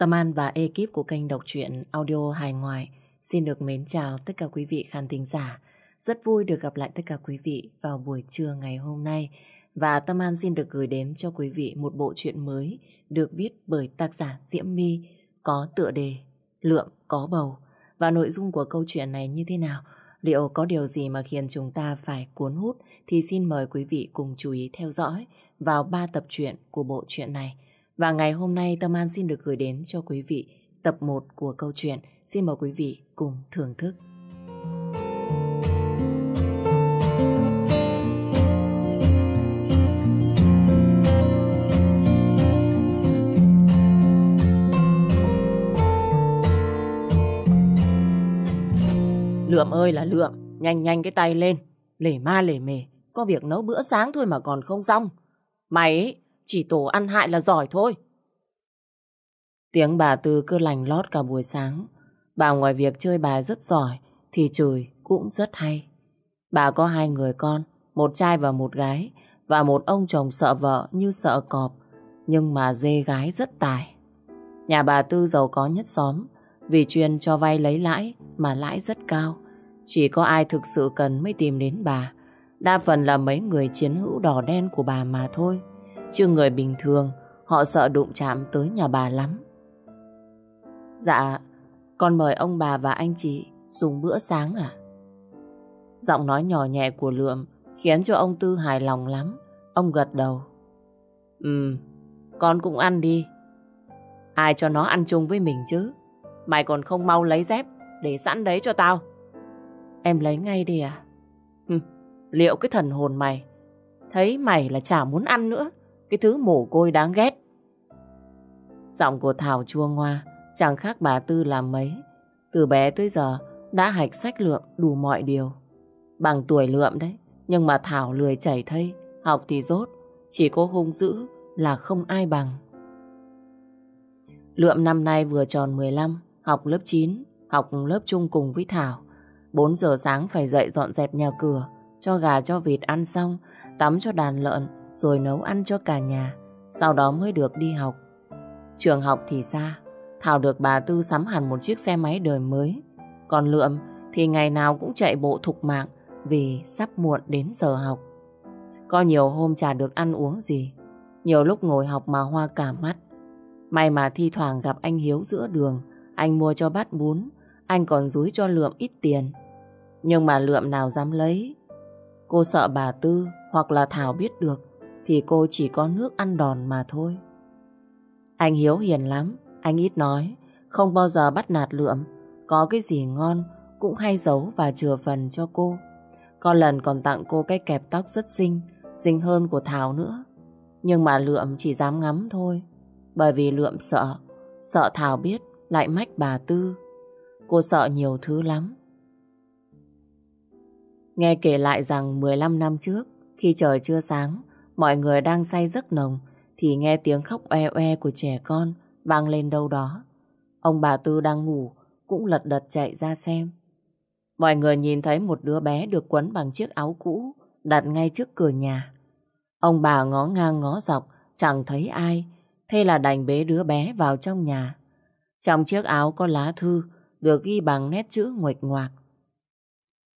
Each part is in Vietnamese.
Tâm An và ekip của kênh đọc truyện audio hài ngoại xin được mến chào tất cả quý vị khán thính giả. Rất vui được gặp lại tất cả quý vị vào buổi trưa ngày hôm nay. Và Tâm An xin được gửi đến cho quý vị một bộ truyện mới được viết bởi tác giả Diễm My có tựa đề Lượm có bầu. Và nội dung của câu chuyện này như thế nào? Liệu có điều gì mà khiến chúng ta phải cuốn hút thì xin mời quý vị cùng chú ý theo dõi vào ba tập truyện của bộ truyện này. Và ngày hôm nay Tâm An xin được gửi đến cho quý vị tập 1 của câu chuyện. Xin mời quý vị cùng thưởng thức. Lượm ơi là lượm, nhanh nhanh cái tay lên. Lể ma lể mề, có việc nấu bữa sáng thôi mà còn không xong. Mày ấy, chỉ tổ ăn hại là giỏi thôi. Tiếng bà Tư cứ lành lót cả buổi sáng. Bà ngoài việc chơi bài rất giỏi, thì chửi cũng rất hay. Bà có hai người con, một trai và một gái, và một ông chồng sợ vợ như sợ cọp, nhưng mà dê gái rất tài. Nhà bà Tư giàu có nhất xóm, vì chuyên cho vay lấy lãi mà lãi rất cao. Chỉ có ai thực sự cần mới tìm đến bà. Đa phần là mấy người chiến hữu đỏ đen của bà mà thôi. Chứ người bình thường Họ sợ đụng chạm tới nhà bà lắm Dạ Con mời ông bà và anh chị Dùng bữa sáng à Giọng nói nhỏ nhẹ của Lượm Khiến cho ông Tư hài lòng lắm Ông gật đầu Ừ Con cũng ăn đi Ai cho nó ăn chung với mình chứ Mày còn không mau lấy dép Để sẵn đấy cho tao Em lấy ngay đi à Hừ, Liệu cái thần hồn mày Thấy mày là chả muốn ăn nữa cái thứ mồ côi đáng ghét. Giọng của Thảo chua ngoa, chẳng khác bà Tư làm mấy. Từ bé tới giờ, đã hạch sách lượm đủ mọi điều. Bằng tuổi lượm đấy, nhưng mà Thảo lười chảy thây, học thì rốt, chỉ có hung dữ là không ai bằng. Lượm năm nay vừa tròn 15, học lớp 9, học lớp chung cùng với Thảo. 4 giờ sáng phải dậy dọn dẹp nhà cửa, cho gà cho vịt ăn xong, tắm cho đàn lợn, rồi nấu ăn cho cả nhà, sau đó mới được đi học. Trường học thì xa, Thảo được bà Tư sắm hẳn một chiếc xe máy đời mới. Còn Lượm thì ngày nào cũng chạy bộ thục mạng vì sắp muộn đến giờ học. Có nhiều hôm chả được ăn uống gì, nhiều lúc ngồi học mà hoa cả mắt. May mà thi thoảng gặp anh Hiếu giữa đường, anh mua cho bát bún, anh còn dúi cho Lượm ít tiền. Nhưng mà Lượm nào dám lấy, cô sợ bà Tư hoặc là Thảo biết được thì cô chỉ có nước ăn đòn mà thôi. Anh Hiếu hiền lắm, anh ít nói, không bao giờ bắt nạt lượm, có cái gì ngon cũng hay giấu và chừa phần cho cô. Có lần còn tặng cô cái kẹp tóc rất xinh, xinh hơn của Thảo nữa. Nhưng mà lượm chỉ dám ngắm thôi, bởi vì lượm sợ, sợ Thảo biết lại mách bà Tư. Cô sợ nhiều thứ lắm. Nghe kể lại rằng 15 năm trước, khi trời chưa sáng, Mọi người đang say giấc nồng thì nghe tiếng khóc oe oe của trẻ con vang lên đâu đó. Ông bà Tư đang ngủ cũng lật đật chạy ra xem. Mọi người nhìn thấy một đứa bé được quấn bằng chiếc áo cũ đặt ngay trước cửa nhà. Ông bà ngó ngang ngó dọc chẳng thấy ai thế là đành bế đứa bé vào trong nhà. Trong chiếc áo có lá thư được ghi bằng nét chữ nguệch ngoạc.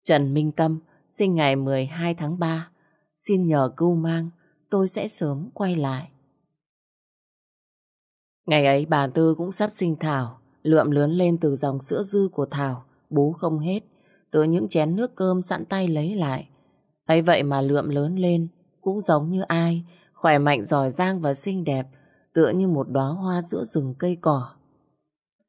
Trần Minh Tâm sinh ngày 12 tháng 3 xin nhờ cưu mang tôi sẽ sớm quay lại. Ngày ấy bà Tư cũng sắp sinh Thảo, lượm lớn lên từ dòng sữa dư của Thảo, bú không hết, từ những chén nước cơm sẵn tay lấy lại. ấy vậy mà lượm lớn lên, cũng giống như ai, khỏe mạnh giỏi giang và xinh đẹp, tựa như một đóa hoa giữa rừng cây cỏ.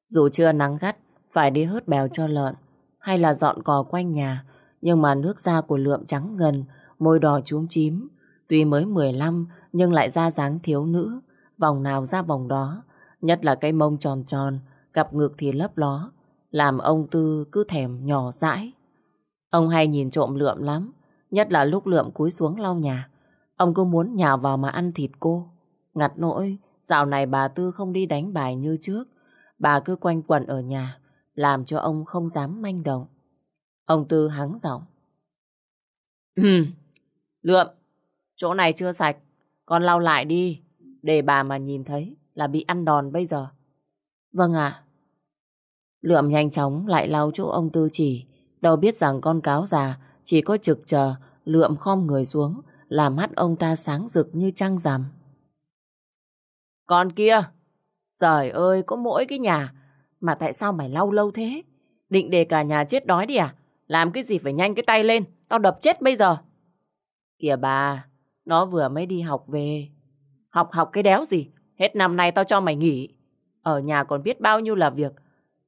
Dù chưa nắng gắt, phải đi hớt bèo cho lợn, hay là dọn cỏ quanh nhà, nhưng mà nước da của lượm trắng ngần, môi đỏ chúm chím, Tuy mới 15 nhưng lại ra dáng thiếu nữ, vòng nào ra vòng đó, nhất là cái mông tròn tròn, gặp ngực thì lấp ló, làm ông Tư cứ thèm nhỏ dãi. Ông hay nhìn trộm lượm lắm, nhất là lúc lượm cúi xuống lau nhà. Ông cứ muốn nhào vào mà ăn thịt cô. Ngặt nỗi, dạo này bà Tư không đi đánh bài như trước. Bà cứ quanh quẩn ở nhà, làm cho ông không dám manh động. Ông Tư hắng giọng. lượm, Chỗ này chưa sạch, con lau lại đi, để bà mà nhìn thấy là bị ăn đòn bây giờ. Vâng ạ. Lượm nhanh chóng lại lau chỗ ông Tư chỉ, đâu biết rằng con cáo già chỉ có trực chờ, lượm khom người xuống, làm mắt ông ta sáng rực như trăng rằm. Con kia, trời ơi, có mỗi cái nhà, mà tại sao mày lau lâu thế? Định để cả nhà chết đói đi à? Làm cái gì phải nhanh cái tay lên, tao đập chết bây giờ. Kìa bà, nó vừa mới đi học về. Học học cái đéo gì? Hết năm nay tao cho mày nghỉ. Ở nhà còn biết bao nhiêu là việc.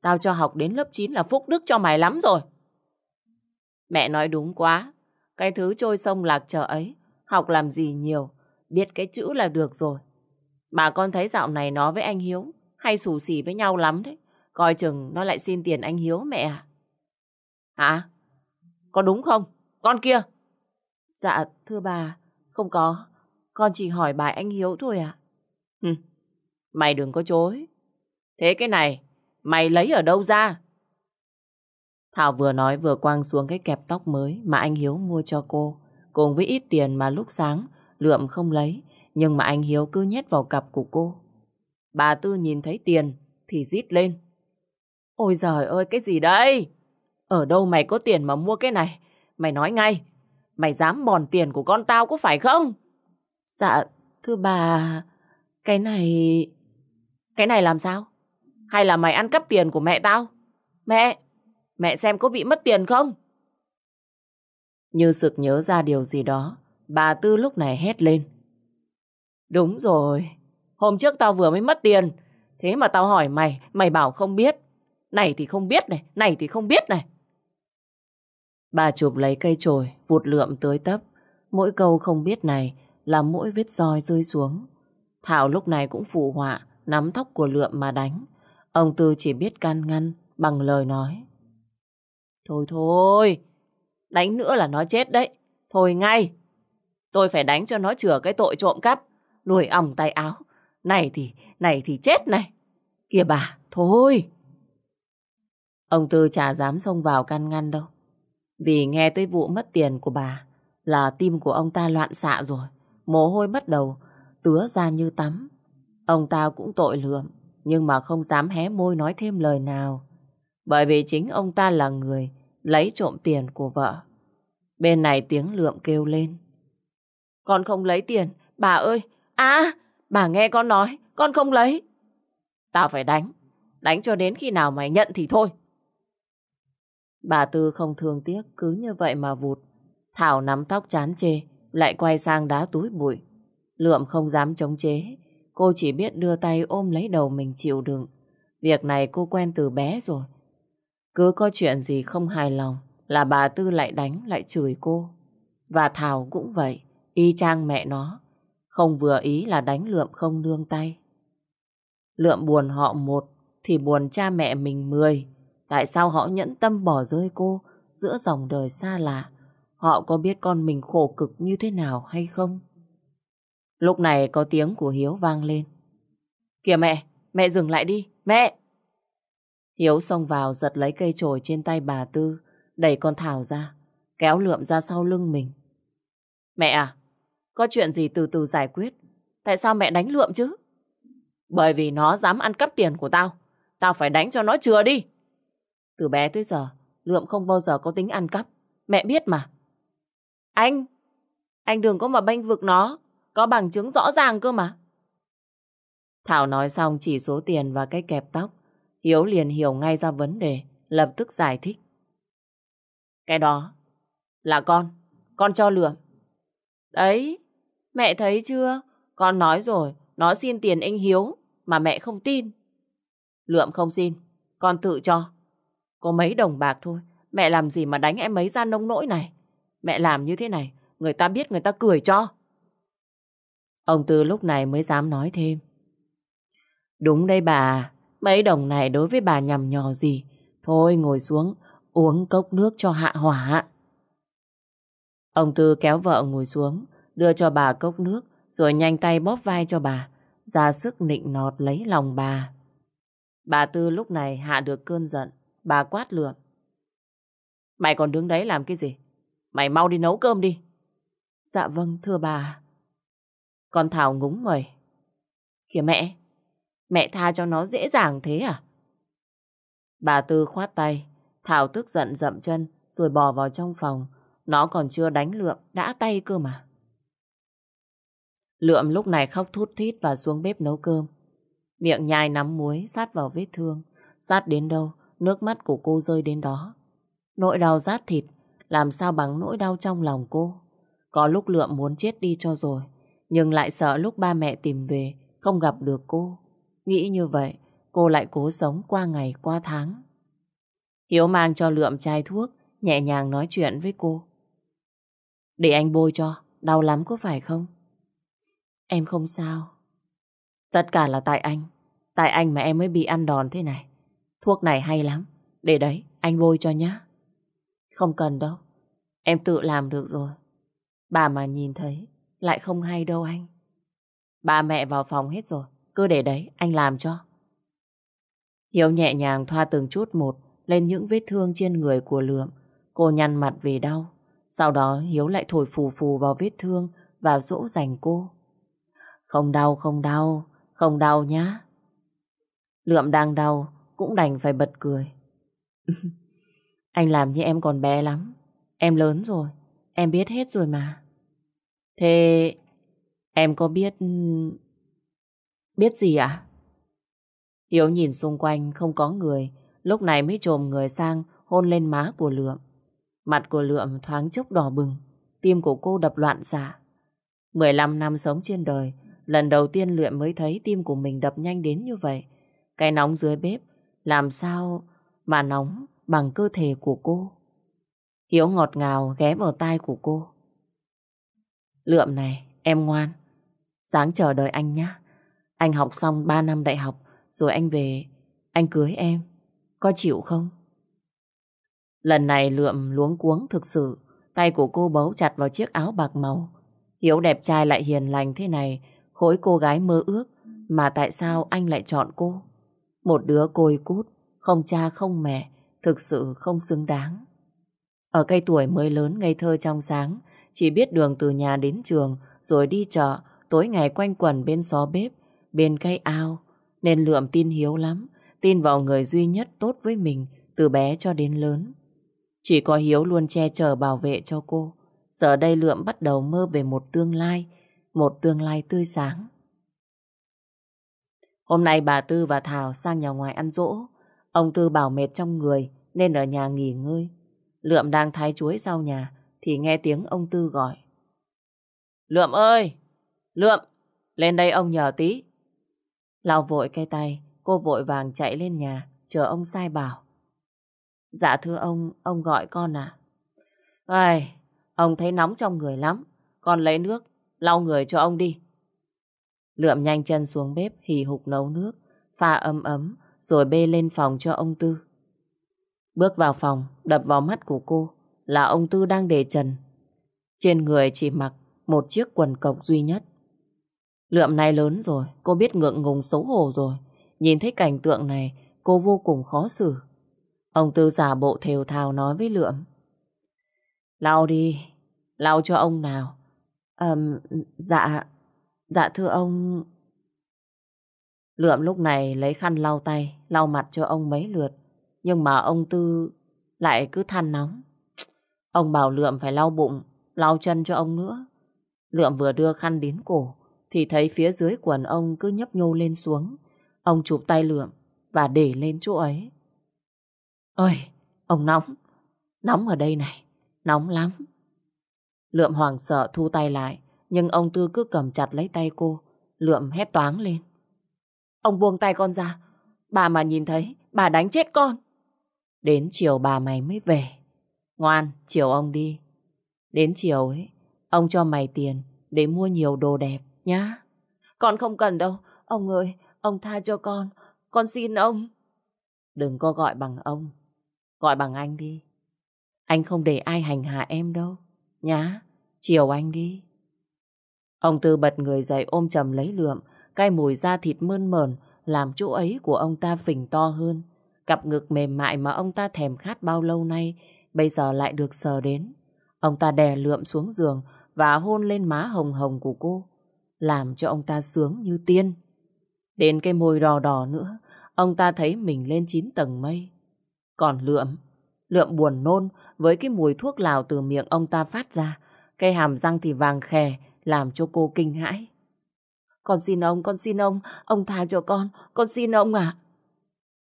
Tao cho học đến lớp 9 là phúc đức cho mày lắm rồi. Mẹ nói đúng quá. Cái thứ trôi sông lạc chợ ấy, học làm gì nhiều, biết cái chữ là được rồi. Bà con thấy dạo này nó với anh Hiếu hay xù xì với nhau lắm đấy. Coi chừng nó lại xin tiền anh Hiếu mẹ à. Hả? Có đúng không? Con kia! Dạ, thưa bà, không có, con chỉ hỏi bài anh Hiếu thôi à? Hừ, mày đừng có chối. Thế cái này, mày lấy ở đâu ra? Thảo vừa nói vừa quang xuống cái kẹp tóc mới mà anh Hiếu mua cho cô, cùng với ít tiền mà lúc sáng Lượm không lấy, nhưng mà anh Hiếu cứ nhét vào cặp của cô. Bà Tư nhìn thấy tiền thì rít lên. Ôi giời ơi, cái gì đây? Ở đâu mày có tiền mà mua cái này? Mày nói ngay, Mày dám bòn tiền của con tao có phải không? Dạ, thưa bà, cái này... Cái này làm sao? Hay là mày ăn cắp tiền của mẹ tao? Mẹ, mẹ xem có bị mất tiền không? Như sực nhớ ra điều gì đó, bà Tư lúc này hét lên. Đúng rồi, hôm trước tao vừa mới mất tiền, thế mà tao hỏi mày, mày bảo không biết. Này thì không biết này, này thì không biết này. Bà chụp lấy cây chổi vụt lượm tới tấp. Mỗi câu không biết này là mỗi vết roi rơi xuống. Thảo lúc này cũng phụ họa, nắm tóc của lượm mà đánh. Ông Tư chỉ biết can ngăn bằng lời nói. Thôi thôi, đánh nữa là nó chết đấy. Thôi ngay, tôi phải đánh cho nó chừa cái tội trộm cắp, nuôi ỏng tay áo. Này thì, này thì chết này. Kìa bà, thôi. Ông Tư chả dám xông vào can ngăn đâu. Vì nghe tới vụ mất tiền của bà là tim của ông ta loạn xạ rồi, mồ hôi bắt đầu, tứa ra như tắm. Ông ta cũng tội lượm, nhưng mà không dám hé môi nói thêm lời nào. Bởi vì chính ông ta là người lấy trộm tiền của vợ. Bên này tiếng lượm kêu lên. Con không lấy tiền, bà ơi! À, bà nghe con nói, con không lấy. Tao phải đánh, đánh cho đến khi nào mày nhận thì thôi. Bà Tư không thương tiếc cứ như vậy mà vụt. Thảo nắm tóc chán chê, lại quay sang đá túi bụi. Lượm không dám chống chế, cô chỉ biết đưa tay ôm lấy đầu mình chịu đựng. Việc này cô quen từ bé rồi. Cứ có chuyện gì không hài lòng là bà Tư lại đánh, lại chửi cô. Và Thảo cũng vậy, y chang mẹ nó. Không vừa ý là đánh lượm không nương tay. Lượm buồn họ một thì buồn cha mẹ mình mười. Tại sao họ nhẫn tâm bỏ rơi cô giữa dòng đời xa lạ? Họ có biết con mình khổ cực như thế nào hay không? Lúc này có tiếng của Hiếu vang lên. Kìa mẹ, mẹ dừng lại đi, mẹ! Hiếu xông vào giật lấy cây chổi trên tay bà Tư, đẩy con Thảo ra, kéo lượm ra sau lưng mình. Mẹ à, có chuyện gì từ từ giải quyết? Tại sao mẹ đánh lượm chứ? Bởi vì nó dám ăn cắp tiền của tao. Tao phải đánh cho nó chừa đi. Từ bé tới giờ, Lượm không bao giờ có tính ăn cắp. Mẹ biết mà. Anh! Anh đừng có mà bênh vực nó. Có bằng chứng rõ ràng cơ mà. Thảo nói xong chỉ số tiền và cái kẹp tóc. Hiếu liền hiểu ngay ra vấn đề, lập tức giải thích. Cái đó là con, con cho lượm. Đấy, mẹ thấy chưa? Con nói rồi, nó xin tiền anh Hiếu mà mẹ không tin. Lượm không xin, con tự cho. Có mấy đồng bạc thôi, mẹ làm gì mà đánh em ấy ra nông nỗi này. Mẹ làm như thế này, người ta biết người ta cười cho. Ông Tư lúc này mới dám nói thêm. Đúng đây bà, mấy đồng này đối với bà nhầm nhò gì. Thôi ngồi xuống, uống cốc nước cho hạ hỏa. Ông Tư kéo vợ ngồi xuống, đưa cho bà cốc nước, rồi nhanh tay bóp vai cho bà, ra sức nịnh nọt lấy lòng bà. Bà Tư lúc này hạ được cơn giận, Bà quát lượm. Mày còn đứng đấy làm cái gì? Mày mau đi nấu cơm đi. Dạ vâng, thưa bà. Con Thảo ngúng người. Kìa mẹ, mẹ tha cho nó dễ dàng thế à? Bà Tư khoát tay, Thảo tức giận dậm chân rồi bò vào trong phòng. Nó còn chưa đánh lượm, đã tay cơ mà. Lượm lúc này khóc thút thít và xuống bếp nấu cơm. Miệng nhai nắm muối sát vào vết thương, sát đến đâu nước mắt của cô rơi đến đó. Nỗi đau rát thịt, làm sao bằng nỗi đau trong lòng cô. Có lúc lượm muốn chết đi cho rồi, nhưng lại sợ lúc ba mẹ tìm về, không gặp được cô. Nghĩ như vậy, cô lại cố sống qua ngày qua tháng. Hiếu mang cho lượm chai thuốc, nhẹ nhàng nói chuyện với cô. Để anh bôi cho, đau lắm có phải không? Em không sao. Tất cả là tại anh, tại anh mà em mới bị ăn đòn thế này. Thuốc này hay lắm. Để đấy, anh bôi cho nhá. Không cần đâu. Em tự làm được rồi. Bà mà nhìn thấy, lại không hay đâu anh. Bà mẹ vào phòng hết rồi. Cứ để đấy, anh làm cho. Hiếu nhẹ nhàng thoa từng chút một lên những vết thương trên người của Lượm. Cô nhăn mặt vì đau. Sau đó Hiếu lại thổi phù phù vào vết thương và dỗ dành cô. Không đau, không đau, không đau nhá. Lượm đang đau, cũng đành phải bật cười. Anh làm như em còn bé lắm. Em lớn rồi, em biết hết rồi mà. Thế em có biết... Biết gì ạ? À? Hiếu nhìn xung quanh không có người, lúc này mới trồm người sang hôn lên má của Lượm. Mặt của Lượm thoáng chốc đỏ bừng, tim của cô đập loạn xạ. 15 năm sống trên đời, lần đầu tiên Lượm mới thấy tim của mình đập nhanh đến như vậy. Cái nóng dưới bếp làm sao mà nóng bằng cơ thể của cô? Hiếu ngọt ngào ghé vào tai của cô. Lượm này, em ngoan. Sáng chờ đợi anh nhé. Anh học xong 3 năm đại học, rồi anh về, anh cưới em. Có chịu không? Lần này lượm luống cuống thực sự, tay của cô bấu chặt vào chiếc áo bạc màu. Hiếu đẹp trai lại hiền lành thế này, khối cô gái mơ ước, mà tại sao anh lại chọn cô? Một đứa côi cút, không cha không mẹ, thực sự không xứng đáng. Ở cây tuổi mới lớn ngây thơ trong sáng, chỉ biết đường từ nhà đến trường, rồi đi chợ, tối ngày quanh quẩn bên xó bếp, bên cây ao, nên lượm tin hiếu lắm, tin vào người duy nhất tốt với mình từ bé cho đến lớn. Chỉ có Hiếu luôn che chở bảo vệ cho cô. Giờ đây Lượm bắt đầu mơ về một tương lai, một tương lai tươi sáng. Hôm nay bà Tư và Thảo sang nhà ngoài ăn dỗ. Ông Tư bảo mệt trong người nên ở nhà nghỉ ngơi. Lượm đang thái chuối sau nhà thì nghe tiếng ông Tư gọi. Lượm ơi! Lượm! Lên đây ông nhờ tí. Lào vội cây tay, cô vội vàng chạy lên nhà, chờ ông sai bảo. Dạ thưa ông, ông gọi con à? Ai, ông thấy nóng trong người lắm. Con lấy nước, lau người cho ông đi. Lượm nhanh chân xuống bếp hì hục nấu nước, pha ấm ấm rồi bê lên phòng cho ông Tư. Bước vào phòng, đập vào mắt của cô là ông Tư đang để trần. Trên người chỉ mặc một chiếc quần cộc duy nhất. Lượm này lớn rồi, cô biết ngượng ngùng xấu hổ rồi. Nhìn thấy cảnh tượng này, cô vô cùng khó xử. Ông Tư giả bộ thều thào nói với Lượm. Lau đi, lau cho ông nào. Ờm, dạ, Dạ thưa ông... Lượm lúc này lấy khăn lau tay, lau mặt cho ông mấy lượt. Nhưng mà ông Tư lại cứ than nóng. Ông bảo Lượm phải lau bụng, lau chân cho ông nữa. Lượm vừa đưa khăn đến cổ, thì thấy phía dưới quần ông cứ nhấp nhô lên xuống. Ông chụp tay Lượm và để lên chỗ ấy. Ơi, ông nóng, nóng ở đây này, nóng lắm. Lượm hoàng sợ thu tay lại, nhưng ông Tư cứ cầm chặt lấy tay cô, lượm hét toáng lên. Ông buông tay con ra, bà mà nhìn thấy, bà đánh chết con. Đến chiều bà mày mới về. Ngoan, chiều ông đi. Đến chiều ấy, ông cho mày tiền để mua nhiều đồ đẹp nhá. Con không cần đâu, ông ơi, ông tha cho con, con xin ông. Đừng có gọi bằng ông, gọi bằng anh đi. Anh không để ai hành hạ em đâu, nhá, chiều anh đi. Ông Tư bật người dậy ôm chầm lấy lượm, cay mùi da thịt mơn mởn làm chỗ ấy của ông ta phình to hơn. Cặp ngực mềm mại mà ông ta thèm khát bao lâu nay, bây giờ lại được sờ đến. Ông ta đè lượm xuống giường và hôn lên má hồng hồng của cô, làm cho ông ta sướng như tiên. Đến cái môi đỏ đỏ nữa, ông ta thấy mình lên chín tầng mây. Còn lượm, lượm buồn nôn với cái mùi thuốc lào từ miệng ông ta phát ra, cây hàm răng thì vàng khè, làm cho cô kinh hãi. Con xin ông, con xin ông, ông tha cho con, con xin ông ạ.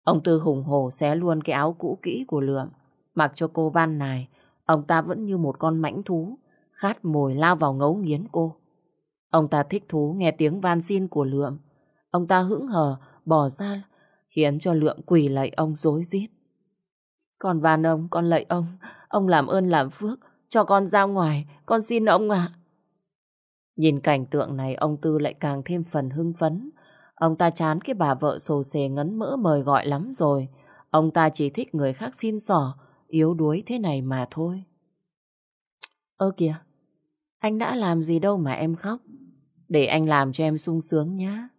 Ông Tư hùng hổ xé luôn cái áo cũ kỹ của Lượm, mặc cho cô van nài, ông ta vẫn như một con mãnh thú, khát mồi lao vào ngấu nghiến cô. Ông ta thích thú nghe tiếng van xin của Lượm, ông ta hững hờ bỏ ra khiến cho Lượm quỳ lạy ông dối rít. Con van ông, con lạy ông, ông làm ơn làm phước, cho con ra ngoài, con xin ông ạ. À. Nhìn cảnh tượng này ông Tư lại càng thêm phần hưng phấn. Ông ta chán cái bà vợ sồ xề ngấn mỡ mời gọi lắm rồi. Ông ta chỉ thích người khác xin sỏ, yếu đuối thế này mà thôi. Ơ kìa, anh đã làm gì đâu mà em khóc. Để anh làm cho em sung sướng nhá.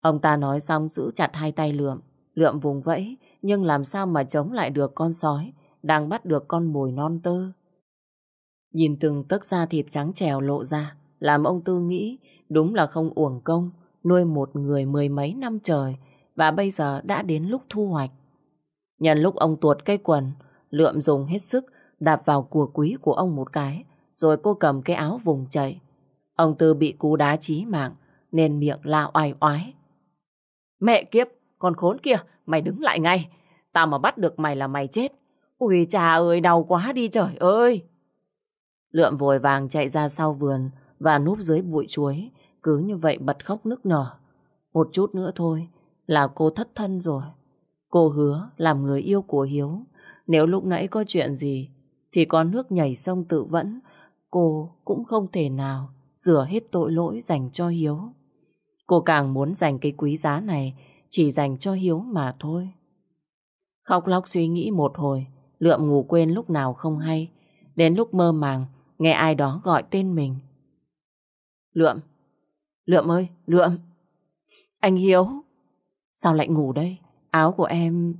Ông ta nói xong giữ chặt hai tay lượm. Lượm vùng vẫy, nhưng làm sao mà chống lại được con sói, đang bắt được con mồi non tơ. Nhìn từng tấc da thịt trắng trèo lộ ra, làm ông Tư nghĩ đúng là không uổng công, nuôi một người mười mấy năm trời và bây giờ đã đến lúc thu hoạch. Nhân lúc ông tuột cây quần, lượm dùng hết sức đạp vào của quý của ông một cái, rồi cô cầm cái áo vùng chạy. Ông Tư bị cú đá chí mạng, nên miệng la oai oái. Mẹ kiếp, con khốn kia, mày đứng lại ngay. Tao mà bắt được mày là mày chết. Ui cha ơi, đau quá đi trời ơi. Lượm vội vàng chạy ra sau vườn và núp dưới bụi chuối, cứ như vậy bật khóc nức nở. Một chút nữa thôi là cô thất thân rồi. Cô hứa làm người yêu của Hiếu. Nếu lúc nãy có chuyện gì thì con nước nhảy sông tự vẫn, cô cũng không thể nào rửa hết tội lỗi dành cho Hiếu. Cô càng muốn dành cái quý giá này chỉ dành cho Hiếu mà thôi. Khóc lóc suy nghĩ một hồi, lượm ngủ quên lúc nào không hay. Đến lúc mơ màng, nghe ai đó gọi tên mình. Lượm, Lượm ơi, Lượm. Anh Hiếu, sao lại ngủ đây? Áo của em...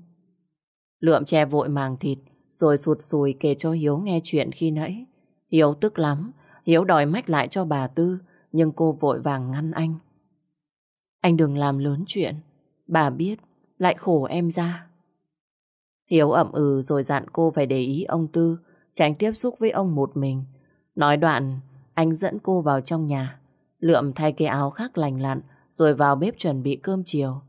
Lượm che vội màng thịt, rồi sụt sùi kể cho Hiếu nghe chuyện khi nãy. Hiếu tức lắm, Hiếu đòi mách lại cho bà Tư, nhưng cô vội vàng ngăn anh. Anh đừng làm lớn chuyện, bà biết, lại khổ em ra. Hiếu ẩm ừ rồi dặn cô phải để ý ông Tư, tránh tiếp xúc với ông một mình. Nói đoạn, anh dẫn cô vào trong nhà. Lượm thay cái áo khác lành lặn, rồi vào bếp chuẩn bị cơm chiều.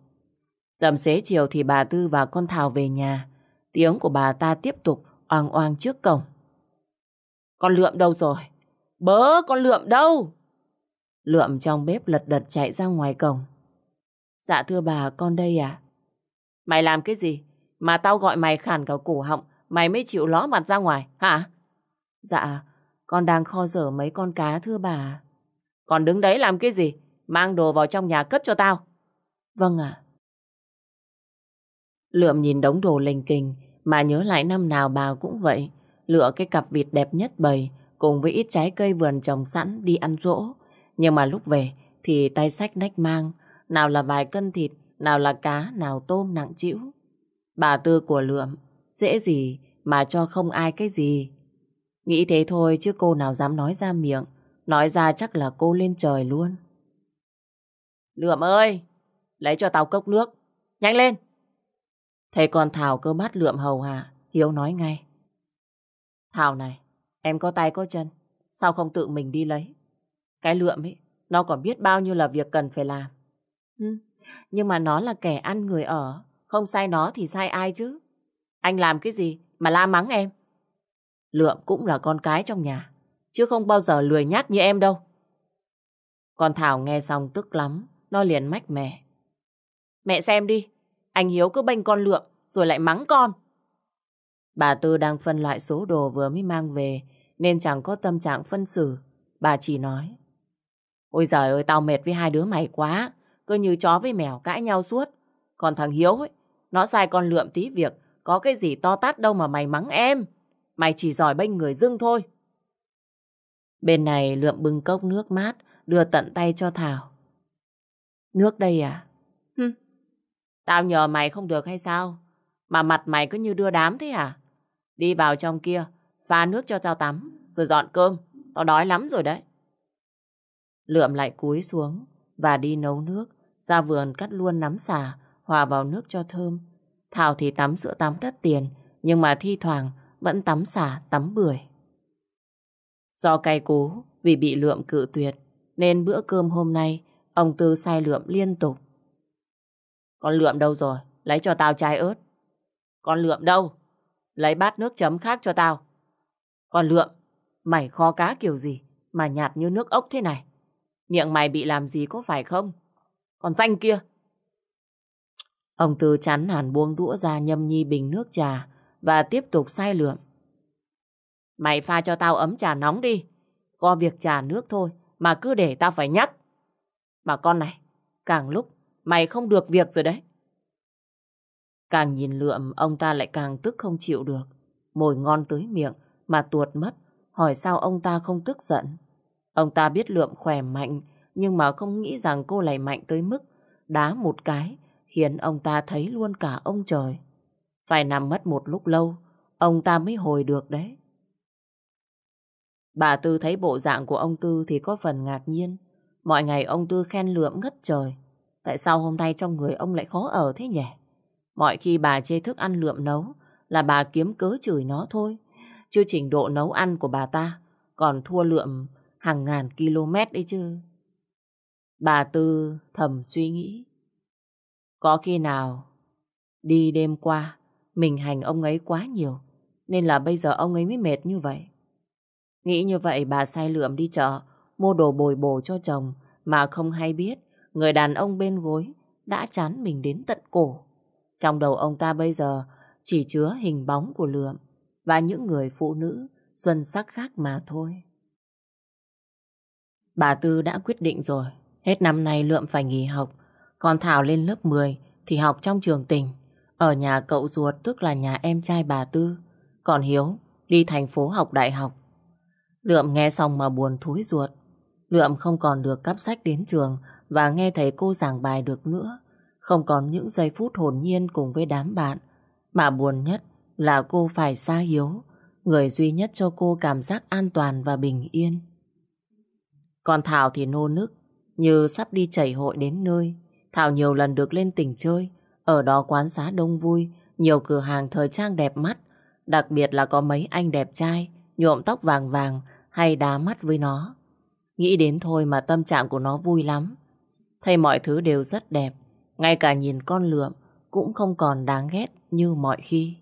Tầm xế chiều thì bà Tư và con Thảo về nhà. Tiếng của bà ta tiếp tục oang oang trước cổng. Con Lượm đâu rồi? Bớ, con Lượm đâu? Lượm trong bếp lật đật chạy ra ngoài cổng. Dạ thưa bà, con đây à? Mày làm cái gì? Mà tao gọi mày khản cả cổ họng, mày mới chịu ló mặt ra ngoài, hả? Dạ, con đang kho dở mấy con cá thưa bà. Còn đứng đấy làm cái gì? Mang đồ vào trong nhà cất cho tao. Vâng ạ. À. Lượm nhìn đống đồ lình kình mà nhớ lại năm nào bà cũng vậy. Lựa cái cặp vịt đẹp nhất bầy cùng với ít trái cây vườn trồng sẵn đi ăn rỗ. Nhưng mà lúc về thì tay sách nách mang. Nào là vài cân thịt, nào là cá, nào tôm nặng chịu. Bà tư của lượm, dễ gì mà cho không ai cái gì. Nghĩ thế thôi chứ cô nào dám nói ra miệng. Nói ra chắc là cô lên trời luôn. Lượm ơi! Lấy cho tao cốc nước. Nhanh lên! Thầy còn Thảo cơ mắt lượm hầu hạ. Hiếu nói ngay. Thảo này, em có tay có chân. Sao không tự mình đi lấy? Cái lượm ấy, nó còn biết bao nhiêu là việc cần phải làm. Ừ, nhưng mà nó là kẻ ăn người ở. Không sai nó thì sai ai chứ? Anh làm cái gì mà la mắng em? Lượm cũng là con cái trong nhà, chứ không bao giờ lười nhác như em đâu. Con Thảo nghe xong tức lắm, nó liền mách mẹ. Mẹ xem đi, anh Hiếu cứ bênh con Lượm rồi lại mắng con. Bà Tư đang phân loại số đồ vừa mới mang về nên chẳng có tâm trạng phân xử. Bà chỉ nói. Ôi giời ơi, tao mệt với hai đứa mày quá. Cứ như chó với mèo cãi nhau suốt. Còn thằng Hiếu ấy, nó sai con lượm tí việc. Có cái gì to tát đâu mà mày mắng em. Mày chỉ giỏi bênh người dưng thôi. Bên này lượm bưng cốc nước mát, đưa tận tay cho Thảo. Nước đây à? Hừ, tao nhờ mày không được hay sao? Mà mặt mày cứ như đưa đám thế à? Đi vào trong kia, pha nước cho tao tắm, rồi dọn cơm. Tao đói lắm rồi đấy. Lượm lại cúi xuống và đi nấu nước, ra vườn cắt luôn nắm xà, hòa vào nước cho thơm. Thảo thì tắm sữa tắm đắt tiền, nhưng mà thi thoảng vẫn tắm xả, tắm bưởi. Do cay cú vì bị lượm cự tuyệt nên bữa cơm hôm nay ông Tư sai lượm liên tục. Con lượm đâu rồi? Lấy cho tao chai ớt. Con lượm đâu? Lấy bát nước chấm khác cho tao. Con lượm, mày kho cá kiểu gì mà nhạt như nước ốc thế này? Miệng mày bị làm gì có phải không? Còn danh kia. Ông Tư chán hẳn buông đũa ra nhâm nhi bình nước trà và tiếp tục sai lượm. Mày pha cho tao ấm trà nóng đi. Có việc trà nước thôi mà cứ để tao phải nhắc. Mà con này, càng lúc mày không được việc rồi đấy. Càng nhìn lượm, ông ta lại càng tức không chịu được. Mồi ngon tới miệng mà tuột mất, hỏi sao ông ta không tức giận. Ông ta biết lượm khỏe mạnh, nhưng mà không nghĩ rằng cô lại mạnh tới mức đá một cái, khiến ông ta thấy luôn cả ông trời. Phải nằm mất một lúc lâu, ông ta mới hồi được đấy. Bà Tư thấy bộ dạng của ông Tư thì có phần ngạc nhiên. Mọi ngày ông Tư khen lượm ngất trời. Tại sao hôm nay trong người ông lại khó ở thế nhỉ? Mọi khi bà chê thức ăn lượm nấu là bà kiếm cớ chửi nó thôi. chưa trình độ nấu ăn của bà ta còn thua lượm hàng ngàn km đấy chứ. Bà Tư thầm suy nghĩ. Có khi nào đi đêm qua mình hành ông ấy quá nhiều, nên là bây giờ ông ấy mới mệt như vậy. Nghĩ như vậy bà sai lượm đi chợ, mua đồ bồi bổ cho chồng mà không hay biết người đàn ông bên gối đã chán mình đến tận cổ. Trong đầu ông ta bây giờ chỉ chứa hình bóng của lượm và những người phụ nữ xuân sắc khác mà thôi. Bà Tư đã quyết định rồi, hết năm nay lượm phải nghỉ học, còn Thảo lên lớp 10 thì học trong trường tỉnh. Ở nhà cậu ruột tức là nhà em trai bà Tư. Còn Hiếu đi thành phố học đại học. Lượm nghe xong mà buồn thúi ruột. Lượm không còn được cắp sách đến trường và nghe thầy cô giảng bài được nữa. Không còn những giây phút hồn nhiên cùng với đám bạn. Mà buồn nhất là cô phải xa Hiếu, người duy nhất cho cô cảm giác an toàn và bình yên. Còn Thảo thì nô nức, như sắp đi chảy hội đến nơi. Thảo nhiều lần được lên tỉnh chơi, ở đó quán xá đông vui, nhiều cửa hàng thời trang đẹp mắt, đặc biệt là có mấy anh đẹp trai, nhuộm tóc vàng vàng hay đá mắt với nó. Nghĩ đến thôi mà tâm trạng của nó vui lắm. Thấy mọi thứ đều rất đẹp, ngay cả nhìn con lượm cũng không còn đáng ghét như mọi khi.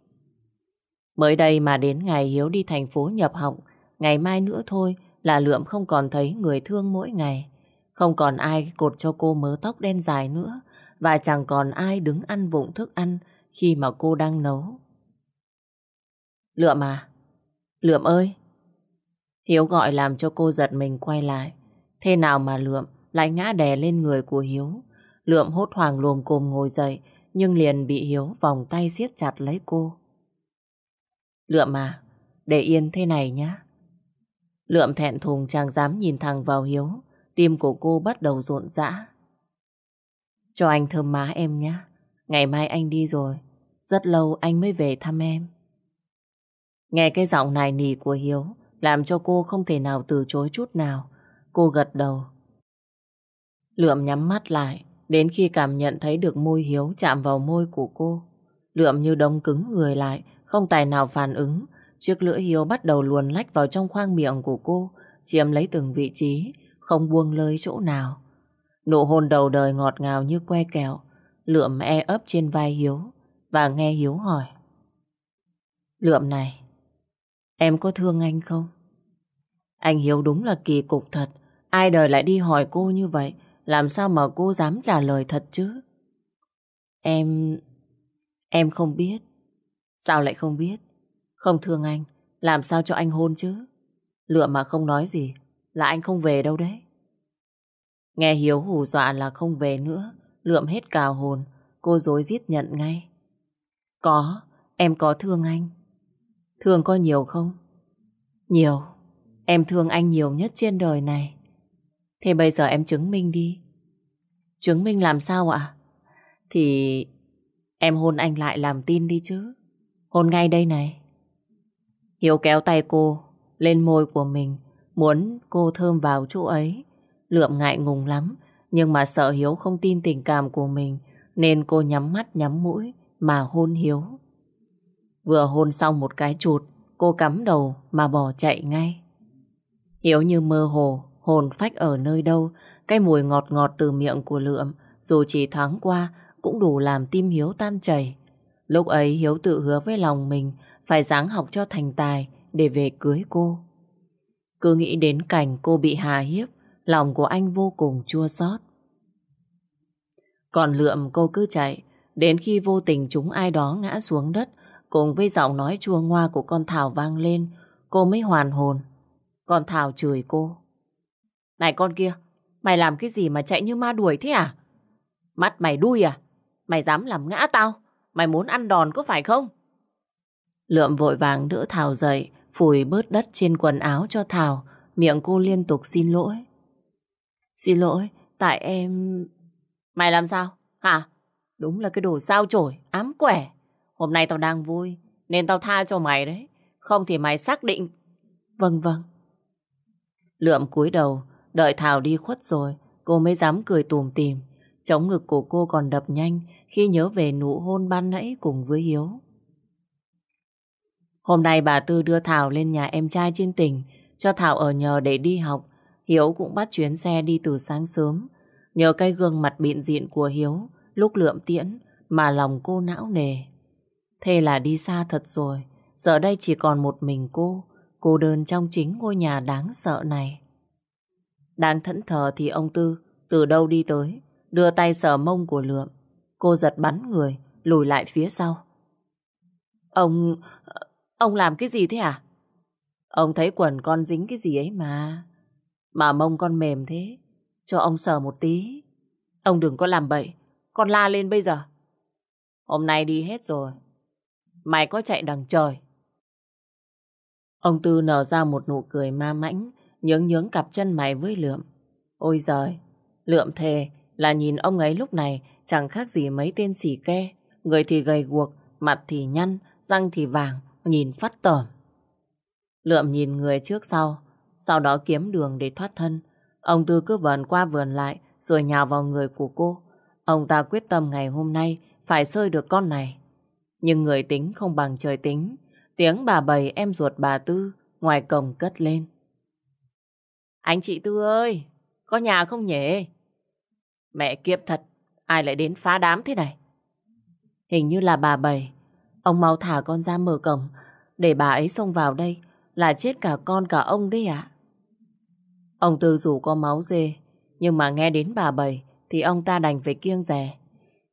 Mới đây mà đến ngày Hiếu đi thành phố nhập học, ngày mai nữa thôi là lượm không còn thấy người thương mỗi ngày. Không còn ai cột cho cô mớ tóc đen dài nữa và chẳng còn ai đứng ăn vụng thức ăn khi mà cô đang nấu. Lượm à? Lượm ơi! Hiếu gọi làm cho cô giật mình quay lại. Thế nào mà Lượm lại ngã đè lên người của Hiếu. Lượm hốt hoảng luồm cồm ngồi dậy nhưng liền bị Hiếu vòng tay siết chặt lấy cô. Lượm à, để yên thế này nhé. Lượm thẹn thùng chẳng dám nhìn thẳng vào Hiếu. Tim của cô bắt đầu rộn rã. Cho anh thơm má em nhé. Ngày mai anh đi rồi. Rất lâu anh mới về thăm em. Nghe cái giọng nài nỉ của Hiếu làm cho cô không thể nào từ chối chút nào. Cô gật đầu. Lượm nhắm mắt lại đến khi cảm nhận thấy được môi Hiếu chạm vào môi của cô. Lượm như đông cứng người lại, không tài nào phản ứng. Chiếc lưỡi Hiếu bắt đầu luồn lách vào trong khoang miệng của cô, chiếm lấy từng vị trí, không buông lơi chỗ nào. Nụ hôn đầu đời ngọt ngào như que kẹo, lượm e ấp trên vai Hiếu và nghe Hiếu hỏi. Lượm này, em có thương anh không? Anh Hiếu đúng là kỳ cục thật. Ai đời lại đi hỏi cô như vậy, làm sao mà cô dám trả lời thật chứ? Em... em không biết. Sao lại không biết? Không thương anh, làm sao cho anh hôn chứ? lượm mà không nói gì, là anh không về đâu đấy. Nghe Hiếu hù dọa là không về nữa, lượm hết cào hồn, cô dối rít nhận ngay. Có, em có thương anh. Thương có nhiều không? Nhiều, em thương anh nhiều nhất trên đời này. Thế bây giờ em chứng minh đi. Chứng minh làm sao ạ? Thì em hôn anh lại làm tin đi chứ. Hôn ngay đây này. Hiếu kéo tay cô lên môi của mình, muốn cô thơm vào chỗ ấy. Lượm ngại ngùng lắm, nhưng mà sợ Hiếu không tin tình cảm của mình, nên cô nhắm mắt nhắm mũi mà hôn Hiếu. Vừa hôn xong một cái chuột, cô cắm đầu mà bỏ chạy ngay. Hiếu như mơ hồ, hồn phách ở nơi đâu, cái mùi ngọt ngọt từ miệng của lượm, dù chỉ thoáng qua, cũng đủ làm tim Hiếu tan chảy. Lúc ấy Hiếu tự hứa với lòng mình phải dáng học cho thành tài để về cưới cô. Cứ nghĩ đến cảnh cô bị hà hiếp, Lòng của anh vô cùng chua xót. Còn lượm cô cứ chạy, đến khi vô tình chúng ai đó ngã xuống đất, cùng với giọng nói chua ngoa của con Thảo vang lên, cô mới hoàn hồn. Con Thảo chửi cô. Này con kia, mày làm cái gì mà chạy như ma đuổi thế à? Mắt mày đuôi à? Mày dám làm ngã tao? Mày muốn ăn đòn có phải không? Lượm vội vàng đỡ Thảo dậy, phủi bớt đất trên quần áo cho Thảo, miệng cô liên tục xin lỗi. Xin lỗi, tại em... Mày làm sao? Hả? Đúng là cái đồ sao chổi, ám quẻ. Hôm nay tao đang vui, nên tao tha cho mày đấy. Không thì mày xác định. Vâng vâng. Lượm cúi đầu, đợi Thảo đi khuất rồi, cô mới dám cười tùm tìm. Chống ngực của cô còn đập nhanh khi nhớ về nụ hôn ban nãy cùng với Hiếu. Hôm nay bà Tư đưa Thảo lên nhà em trai trên tỉnh, cho Thảo ở nhờ để đi học, Hiếu cũng bắt chuyến xe đi từ sáng sớm. Nhờ cái gương mặt biện diện của Hiếu lúc lượm tiễn mà lòng cô não nề. Thế là đi xa thật rồi, giờ đây chỉ còn một mình cô, cô đơn trong chính ngôi nhà đáng sợ này. Đang thẫn thờ thì ông Tư từ đâu đi tới, đưa tay sờ mông của lượm. Cô giật bắn người, lùi lại phía sau. Ông... Ờ, ông làm cái gì thế à? Ông thấy quần con dính cái gì ấy mà. Mà mông con mềm thế, cho ông sờ một tí. Ông đừng có làm bậy, con la lên bây giờ. Hôm nay đi hết rồi, mày có chạy đằng trời. Ông Tư nở ra một nụ cười ma mãnh, nhướng nhướng cặp chân mày với Lượm. Ôi giời, Lượm thề là nhìn ông ấy lúc này chẳng khác gì mấy tên xỉ ke. Người thì gầy guộc, mặt thì nhăn, răng thì vàng, nhìn phát tởm. Lượm nhìn người trước sau, sau đó kiếm đường để thoát thân. Ông Tư cứ vờn qua vườn lại, rồi nhào vào người của cô. Ông ta quyết tâm ngày hôm nay phải sơi được con này. Nhưng người tính không bằng trời tính. Tiếng bà bầy em ruột bà Tư ngoài cổng cất lên. Anh chị Tư ơi, có nhà không nhỉ? Mẹ kiếp thật, ai lại đến phá đám thế này? Hình như là bà bầy. Ông mau thả con ra mở cổng, để bà ấy xông vào đây là chết cả con cả ông đấy ạ. Ông Tư dù có máu dê, nhưng mà nghe đến bà Bảy thì ông ta đành phải kiêng rẻ.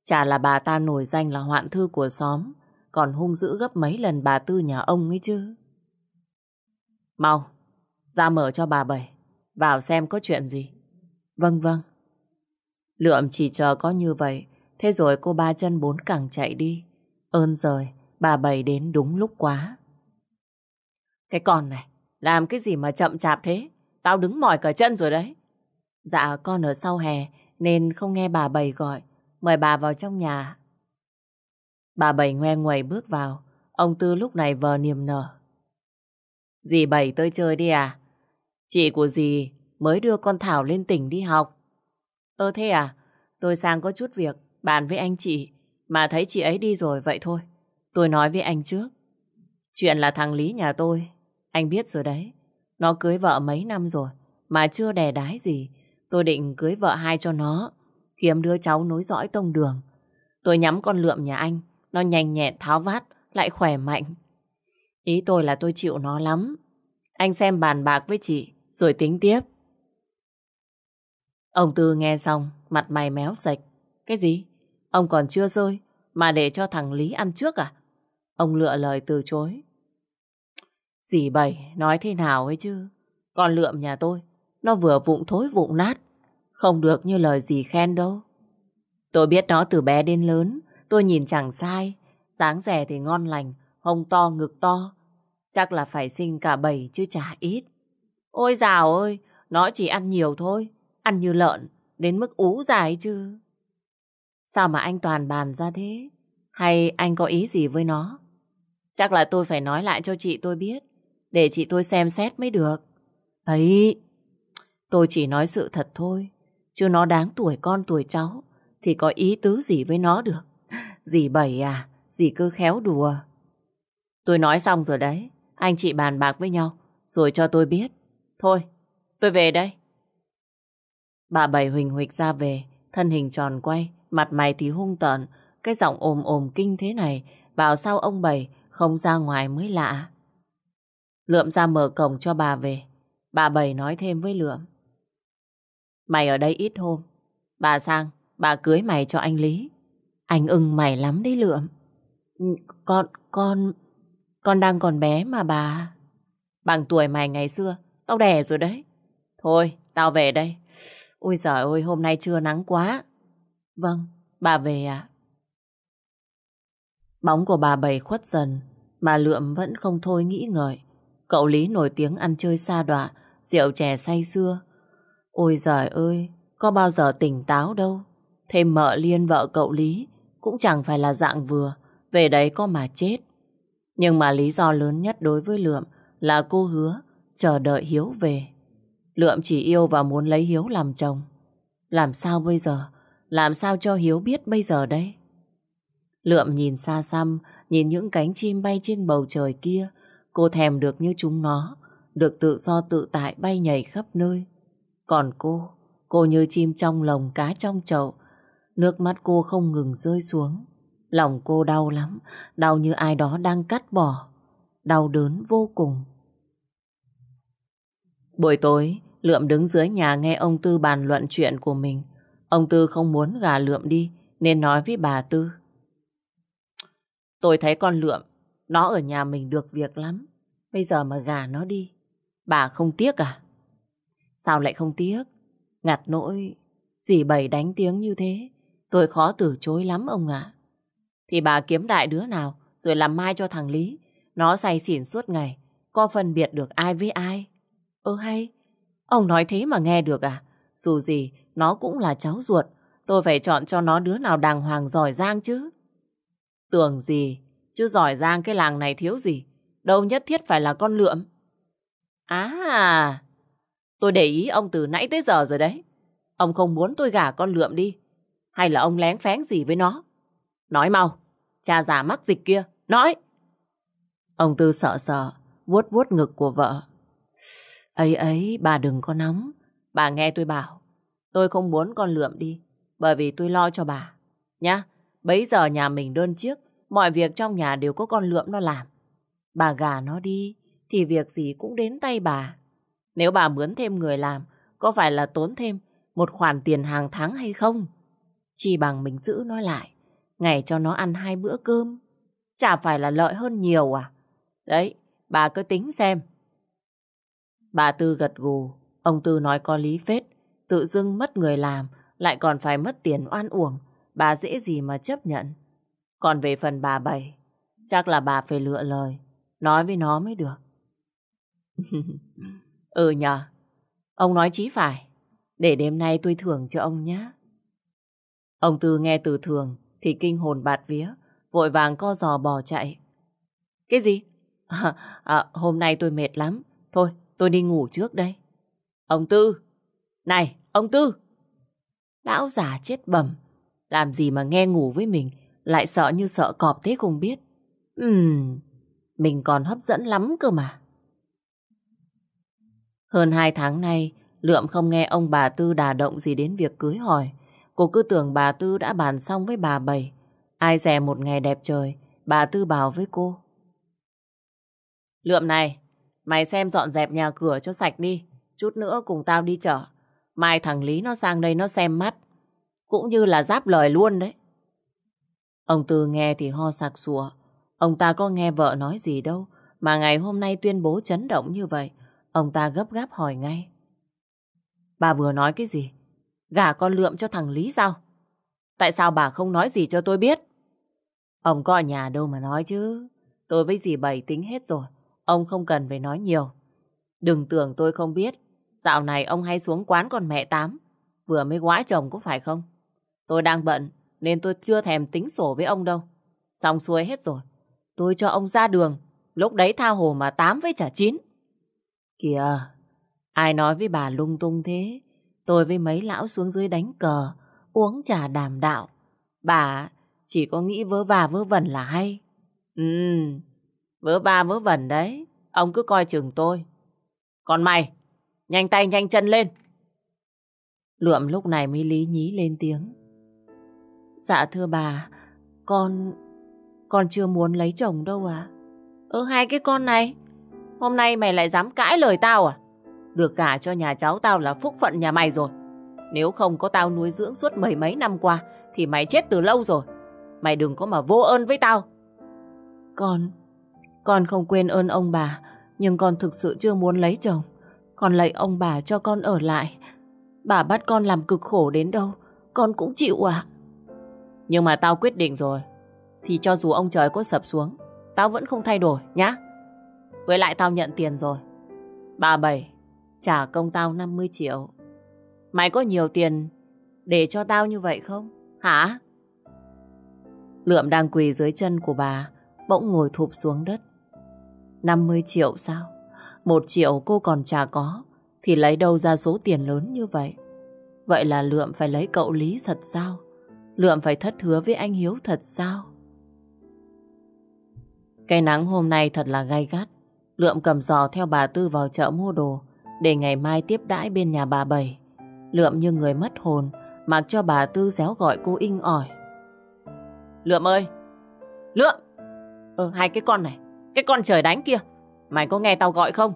Chả là bà ta nổi danh là hoạn thư của xóm, còn hung dữ gấp mấy lần bà Tư nhà ông ấy chứ. Mau, ra mở cho bà Bảy, vào xem có chuyện gì. Vâng vâng. Lượm chỉ chờ có như vậy, thế rồi cô ba chân bốn càng chạy đi. Ơn rồi, bà Bảy đến đúng lúc quá. Cái con này, làm cái gì mà chậm chạp thế? Tao đứng mỏi cả chân rồi đấy. Dạ con ở sau hè nên không nghe bà bầy gọi. Mời bà vào trong nhà. Bà bầy ngoe ngoẩy bước vào. Ông Tư lúc này vờ niềm nở. Dì bầy tôi chơi đi à? Chị của dì mới đưa con Thảo lên tỉnh đi học. Ơ thế à? Tôi sang có chút việc bàn với anh chị mà thấy chị ấy đi rồi vậy thôi. Tôi nói với anh trước. Chuyện là thằng Lý nhà tôi. Anh biết rồi đấy. Nó cưới vợ mấy năm rồi, mà chưa đẻ đái gì. Tôi định cưới vợ hai cho nó, kiếm đứa cháu nối dõi tông đường. Tôi nhắm con lượm nhà anh, nó nhanh nhẹn tháo vát, lại khỏe mạnh. Ý tôi là tôi chịu nó lắm. Anh xem bàn bạc với chị, rồi tính tiếp. Ông Tư nghe xong, mặt mày méo sạch. Cái gì? Ông còn chưa rơi, mà để cho thằng Lý ăn trước à? Ông lựa lời từ chối. Dì bầy, nói thế nào ấy chứ. Con lượm nhà tôi, nó vừa vụng thối vụng nát. Không được như lời dì khen đâu. Tôi biết nó từ bé đến lớn, tôi nhìn chẳng sai. dáng rẻ thì ngon lành, hông to ngực to. Chắc là phải sinh cả bầy chứ chả ít. Ôi dào ơi, nó chỉ ăn nhiều thôi. Ăn như lợn, đến mức ú dài chứ. Sao mà anh toàn bàn ra thế? Hay anh có ý gì với nó? Chắc là tôi phải nói lại cho chị tôi biết. Để chị tôi xem xét mới được. Ấy, tôi chỉ nói sự thật thôi. Chứ nó đáng tuổi con tuổi cháu. Thì có ý tứ gì với nó được. Dì bảy à, dì cứ khéo đùa. Tôi nói xong rồi đấy. Anh chị bàn bạc với nhau. Rồi cho tôi biết. Thôi, tôi về đây. Bà bảy huỳnh huịch ra về. Thân hình tròn quay. Mặt mày thì hung tợn. Cái giọng ồm ồm kinh thế này. Bảo sao ông bảy không ra ngoài mới lạ. Lượm ra mở cổng cho bà về. Bà Bảy nói thêm với Lượm. Mày ở đây ít hôm. Bà sang, bà cưới mày cho anh Lý. Anh ưng mày lắm đấy Lượm. Ừ, con, con, con đang còn bé mà bà. Bằng tuổi mày ngày xưa, tao đẻ rồi đấy. Thôi, tao về đây. Ôi giời ơi, hôm nay trưa nắng quá. Vâng, bà về ạ. Bóng của bà Bảy khuất dần, mà lượm vẫn không thôi nghĩ ngợi. Cậu Lý nổi tiếng ăn chơi xa đọa, rượu chè say xưa. Ôi giời ơi, có bao giờ tỉnh táo đâu. Thêm mợ liên vợ cậu Lý, cũng chẳng phải là dạng vừa, về đấy có mà chết. Nhưng mà lý do lớn nhất đối với Lượm là cô hứa chờ đợi Hiếu về. Lượm chỉ yêu và muốn lấy Hiếu làm chồng. Làm sao bây giờ? Làm sao cho Hiếu biết bây giờ đây? Lượm nhìn xa xăm, nhìn những cánh chim bay trên bầu trời kia, Cô thèm được như chúng nó, được tự do tự tại bay nhảy khắp nơi. Còn cô, cô như chim trong lồng cá trong chậu, nước mắt cô không ngừng rơi xuống. Lòng cô đau lắm, đau như ai đó đang cắt bỏ, đau đớn vô cùng. Buổi tối, Lượm đứng dưới nhà nghe ông Tư bàn luận chuyện của mình. Ông Tư không muốn gà Lượm đi, nên nói với bà Tư. Tôi thấy con Lượm nó ở nhà mình được việc lắm. Bây giờ mà gả nó đi, bà không tiếc à? Sao lại không tiếc? Ngặt nỗi, dì bầy đánh tiếng như thế, tôi khó từ chối lắm ông ạ. Thì bà kiếm đại đứa nào, rồi làm mai cho thằng Lý. Nó say xỉn suốt ngày, có phân biệt được ai với ai. Ơ hay, ông nói thế mà nghe được à? Dù gì, nó cũng là cháu ruột, tôi phải chọn cho nó đứa nào đàng hoàng giỏi giang chứ. Tưởng gì, Chứ giỏi giang cái làng này thiếu gì. Đâu nhất thiết phải là con lượm. À, tôi để ý ông từ nãy tới giờ rồi đấy. Ông không muốn tôi gả con lượm đi. Hay là ông lén phén gì với nó? Nói mau, cha già mắc dịch kia, nói. Ông Tư sợ sợ, vuốt vuốt ngực của vợ. Ấy ấy, bà đừng có nóng. Bà nghe tôi bảo, tôi không muốn con lượm đi, bởi vì tôi lo cho bà. Nhá, bấy giờ nhà mình đơn chiếc, Mọi việc trong nhà đều có con lượm nó làm. Bà gà nó đi, thì việc gì cũng đến tay bà. Nếu bà mướn thêm người làm, có phải là tốn thêm một khoản tiền hàng tháng hay không? Chỉ bằng mình giữ nó lại, ngày cho nó ăn hai bữa cơm. Chả phải là lợi hơn nhiều à? Đấy, bà cứ tính xem. Bà Tư gật gù, ông Tư nói có lý phết, tự dưng mất người làm, lại còn phải mất tiền oan uổng, bà dễ gì mà chấp nhận. Còn về phần bà Bảy, chắc là bà phải lựa lời, nói với nó mới được. ừ nhờ, ông nói chí phải, để đêm nay tôi thưởng cho ông nhé. Ông Tư nghe từ thường thì kinh hồn bạt vía, vội vàng co giò bò chạy. Cái gì? À, à, hôm nay tôi mệt lắm, thôi tôi đi ngủ trước đây. Ông Tư! Này, ông Tư! Lão già chết bẩm làm gì mà nghe ngủ với mình lại sợ như sợ cọp thế không biết. Ừm, mình còn hấp dẫn lắm cơ mà. Hơn hai tháng nay, Lượm không nghe ông bà Tư đà động gì đến việc cưới hỏi. Cô cứ tưởng bà Tư đã bàn xong với bà Bảy. Ai dè một ngày đẹp trời, bà Tư bảo với cô. Lượm này, mày xem dọn dẹp nhà cửa cho sạch đi. Chút nữa cùng tao đi chợ. Mai thằng Lý nó sang đây nó xem mắt. Cũng như là giáp lời luôn đấy. Ông Tư nghe thì ho sạc sủa Ông ta có nghe vợ nói gì đâu, mà ngày hôm nay tuyên bố chấn động như vậy. Ông ta gấp gáp hỏi ngay. Bà vừa nói cái gì? Gả con lượm cho thằng Lý sao? Tại sao bà không nói gì cho tôi biết? Ông có ở nhà đâu mà nói chứ. Tôi với dì Bảy tính hết rồi. Ông không cần phải nói nhiều. Đừng tưởng tôi không biết. Dạo này ông hay xuống quán con mẹ tám. Vừa mới quái chồng có phải không? Tôi đang bận nên tôi chưa thèm tính sổ với ông đâu. Xong xuôi hết rồi, tôi cho ông ra đường, lúc đấy tha hồ mà tám với trả chín. Kìa, ai nói với bà lung tung thế? Tôi với mấy lão xuống dưới đánh cờ, uống trà đàm đạo. Bà chỉ có nghĩ vớ và vớ vẩn là hay. Ừ, vớ va vớ vẩn đấy, ông cứ coi chừng tôi. Còn mày, nhanh tay nhanh chân lên. Lượm lúc này mới lý nhí lên tiếng. Dạ thưa bà, con... Con chưa muốn lấy chồng đâu à? Ừ hai cái con này, hôm nay mày lại dám cãi lời tao à? Được gả cho nhà cháu tao là phúc phận nhà mày rồi. Nếu không có tao nuôi dưỡng suốt mấy mấy năm qua, thì mày chết từ lâu rồi. Mày đừng có mà vô ơn với tao. Con, con không quên ơn ông bà, nhưng con thực sự chưa muốn lấy chồng. Con lấy ông bà cho con ở lại. Bà bắt con làm cực khổ đến đâu, con cũng chịu à? Nhưng mà tao quyết định rồi. Thì cho dù ông trời có sập xuống, tao vẫn không thay đổi nhá. Với lại tao nhận tiền rồi. Bà Bảy trả công tao 50 triệu. Mày có nhiều tiền để cho tao như vậy không? Hả? Lượm đang quỳ dưới chân của bà, bỗng ngồi thụp xuống đất. 50 triệu sao? Một triệu cô còn chả có, thì lấy đâu ra số tiền lớn như vậy? Vậy là Lượm phải lấy cậu Lý thật sao? Lượm phải thất hứa với anh Hiếu thật sao? Cái nắng hôm nay thật là gay gắt. Lượm cầm giò theo bà Tư vào chợ mua đồ để ngày mai tiếp đãi bên nhà bà Bảy. Lượm như người mất hồn mặc cho bà Tư réo gọi cô inh ỏi. Lượm ơi! Lượm! Ờ, hai cái con này, cái con trời đánh kia, mày có nghe tao gọi không?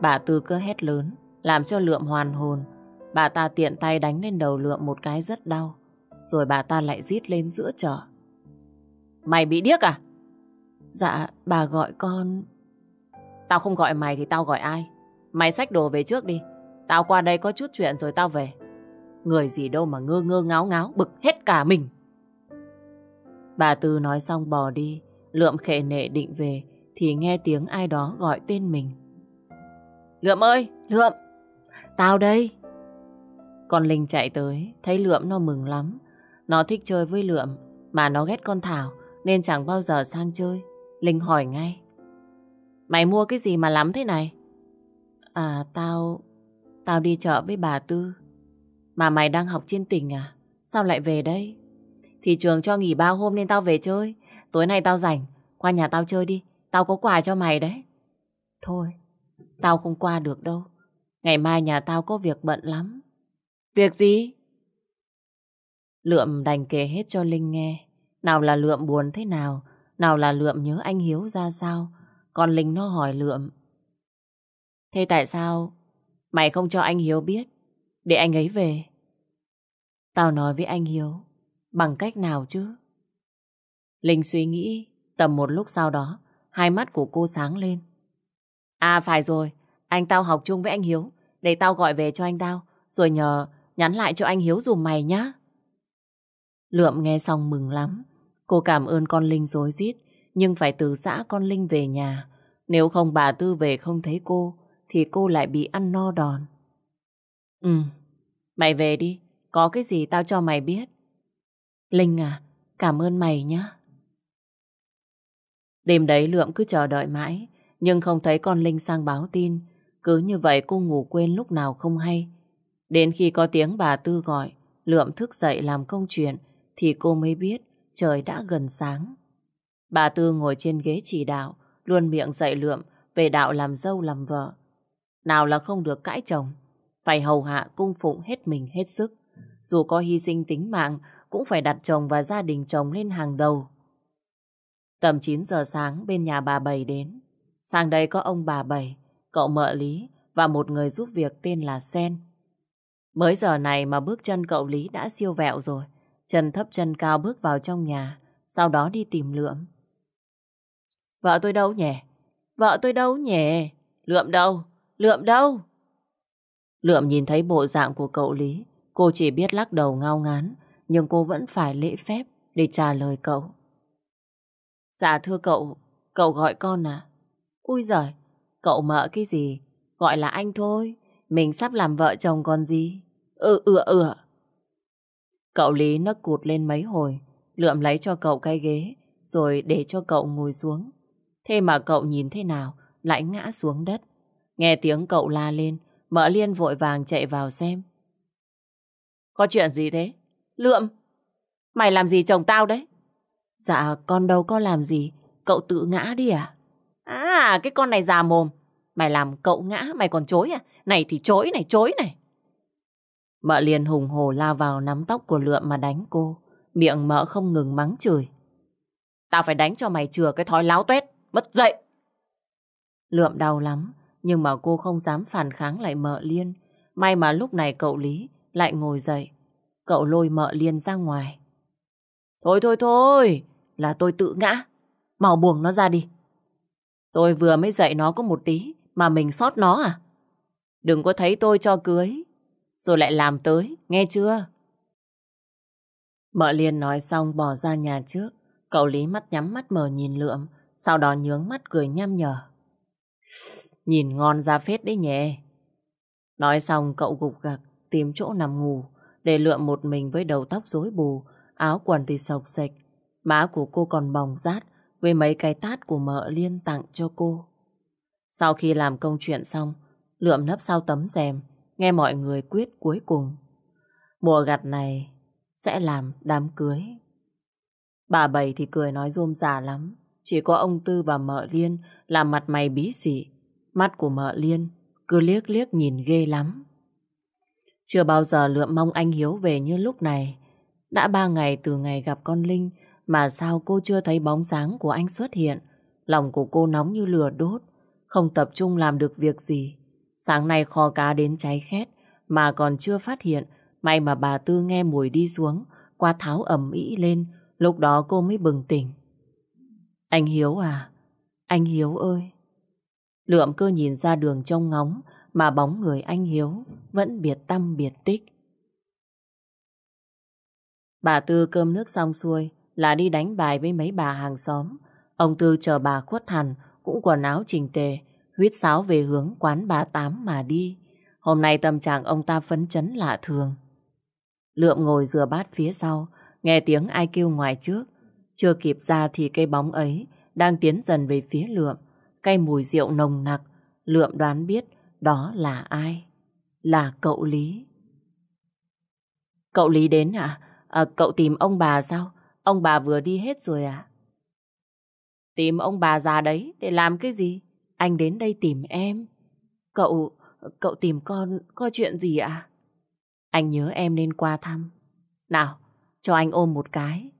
Bà Tư cứ hét lớn, làm cho Lượm hoàn hồn. Bà ta tiện tay đánh lên đầu Lượm một cái rất đau. Rồi bà ta lại rít lên giữa chợ Mày bị điếc à? Dạ bà gọi con Tao không gọi mày thì tao gọi ai Mày xách đồ về trước đi Tao qua đây có chút chuyện rồi tao về Người gì đâu mà ngơ ngơ ngáo ngáo Bực hết cả mình Bà Tư nói xong bò đi Lượm khệ nệ định về Thì nghe tiếng ai đó gọi tên mình Lượm ơi Lượm Tao đây Con Linh chạy tới Thấy Lượm nó mừng lắm nó thích chơi với Lượm, mà nó ghét con Thảo, nên chẳng bao giờ sang chơi. Linh hỏi ngay. Mày mua cái gì mà lắm thế này? À, tao... Tao đi chợ với bà Tư. Mà mày đang học trên tỉnh à? Sao lại về đây? Thì trường cho nghỉ bao hôm nên tao về chơi. Tối nay tao rảnh, qua nhà tao chơi đi. Tao có quà cho mày đấy. Thôi, tao không qua được đâu. Ngày mai nhà tao có việc bận lắm. Việc gì? Lượm đành kể hết cho Linh nghe. Nào là Lượm buồn thế nào, nào là Lượm nhớ anh Hiếu ra sao. Còn Linh nó hỏi Lượm. Thế tại sao mày không cho anh Hiếu biết, để anh ấy về? Tao nói với anh Hiếu, bằng cách nào chứ? Linh suy nghĩ, tầm một lúc sau đó, hai mắt của cô sáng lên. À phải rồi, anh tao học chung với anh Hiếu, để tao gọi về cho anh tao, rồi nhờ nhắn lại cho anh Hiếu dùm mày nhá. Lượm nghe xong mừng lắm. Cô cảm ơn con Linh dối rít nhưng phải từ xã con Linh về nhà. Nếu không bà Tư về không thấy cô, thì cô lại bị ăn no đòn. Ừ, mày về đi, có cái gì tao cho mày biết. Linh à, cảm ơn mày nhá. Đêm đấy Lượm cứ chờ đợi mãi, nhưng không thấy con Linh sang báo tin. Cứ như vậy cô ngủ quên lúc nào không hay. Đến khi có tiếng bà Tư gọi, Lượm thức dậy làm công chuyện, thì cô mới biết trời đã gần sáng. Bà Tư ngồi trên ghế chỉ đạo, luôn miệng dạy lượm về đạo làm dâu làm vợ. Nào là không được cãi chồng, phải hầu hạ cung phụng hết mình hết sức. Dù có hy sinh tính mạng, cũng phải đặt chồng và gia đình chồng lên hàng đầu. Tầm 9 giờ sáng bên nhà bà Bảy đến. Sang đây có ông bà Bảy, cậu mợ Lý và một người giúp việc tên là Sen. Mới giờ này mà bước chân cậu Lý đã siêu vẹo rồi chân thấp chân cao bước vào trong nhà, sau đó đi tìm Lượm. Vợ tôi đâu nhỉ? Vợ tôi đâu nhỉ? Lượm đâu? Lượm đâu? Lượm nhìn thấy bộ dạng của cậu Lý, cô chỉ biết lắc đầu ngao ngán, nhưng cô vẫn phải lễ phép để trả lời cậu. Dạ thưa cậu, cậu gọi con à? Ui giời, cậu mợ cái gì? Gọi là anh thôi, mình sắp làm vợ chồng còn gì? Ừ ừ ừ. Cậu Lý nó cụt lên mấy hồi, lượm lấy cho cậu cái ghế, rồi để cho cậu ngồi xuống. Thế mà cậu nhìn thế nào, lại ngã xuống đất. Nghe tiếng cậu la lên, mỡ liên vội vàng chạy vào xem. Có chuyện gì thế? Lượm, mày làm gì chồng tao đấy? Dạ, con đâu có làm gì, cậu tự ngã đi à? À, cái con này già mồm. Mày làm cậu ngã, mày còn chối à? Này thì chối này, chối này. Mợ liền hùng hồ lao vào nắm tóc của lượm mà đánh cô. Miệng mợ không ngừng mắng chửi. Tao phải đánh cho mày chừa cái thói láo tuét, mất dậy. Lượm đau lắm, nhưng mà cô không dám phản kháng lại mợ liên. May mà lúc này cậu Lý lại ngồi dậy. Cậu lôi mợ liên ra ngoài. Thôi thôi thôi, là tôi tự ngã. Màu buồng nó ra đi. Tôi vừa mới dậy nó có một tí, mà mình sót nó à? Đừng có thấy tôi cho cưới, rồi lại làm tới, nghe chưa? Mợ Liên nói xong bỏ ra nhà trước, cậu Lý mắt nhắm mắt mở nhìn lượm, sau đó nhướng mắt cười nham nhở. Nhìn ngon ra phết đấy nhỉ. Nói xong cậu gục gặc, tìm chỗ nằm ngủ, để lượm một mình với đầu tóc rối bù, áo quần thì sọc sạch, má của cô còn bỏng rát với mấy cái tát của mợ Liên tặng cho cô. Sau khi làm công chuyện xong, lượm nấp sau tấm rèm, nghe mọi người quyết cuối cùng. Mùa gặt này sẽ làm đám cưới. Bà Bảy thì cười nói rôm rà lắm. Chỉ có ông Tư và mợ Liên là mặt mày bí xỉ. Mắt của mợ Liên cứ liếc liếc nhìn ghê lắm. Chưa bao giờ lượm mong anh Hiếu về như lúc này. Đã ba ngày từ ngày gặp con Linh mà sao cô chưa thấy bóng dáng của anh xuất hiện. Lòng của cô nóng như lửa đốt, không tập trung làm được việc gì. Sáng nay kho cá đến cháy khét mà còn chưa phát hiện. May mà bà Tư nghe mùi đi xuống, qua tháo ẩm ĩ lên, lúc đó cô mới bừng tỉnh. Anh Hiếu à, anh Hiếu ơi. Lượm cơ nhìn ra đường trông ngóng mà bóng người anh Hiếu vẫn biệt tâm biệt tích. Bà Tư cơm nước xong xuôi là đi đánh bài với mấy bà hàng xóm. Ông Tư chờ bà khuất hẳn, cũng quần áo chỉnh tề, Huyết sáo về hướng quán bà tám mà đi. Hôm nay tâm trạng ông ta phấn chấn lạ thường. Lượm ngồi rửa bát phía sau, nghe tiếng ai kêu ngoài trước. Chưa kịp ra thì cây bóng ấy đang tiến dần về phía lượm. Cây mùi rượu nồng nặc, lượm đoán biết đó là ai. Là cậu Lý. Cậu Lý đến à? à cậu tìm ông bà sao? Ông bà vừa đi hết rồi à? Tìm ông bà già đấy để làm cái gì? Anh đến đây tìm em. Cậu, cậu tìm con có chuyện gì ạ? À? Anh nhớ em nên qua thăm. Nào, cho anh ôm một cái.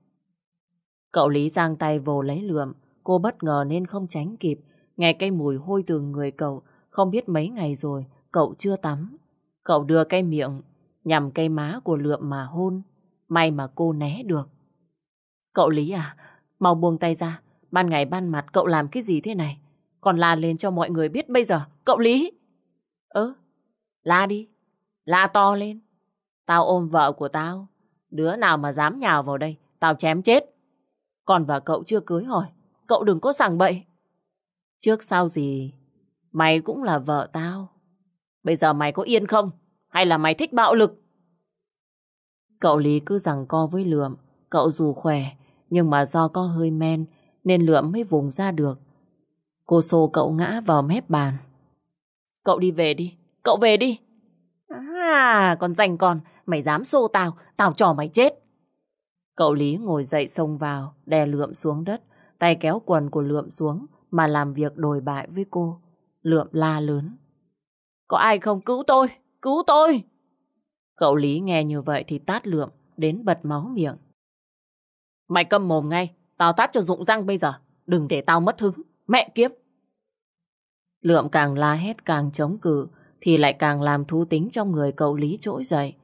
Cậu Lý giang tay vồ lấy lượm, cô bất ngờ nên không tránh kịp. Nghe cái mùi hôi từ người cậu, không biết mấy ngày rồi, cậu chưa tắm. Cậu đưa cái miệng, nhằm cây má của lượm mà hôn. May mà cô né được. Cậu Lý à, mau buông tay ra. Ban ngày ban mặt cậu làm cái gì thế này? Còn la lên cho mọi người biết bây giờ. Cậu Lý! Ơ, ừ, la đi. La to lên. Tao ôm vợ của tao. Đứa nào mà dám nhào vào đây, tao chém chết. Còn và cậu chưa cưới hỏi. Cậu đừng có sảng bậy. Trước sau gì, mày cũng là vợ tao. Bây giờ mày có yên không? Hay là mày thích bạo lực? Cậu Lý cứ rằng co với Lượm. Cậu dù khỏe, nhưng mà do có hơi men, nên Lượm mới vùng ra được. Cô xô cậu ngã vào mép bàn. Cậu đi về đi, cậu về đi. À, còn rành còn, mày dám xô tao, tao trò mày chết. Cậu Lý ngồi dậy xông vào, đè lượm xuống đất, tay kéo quần của lượm xuống mà làm việc đồi bại với cô. Lượm la lớn. Có ai không cứu tôi, cứu tôi. Cậu Lý nghe như vậy thì tát lượm, đến bật máu miệng. Mày câm mồm ngay, tao tát cho rụng răng bây giờ, đừng để tao mất hứng. Mẹ kiếp! Lượm càng la hét càng chống cự thì lại càng làm thú tính trong người cậu Lý trỗi dậy.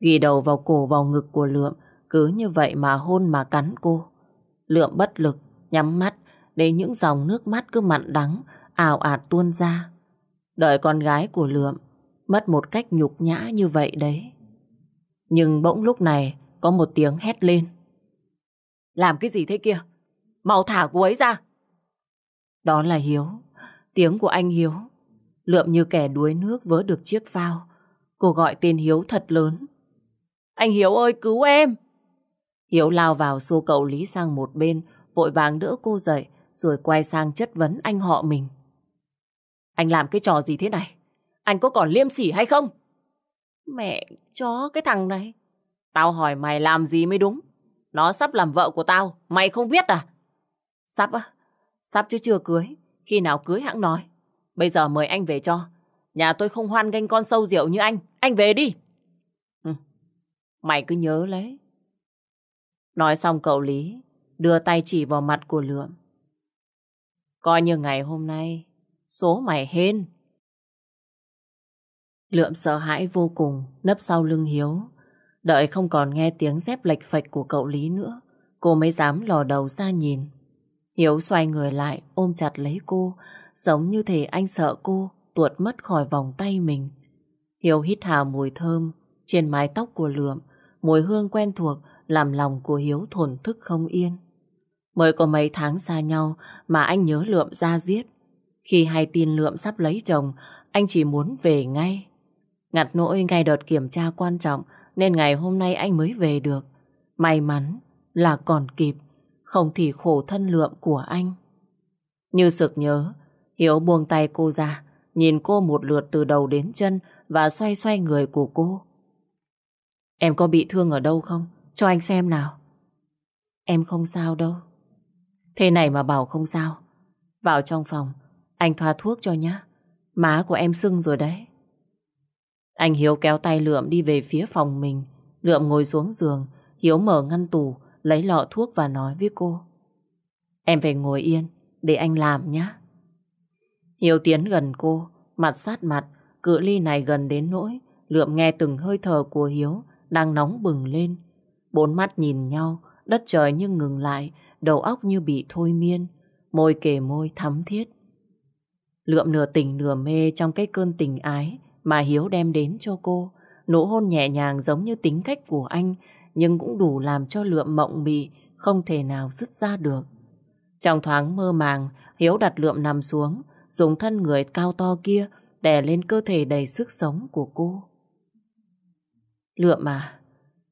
Ghi đầu vào cổ vào ngực của Lượm cứ như vậy mà hôn mà cắn cô. Lượm bất lực, nhắm mắt để những dòng nước mắt cứ mặn đắng ảo ạt tuôn ra. Đợi con gái của Lượm mất một cách nhục nhã như vậy đấy. Nhưng bỗng lúc này có một tiếng hét lên. Làm cái gì thế kia? Mau thả cô ấy ra! Đó là Hiếu, tiếng của anh Hiếu. Lượm như kẻ đuối nước vớ được chiếc phao. Cô gọi tên Hiếu thật lớn. Anh Hiếu ơi cứu em! Hiếu lao vào xô cậu Lý sang một bên, vội vàng đỡ cô dậy, rồi quay sang chất vấn anh họ mình. Anh làm cái trò gì thế này? Anh có còn liêm sỉ hay không? Mẹ chó cái thằng này. Tao hỏi mày làm gì mới đúng. Nó sắp làm vợ của tao, mày không biết à? Sắp á? Sắp chứ chưa cưới, khi nào cưới hãng nói. Bây giờ mời anh về cho. Nhà tôi không hoan nghênh con sâu rượu như anh, anh về đi. Ừ. Mày cứ nhớ lấy. Nói xong cậu Lý đưa tay chỉ vào mặt của Lượm. Coi như ngày hôm nay số mày hên. Lượm sợ hãi vô cùng nấp sau lưng Hiếu. Đợi không còn nghe tiếng dép lệch phạch của cậu Lý nữa, cô mới dám lò đầu ra nhìn. Hiếu xoay người lại ôm chặt lấy cô, giống như thể anh sợ cô tuột mất khỏi vòng tay mình. Hiếu hít hà mùi thơm trên mái tóc của lượm, mùi hương quen thuộc làm lòng của Hiếu thổn thức không yên. Mới có mấy tháng xa nhau mà anh nhớ lượm ra giết. Khi hai tin lượm sắp lấy chồng, anh chỉ muốn về ngay. Ngặt nỗi ngay đợt kiểm tra quan trọng nên ngày hôm nay anh mới về được. May mắn là còn kịp không thì khổ thân lượm của anh. Như sực nhớ, Hiếu buông tay cô ra, nhìn cô một lượt từ đầu đến chân và xoay xoay người của cô. Em có bị thương ở đâu không? Cho anh xem nào. Em không sao đâu. Thế này mà bảo không sao. Vào trong phòng, anh thoa thuốc cho nhá. Má của em sưng rồi đấy. Anh Hiếu kéo tay Lượm đi về phía phòng mình. Lượm ngồi xuống giường, Hiếu mở ngăn tủ, lấy lọ thuốc và nói với cô. Em về ngồi yên, để anh làm nhé. Hiếu tiến gần cô, mặt sát mặt, cự ly này gần đến nỗi, lượm nghe từng hơi thở của Hiếu đang nóng bừng lên. Bốn mắt nhìn nhau, đất trời như ngừng lại, đầu óc như bị thôi miên, môi kề môi thắm thiết. Lượm nửa tỉnh nửa mê trong cái cơn tình ái mà Hiếu đem đến cho cô, nụ hôn nhẹ nhàng giống như tính cách của anh, nhưng cũng đủ làm cho lượm mộng mị không thể nào dứt ra được. Trong thoáng mơ màng, Hiếu đặt lượm nằm xuống, dùng thân người cao to kia đè lên cơ thể đầy sức sống của cô. Lượm à,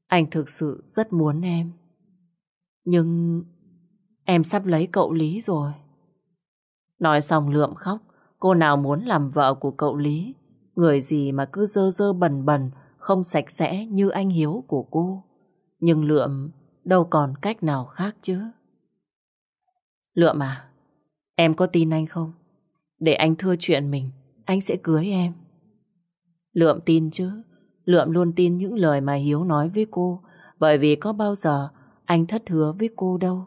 anh thực sự rất muốn em. Nhưng em sắp lấy cậu Lý rồi. Nói xong lượm khóc, cô nào muốn làm vợ của cậu Lý, người gì mà cứ dơ dơ bẩn bẩn, không sạch sẽ như anh Hiếu của cô. Nhưng Lượm đâu còn cách nào khác chứ. Lượm à, em có tin anh không? Để anh thưa chuyện mình, anh sẽ cưới em. Lượm tin chứ, Lượm luôn tin những lời mà Hiếu nói với cô, bởi vì có bao giờ anh thất hứa với cô đâu.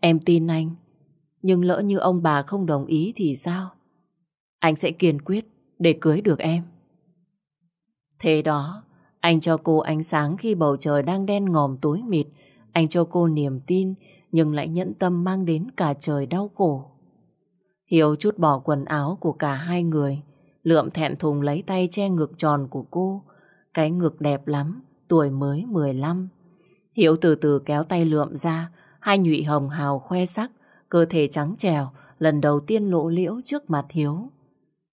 Em tin anh, nhưng lỡ như ông bà không đồng ý thì sao? Anh sẽ kiên quyết để cưới được em. Thế đó, anh cho cô ánh sáng khi bầu trời đang đen ngòm tối mịt. Anh cho cô niềm tin, nhưng lại nhẫn tâm mang đến cả trời đau khổ. Hiếu chút bỏ quần áo của cả hai người. Lượm thẹn thùng lấy tay che ngực tròn của cô. Cái ngực đẹp lắm, tuổi mới 15. Hiếu từ từ kéo tay lượm ra, hai nhụy hồng hào khoe sắc, cơ thể trắng trèo, lần đầu tiên lộ liễu trước mặt Hiếu.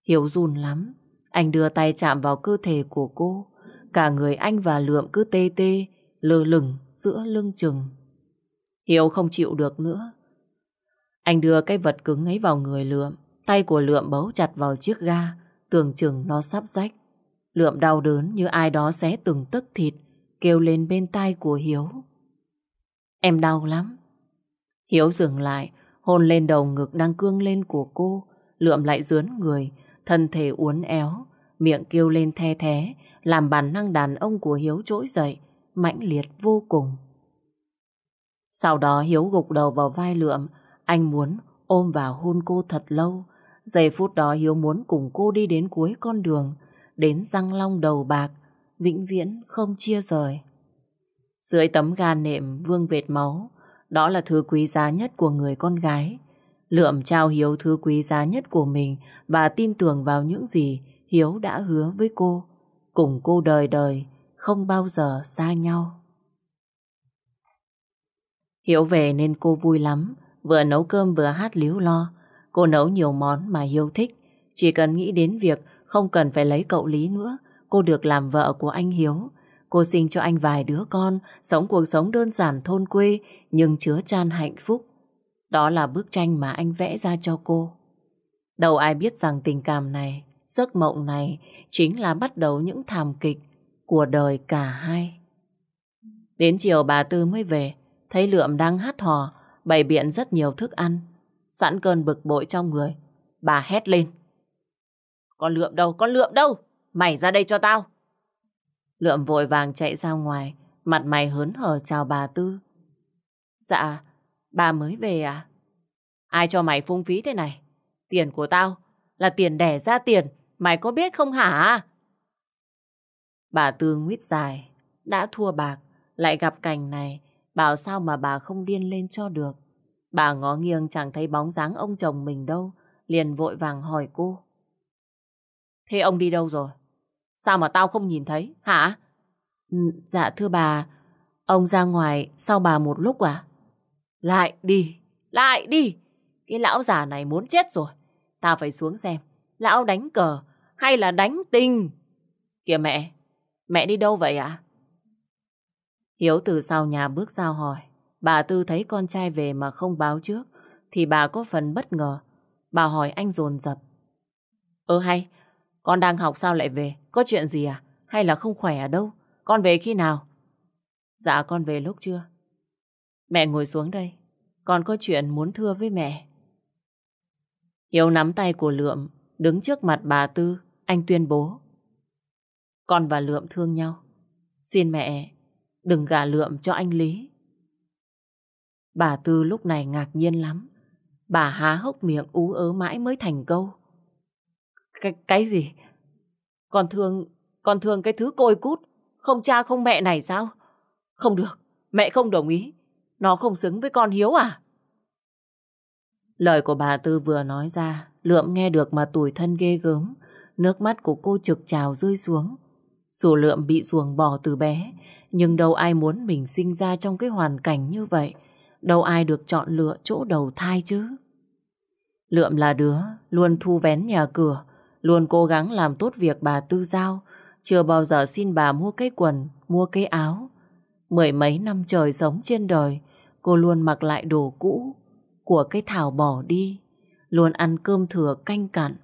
Hiếu run lắm, anh đưa tay chạm vào cơ thể của cô, Cả người anh và Lượm cứ tê tê, lơ lửng giữa lưng chừng. Hiếu không chịu được nữa. Anh đưa cái vật cứng ấy vào người Lượm, tay của Lượm bấu chặt vào chiếc ga, tưởng chừng nó sắp rách. Lượm đau đớn như ai đó xé từng tấc thịt, kêu lên bên tai của Hiếu. Em đau lắm. Hiếu dừng lại, hôn lên đầu ngực đang cương lên của cô, lượm lại dướn người, thân thể uốn éo, miệng kêu lên the thế, làm bản năng đàn ông của Hiếu trỗi dậy, mãnh liệt vô cùng. Sau đó Hiếu gục đầu vào vai lượm, anh muốn ôm vào hôn cô thật lâu. Giây phút đó Hiếu muốn cùng cô đi đến cuối con đường, đến răng long đầu bạc, vĩnh viễn không chia rời. Dưới tấm gan nệm vương vệt máu, đó là thứ quý giá nhất của người con gái. Lượm trao Hiếu thứ quý giá nhất của mình và tin tưởng vào những gì Hiếu đã hứa với cô cùng cô đời đời, không bao giờ xa nhau. hiểu về nên cô vui lắm, vừa nấu cơm vừa hát líu lo. Cô nấu nhiều món mà Hiếu thích, chỉ cần nghĩ đến việc không cần phải lấy cậu Lý nữa, cô được làm vợ của anh Hiếu. Cô sinh cho anh vài đứa con, sống cuộc sống đơn giản thôn quê nhưng chứa chan hạnh phúc. Đó là bức tranh mà anh vẽ ra cho cô. Đâu ai biết rằng tình cảm này Giấc mộng này chính là bắt đầu những thảm kịch của đời cả hai. Đến chiều bà Tư mới về, thấy Lượm đang hát hò, bày biện rất nhiều thức ăn. Sẵn cơn bực bội trong người, bà hét lên. Con Lượm đâu, con Lượm đâu, mày ra đây cho tao. Lượm vội vàng chạy ra ngoài, mặt mày hớn hở chào bà Tư. Dạ, bà mới về à? Ai cho mày phung phí thế này? Tiền của tao là tiền đẻ ra tiền, Mày có biết không hả? Bà Tư nguyết dài, đã thua bạc, lại gặp cảnh này, bảo sao mà bà không điên lên cho được. Bà ngó nghiêng chẳng thấy bóng dáng ông chồng mình đâu, liền vội vàng hỏi cô. Thế ông đi đâu rồi? Sao mà tao không nhìn thấy, hả? Ừ, dạ thưa bà, ông ra ngoài sau bà một lúc à? Lại đi, lại đi! Cái lão già này muốn chết rồi, ta phải xuống xem Lão đánh cờ hay là đánh tinh? Kìa mẹ, mẹ đi đâu vậy ạ? À? Hiếu từ sau nhà bước ra hỏi. Bà Tư thấy con trai về mà không báo trước thì bà có phần bất ngờ. Bà hỏi anh dồn dập. Ơ hay, con đang học sao lại về? Có chuyện gì à? Hay là không khỏe ở đâu? Con về khi nào? Dạ con về lúc chưa? Mẹ ngồi xuống đây. Con có chuyện muốn thưa với mẹ. Hiếu nắm tay của Lượm Đứng trước mặt bà Tư, anh tuyên bố. Con và Lượm thương nhau. Xin mẹ, đừng gả Lượm cho anh Lý. Bà Tư lúc này ngạc nhiên lắm. Bà há hốc miệng ú ớ mãi mới thành câu. Cái, cái gì? Con thương, con thương cái thứ côi cút, không cha không mẹ này sao? Không được, mẹ không đồng ý. Nó không xứng với con Hiếu à? Lời của bà Tư vừa nói ra Lượm nghe được mà tủi thân ghê gớm, nước mắt của cô trực trào rơi xuống. Dù Lượm bị ruồng bỏ từ bé, nhưng đâu ai muốn mình sinh ra trong cái hoàn cảnh như vậy. Đâu ai được chọn lựa chỗ đầu thai chứ. Lượm là đứa, luôn thu vén nhà cửa, luôn cố gắng làm tốt việc bà Tư Giao, chưa bao giờ xin bà mua cái quần, mua cái áo. Mười mấy năm trời sống trên đời, cô luôn mặc lại đồ cũ của cái Thảo bỏ đi luôn ăn cơm thừa canh cặn.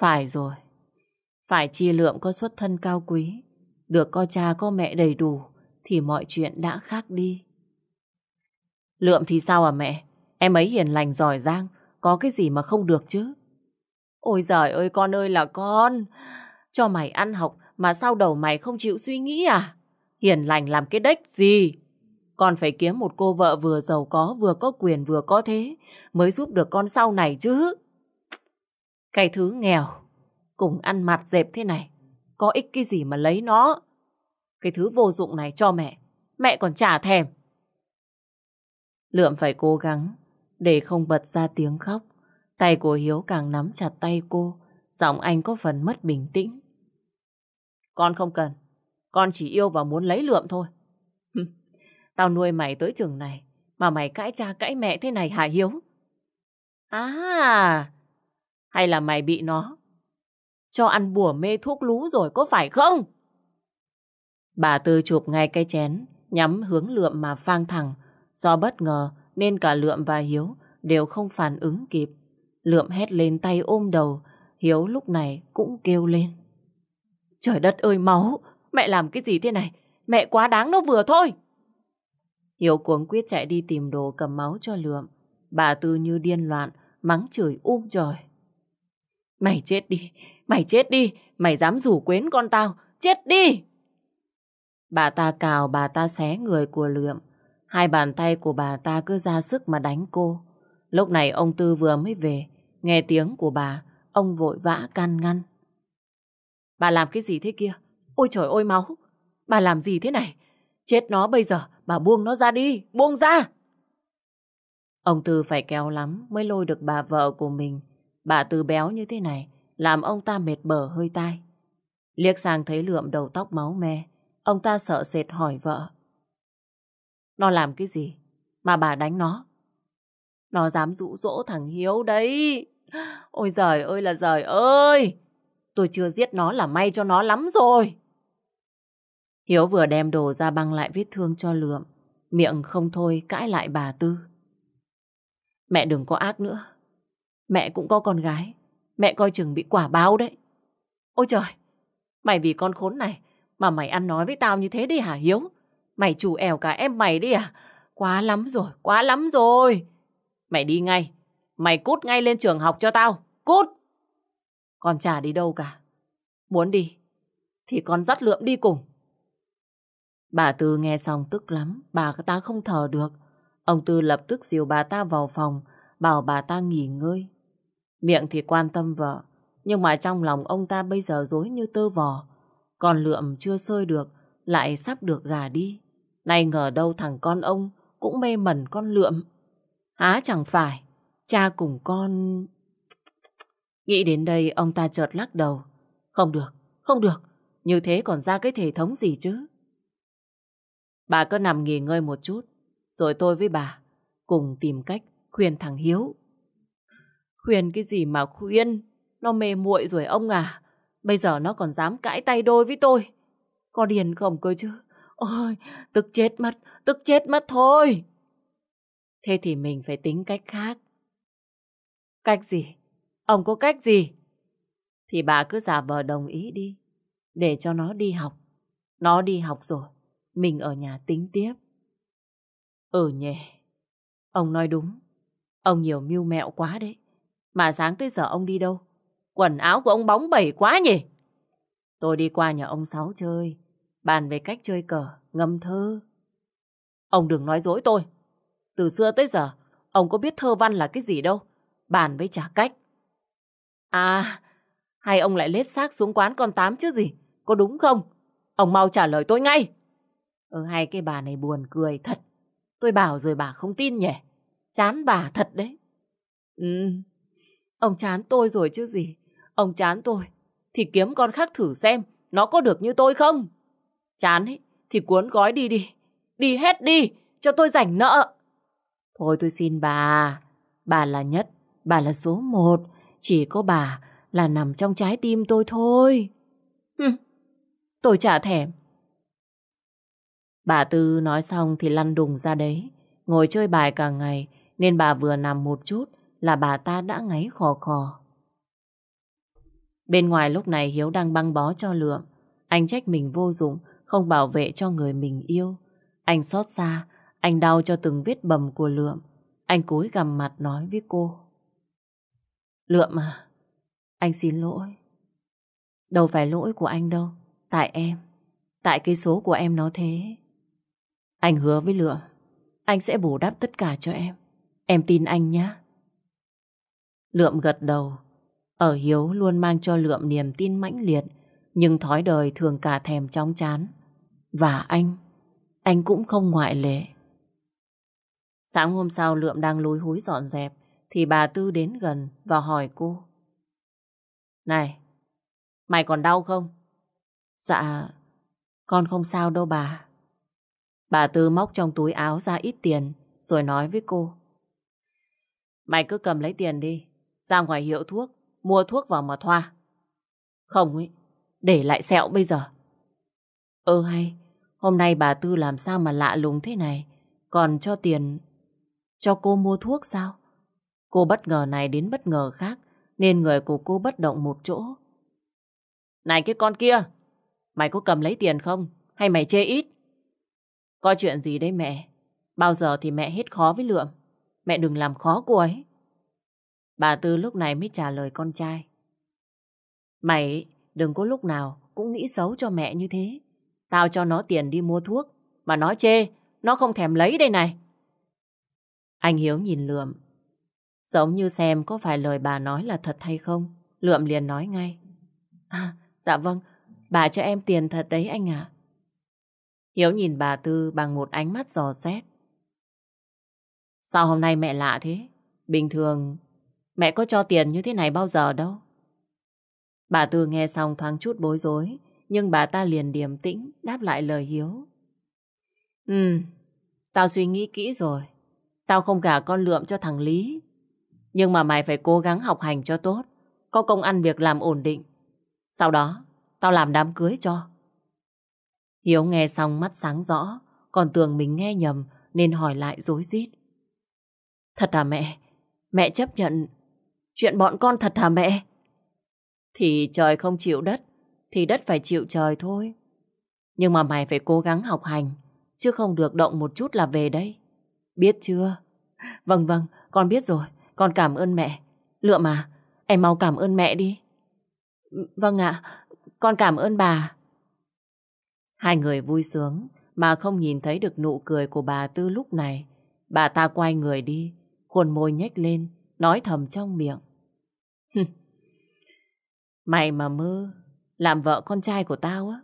Phải rồi, phải chia lượm có xuất thân cao quý, được có cha có mẹ đầy đủ thì mọi chuyện đã khác đi. Lượm thì sao à mẹ? Em ấy hiền lành giỏi giang, có cái gì mà không được chứ? Ôi giời ơi con ơi là con, cho mày ăn học mà sao đầu mày không chịu suy nghĩ à? Hiền lành làm cái đếch gì? Con phải kiếm một cô vợ vừa giàu có, vừa có quyền, vừa có thế, mới giúp được con sau này chứ. Cái thứ nghèo, cùng ăn mặt dẹp thế này, có ích cái gì mà lấy nó. Cái thứ vô dụng này cho mẹ, mẹ còn trả thèm. Lượm phải cố gắng để không bật ra tiếng khóc. Tay của Hiếu càng nắm chặt tay cô, giọng anh có phần mất bình tĩnh. Con không cần, con chỉ yêu và muốn lấy lượm thôi. Tao nuôi mày tới trường này, mà mày cãi cha cãi mẹ thế này hả Hiếu? À, hay là mày bị nó cho ăn bùa mê thuốc lú rồi có phải không? Bà Tư chụp ngay cái chén, nhắm hướng lượm mà phang thẳng. Do bất ngờ nên cả lượm và Hiếu đều không phản ứng kịp. Lượm hét lên tay ôm đầu, Hiếu lúc này cũng kêu lên. Trời đất ơi máu, mẹ làm cái gì thế này? Mẹ quá đáng nó vừa thôi. Hiếu cuống quyết chạy đi tìm đồ cầm máu cho lượm. Bà Tư như điên loạn, mắng chửi um trời. Mày chết đi, mày chết đi, mày dám rủ quến con tao, chết đi! Bà ta cào, bà ta xé người của lượm. Hai bàn tay của bà ta cứ ra sức mà đánh cô. Lúc này ông Tư vừa mới về, nghe tiếng của bà, ông vội vã can ngăn. Bà làm cái gì thế kia? Ôi trời ôi máu! Bà làm gì thế này? Chết nó bây giờ, Bà buông nó ra đi, buông ra! Ông Tư phải kéo lắm mới lôi được bà vợ của mình. Bà Tư béo như thế này, làm ông ta mệt bở hơi tai. Liếc sang thấy lượm đầu tóc máu me, ông ta sợ sệt hỏi vợ. Nó làm cái gì mà bà đánh nó? Nó dám dụ dỗ thằng Hiếu đấy. Ôi giời ơi là giời ơi! Tôi chưa giết nó là may cho nó lắm rồi. Hiếu vừa đem đồ ra băng lại vết thương cho lượm. Miệng không thôi cãi lại bà Tư. Mẹ đừng có ác nữa. Mẹ cũng có con gái. Mẹ coi chừng bị quả báo đấy. Ôi trời! Mày vì con khốn này mà mày ăn nói với tao như thế đi hả Hiếu? Mày chủ ẻo cả em mày đi à? Quá lắm rồi, quá lắm rồi. Mày đi ngay. Mày cút ngay lên trường học cho tao. Cút! Con chả đi đâu cả. Muốn đi thì con dắt lượm đi cùng. Bà Tư nghe xong tức lắm, bà ta không thở được. Ông Tư lập tức dìu bà ta vào phòng, bảo bà ta nghỉ ngơi. Miệng thì quan tâm vợ, nhưng mà trong lòng ông ta bây giờ dối như tơ vò. Còn lượm chưa sơi được, lại sắp được gà đi. Nay ngờ đâu thằng con ông cũng mê mẩn con lượm. Há chẳng phải, cha cùng con... Nghĩ đến đây ông ta chợt lắc đầu. Không được, không được, như thế còn ra cái thể thống gì chứ? Bà cứ nằm nghỉ ngơi một chút, rồi tôi với bà cùng tìm cách khuyên thằng Hiếu. Khuyên cái gì mà khuyên? Nó mê muội rồi ông à. Bây giờ nó còn dám cãi tay đôi với tôi. Có điền không cơ chứ? Ôi, tức chết mất, tức chết mất thôi. Thế thì mình phải tính cách khác. Cách gì? Ông có cách gì? Thì bà cứ giả vờ đồng ý đi, để cho nó đi học. Nó đi học rồi, mình ở nhà tính tiếp. Ừ nhỉ. Ông nói đúng. Ông nhiều mưu mẹo quá đấy. Mà sáng tới giờ ông đi đâu? Quần áo của ông bóng bẩy quá nhỉ? Tôi đi qua nhà ông Sáu chơi. Bàn về cách chơi cờ, ngâm thơ. Ông đừng nói dối tôi. Từ xưa tới giờ, ông có biết thơ văn là cái gì đâu. Bàn với trả cách. À, hay ông lại lết xác xuống quán con tám chứ gì? Có đúng không? Ông mau trả lời tôi ngay. Ừ hai cái bà này buồn cười thật. Tôi bảo rồi bà không tin nhỉ. Chán bà thật đấy. Ừ, ông chán tôi rồi chứ gì. Ông chán tôi thì kiếm con khác thử xem nó có được như tôi không. Chán ấy thì cuốn gói đi đi. Đi hết đi cho tôi rảnh nợ. Thôi tôi xin bà. Bà là nhất, bà là số một. Chỉ có bà là nằm trong trái tim tôi thôi. Hừm, tôi trả thèm. Bà Tư nói xong thì lăn đùng ra đấy. Ngồi chơi bài cả ngày nên bà vừa nằm một chút là bà ta đã ngáy khò khò. Bên ngoài lúc này Hiếu đang băng bó cho lượm. Anh trách mình vô dụng, không bảo vệ cho người mình yêu. Anh xót xa, anh đau cho từng vết bầm của lượm. Anh cúi gằm mặt nói với cô. Lượm à, anh xin lỗi. Đâu phải lỗi của anh đâu, tại em. Tại cái số của em nó thế. Anh hứa với Lựa, anh sẽ bù đắp tất cả cho em. Em tin anh nhé. Lượm gật đầu. Ở Hiếu luôn mang cho Lượm niềm tin mãnh liệt, nhưng thói đời thường cả thèm chóng chán. Và anh, anh cũng không ngoại lệ. Sáng hôm sau Lượm đang lối húi dọn dẹp, thì bà Tư đến gần và hỏi cô. Này, mày còn đau không? Dạ, con không sao đâu bà. Bà Tư móc trong túi áo ra ít tiền rồi nói với cô. Mày cứ cầm lấy tiền đi, ra ngoài hiệu thuốc, mua thuốc vào mà thoa. Không ấy, để lại sẹo bây giờ. Ơ hay, hôm nay bà Tư làm sao mà lạ lùng thế này, còn cho tiền cho cô mua thuốc sao? Cô bất ngờ này đến bất ngờ khác, nên người của cô bất động một chỗ. Này cái con kia, mày có cầm lấy tiền không? Hay mày chê ít? Có chuyện gì đấy mẹ? Bao giờ thì mẹ hết khó với Lượm? Mẹ đừng làm khó cô ấy. Bà Tư lúc này mới trả lời con trai. Mày đừng có lúc nào cũng nghĩ xấu cho mẹ như thế. Tao cho nó tiền đi mua thuốc, mà nó chê, nó không thèm lấy đây này. Anh Hiếu nhìn Lượm, giống như xem có phải lời bà nói là thật hay không. Lượm liền nói ngay. À, dạ vâng, bà cho em tiền thật đấy anh ạ. Hiếu nhìn bà Tư bằng một ánh mắt giò xét. Sao hôm nay mẹ lạ thế? Bình thường mẹ có cho tiền như thế này bao giờ đâu. Bà Tư nghe xong thoáng chút bối rối, nhưng bà ta liền điềm tĩnh đáp lại lời Hiếu. Ừ, tao suy nghĩ kỹ rồi. Tao không gả con lượm cho thằng Lý. Nhưng mà mày phải cố gắng học hành cho tốt, có công ăn việc làm ổn định. Sau đó, tao làm đám cưới cho. Hiếu nghe xong mắt sáng rõ, còn tưởng mình nghe nhầm nên hỏi lại dối rít Thật à mẹ? Mẹ chấp nhận. Chuyện bọn con thật hả mẹ? Thì trời không chịu đất, thì đất phải chịu trời thôi. Nhưng mà mày phải cố gắng học hành, chứ không được động một chút là về đây. Biết chưa? Vâng vâng, con biết rồi, con cảm ơn mẹ. Lựa mà, em mau cảm ơn mẹ đi. Vâng ạ, con cảm ơn bà. Hai người vui sướng mà không nhìn thấy được nụ cười của bà Tư lúc này. Bà ta quay người đi, khuôn môi nhếch lên, nói thầm trong miệng. mày mà mơ, làm vợ con trai của tao á.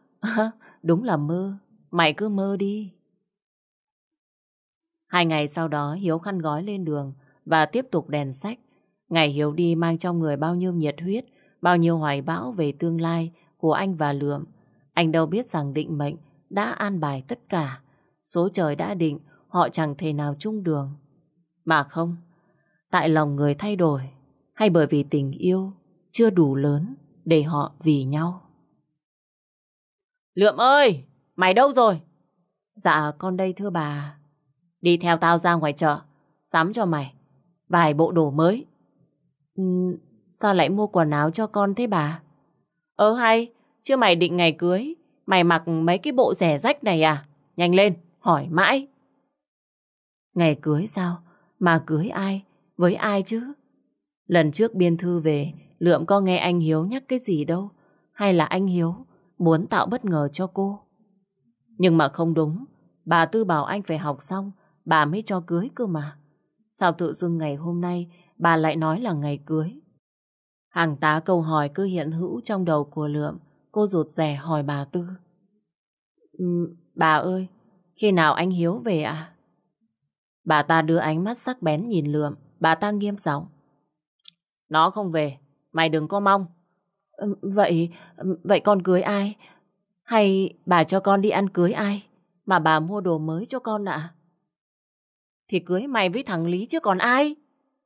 Đúng là mơ, mày cứ mơ đi. Hai ngày sau đó Hiếu khăn gói lên đường và tiếp tục đèn sách. Ngày Hiếu đi mang trong người bao nhiêu nhiệt huyết, bao nhiêu hoài bão về tương lai của anh và Lượm. Anh đâu biết rằng định mệnh đã an bài tất cả. Số trời đã định, họ chẳng thể nào chung đường. Mà không, tại lòng người thay đổi, hay bởi vì tình yêu chưa đủ lớn để họ vì nhau. Lượm ơi, mày đâu rồi? Dạ, con đây thưa bà. Đi theo tao ra ngoài chợ, sắm cho mày vài bộ đồ mới. Ừ, sao lại mua quần áo cho con thế bà? Ơ ờ hay, chưa mày định ngày cưới, mày mặc mấy cái bộ rẻ rách này à? Nhanh lên, hỏi mãi. Ngày cưới sao? Mà cưới ai? Với ai chứ? Lần trước biên thư về, Lượm có nghe anh Hiếu nhắc cái gì đâu. Hay là anh Hiếu muốn tạo bất ngờ cho cô? Nhưng mà không đúng. Bà Tư bảo anh phải học xong, bà mới cho cưới cơ mà. Sao tự dưng ngày hôm nay bà lại nói là ngày cưới? Hàng tá câu hỏi cứ hiện hữu trong đầu của Lượm. Cô rụt rè hỏi bà Tư. Ừ, bà ơi, khi nào anh Hiếu về ạ? À? Bà ta đưa ánh mắt sắc bén nhìn lượm, bà ta nghiêm giọng. Nó không về, mày đừng có mong. Ừ, vậy, vậy con cưới ai? Hay bà cho con đi ăn cưới ai? Mà bà mua đồ mới cho con ạ? À? Thì cưới mày với thằng Lý chứ còn ai?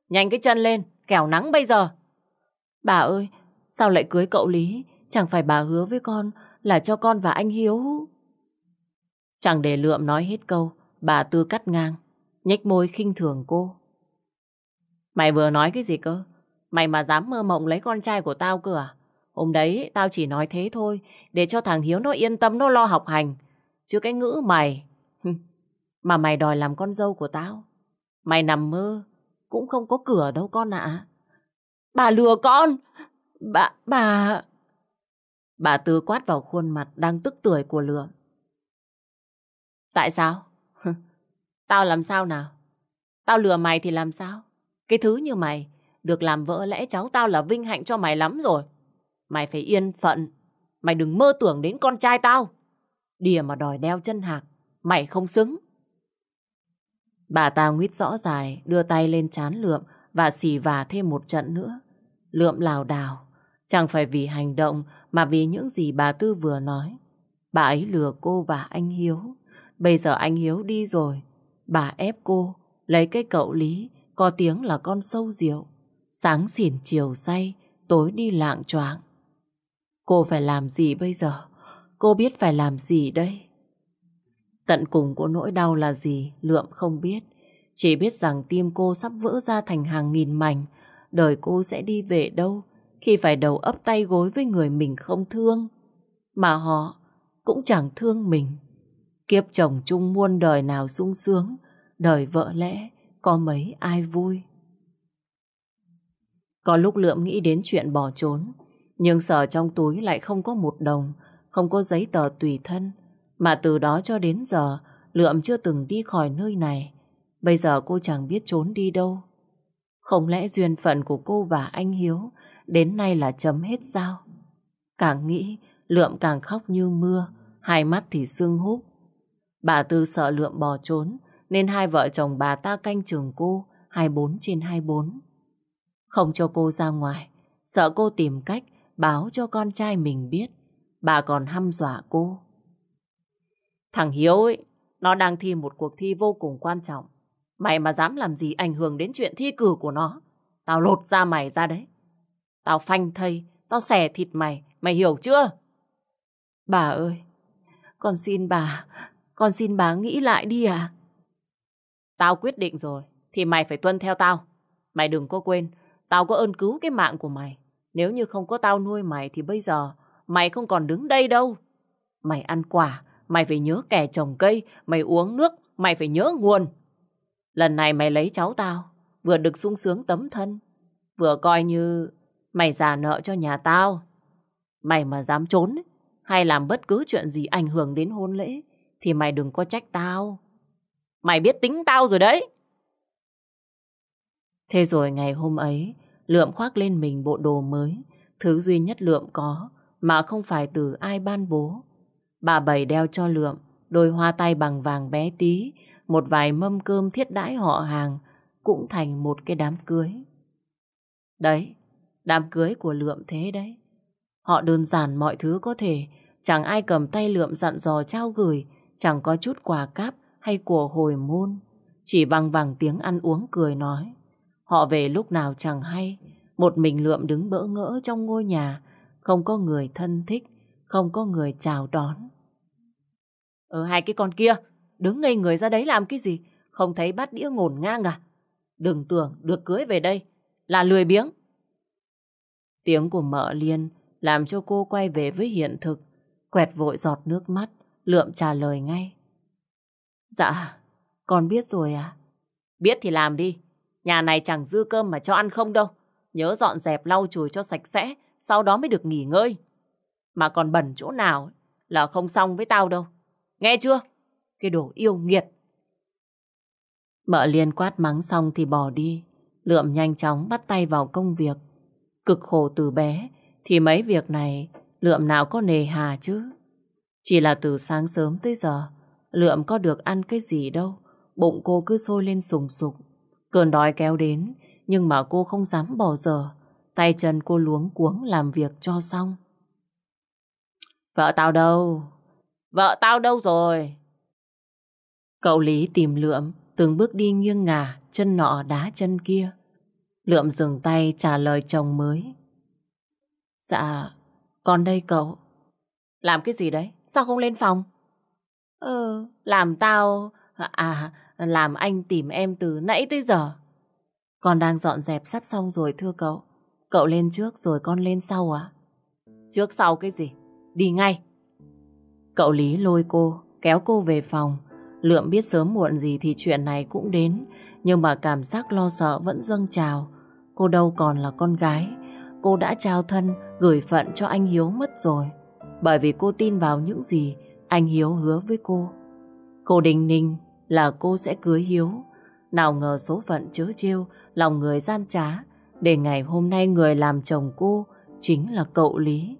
Nhanh cái chân lên, kẻo nắng bây giờ. Bà ơi, sao lại cưới cậu Lý? Chẳng phải bà hứa với con là cho con và anh Hiếu. Chẳng để lượm nói hết câu, bà Tư cắt ngang, nhếch môi khinh thường cô. Mày vừa nói cái gì cơ? Mày mà dám mơ mộng lấy con trai của tao cửa à? Hôm đấy tao chỉ nói thế thôi, để cho thằng Hiếu nó yên tâm nó lo học hành. Chứ cái ngữ mày, mà mày đòi làm con dâu của tao. Mày nằm mơ, cũng không có cửa đâu con ạ. Bà lừa con! Bà, bà... Bà Tư quát vào khuôn mặt đang tức tuổi của lượm. Tại sao? Tao làm sao nào? Tao lừa mày thì làm sao? Cái thứ như mày, được làm vợ lẽ cháu tao là vinh hạnh cho mày lắm rồi. Mày phải yên phận. Mày đừng mơ tưởng đến con trai tao. Đìa mà đòi đeo chân hạc, mày không xứng. Bà ta nguyết rõ dài, đưa tay lên chán lượm và xì vả thêm một trận nữa. Lượm lào đào, Chẳng phải vì hành động mà vì những gì bà Tư vừa nói. Bà ấy lừa cô và anh Hiếu. Bây giờ anh Hiếu đi rồi. Bà ép cô, lấy cái cậu Lý, có tiếng là con sâu rượu. Sáng xỉn chiều say, tối đi lạng choạng. Cô phải làm gì bây giờ? Cô biết phải làm gì đây? Tận cùng của nỗi đau là gì, Lượm không biết. Chỉ biết rằng tim cô sắp vỡ ra thành hàng nghìn mảnh. Đời cô sẽ đi về đâu, khi phải đầu ấp tay gối với người mình không thương, mà họ cũng chẳng thương mình. Kiếp chồng chung muôn đời nào sung sướng, đời vợ lẽ có mấy ai vui. Có lúc Lượm nghĩ đến chuyện bỏ trốn, nhưng sợ trong túi lại không có một đồng, không có giấy tờ tùy thân, mà từ đó cho đến giờ Lượm chưa từng đi khỏi nơi này. Bây giờ cô chẳng biết trốn đi đâu. Không lẽ duyên phận của cô và anh Hiếu đến nay là chấm hết sao? Càng nghĩ, Lượm càng khóc như mưa, hai mắt thì sưng húp. Bà Tư sợ Lượm bò trốn, nên hai vợ chồng bà ta canh trường cô 24 trên 24. Không cho cô ra ngoài, sợ cô tìm cách báo cho con trai mình biết. Bà còn hăm dọa cô. Thằng Hiếu ấy, nó đang thi một cuộc thi vô cùng quan trọng. Mày mà dám làm gì ảnh hưởng đến chuyện thi cử của nó, tao lột ra mày ra đấy. Tao phanh thây, tao xẻ thịt mày, mày hiểu chưa? Bà ơi, con xin bà, con xin bà nghĩ lại đi à? Tao quyết định rồi, thì mày phải tuân theo tao. Mày đừng có quên, tao có ơn cứu cái mạng của mày. Nếu như không có tao nuôi mày thì bây giờ mày không còn đứng đây đâu. Mày ăn quả, mày phải nhớ kẻ trồng cây, mày uống nước, mày phải nhớ nguồn. Lần này mày lấy cháu tao, vừa được sung sướng tấm thân, vừa coi như Mày giả nợ cho nhà tao. Mày mà dám trốn hay làm bất cứ chuyện gì ảnh hưởng đến hôn lễ thì mày đừng có trách tao. Mày biết tính tao rồi đấy. Thế rồi ngày hôm ấy, Lượm khoác lên mình bộ đồ mới, thứ duy nhất Lượm có mà không phải từ ai ban bố. Bà Bảy đeo cho Lượm đôi hoa tay bằng vàng bé tí, một vài mâm cơm thiết đãi họ hàng cũng thành một cái đám cưới. Đấy, Đám cưới của Lượm thế đấy. Họ đơn giản mọi thứ có thể, chẳng ai cầm tay Lượm dặn dò trao gửi, chẳng có chút quà cáp hay của hồi môn. Chỉ bằng bằng tiếng ăn uống cười nói. Họ về lúc nào chẳng hay, một mình Lượm đứng bỡ ngỡ trong ngôi nhà, không có người thân thích, không có người chào đón. Ở ờ, hai cái con kia, đứng ngây người ra đấy làm cái gì? Không thấy bát đĩa ngổn ngang à? Đừng tưởng được cưới về đây là lười biếng. Tiếng của mợ liên làm cho cô quay về với hiện thực. Quẹt vội giọt nước mắt, lượm trả lời ngay. Dạ, con biết rồi à? Biết thì làm đi. Nhà này chẳng dư cơm mà cho ăn không đâu. Nhớ dọn dẹp lau chùi cho sạch sẽ, sau đó mới được nghỉ ngơi. Mà còn bẩn chỗ nào là không xong với tao đâu. Nghe chưa? Cái đồ yêu nghiệt. Mợ liên quát mắng xong thì bỏ đi. Lượm nhanh chóng bắt tay vào công việc cực khổ từ bé, thì mấy việc này lượm nào có nề hà chứ. Chỉ là từ sáng sớm tới giờ, lượm có được ăn cái gì đâu, bụng cô cứ sôi lên sùng sục. Cơn đói kéo đến, nhưng mà cô không dám bỏ giờ, tay chân cô luống cuống làm việc cho xong. Vợ tao đâu? Vợ tao đâu rồi? Cậu Lý tìm lượm, từng bước đi nghiêng ngả, chân nọ đá chân kia. Lượm dừng tay trả lời chồng mới. Dạ, con đây cậu. Làm cái gì đấy? Sao không lên phòng? Ừ, làm tao... À, làm anh tìm em từ nãy tới giờ. Con đang dọn dẹp sắp xong rồi thưa cậu. Cậu lên trước rồi con lên sau à? Trước sau cái gì? Đi ngay. Cậu Lý lôi cô, kéo cô về phòng. Lượm biết sớm muộn gì thì chuyện này cũng đến, nhưng mà cảm giác lo sợ vẫn dâng trào. Cô đâu còn là con gái Cô đã trao thân Gửi phận cho anh Hiếu mất rồi Bởi vì cô tin vào những gì Anh Hiếu hứa với cô Cô đình ninh là cô sẽ cưới Hiếu Nào ngờ số phận chớ trêu Lòng người gian trá Để ngày hôm nay người làm chồng cô Chính là cậu Lý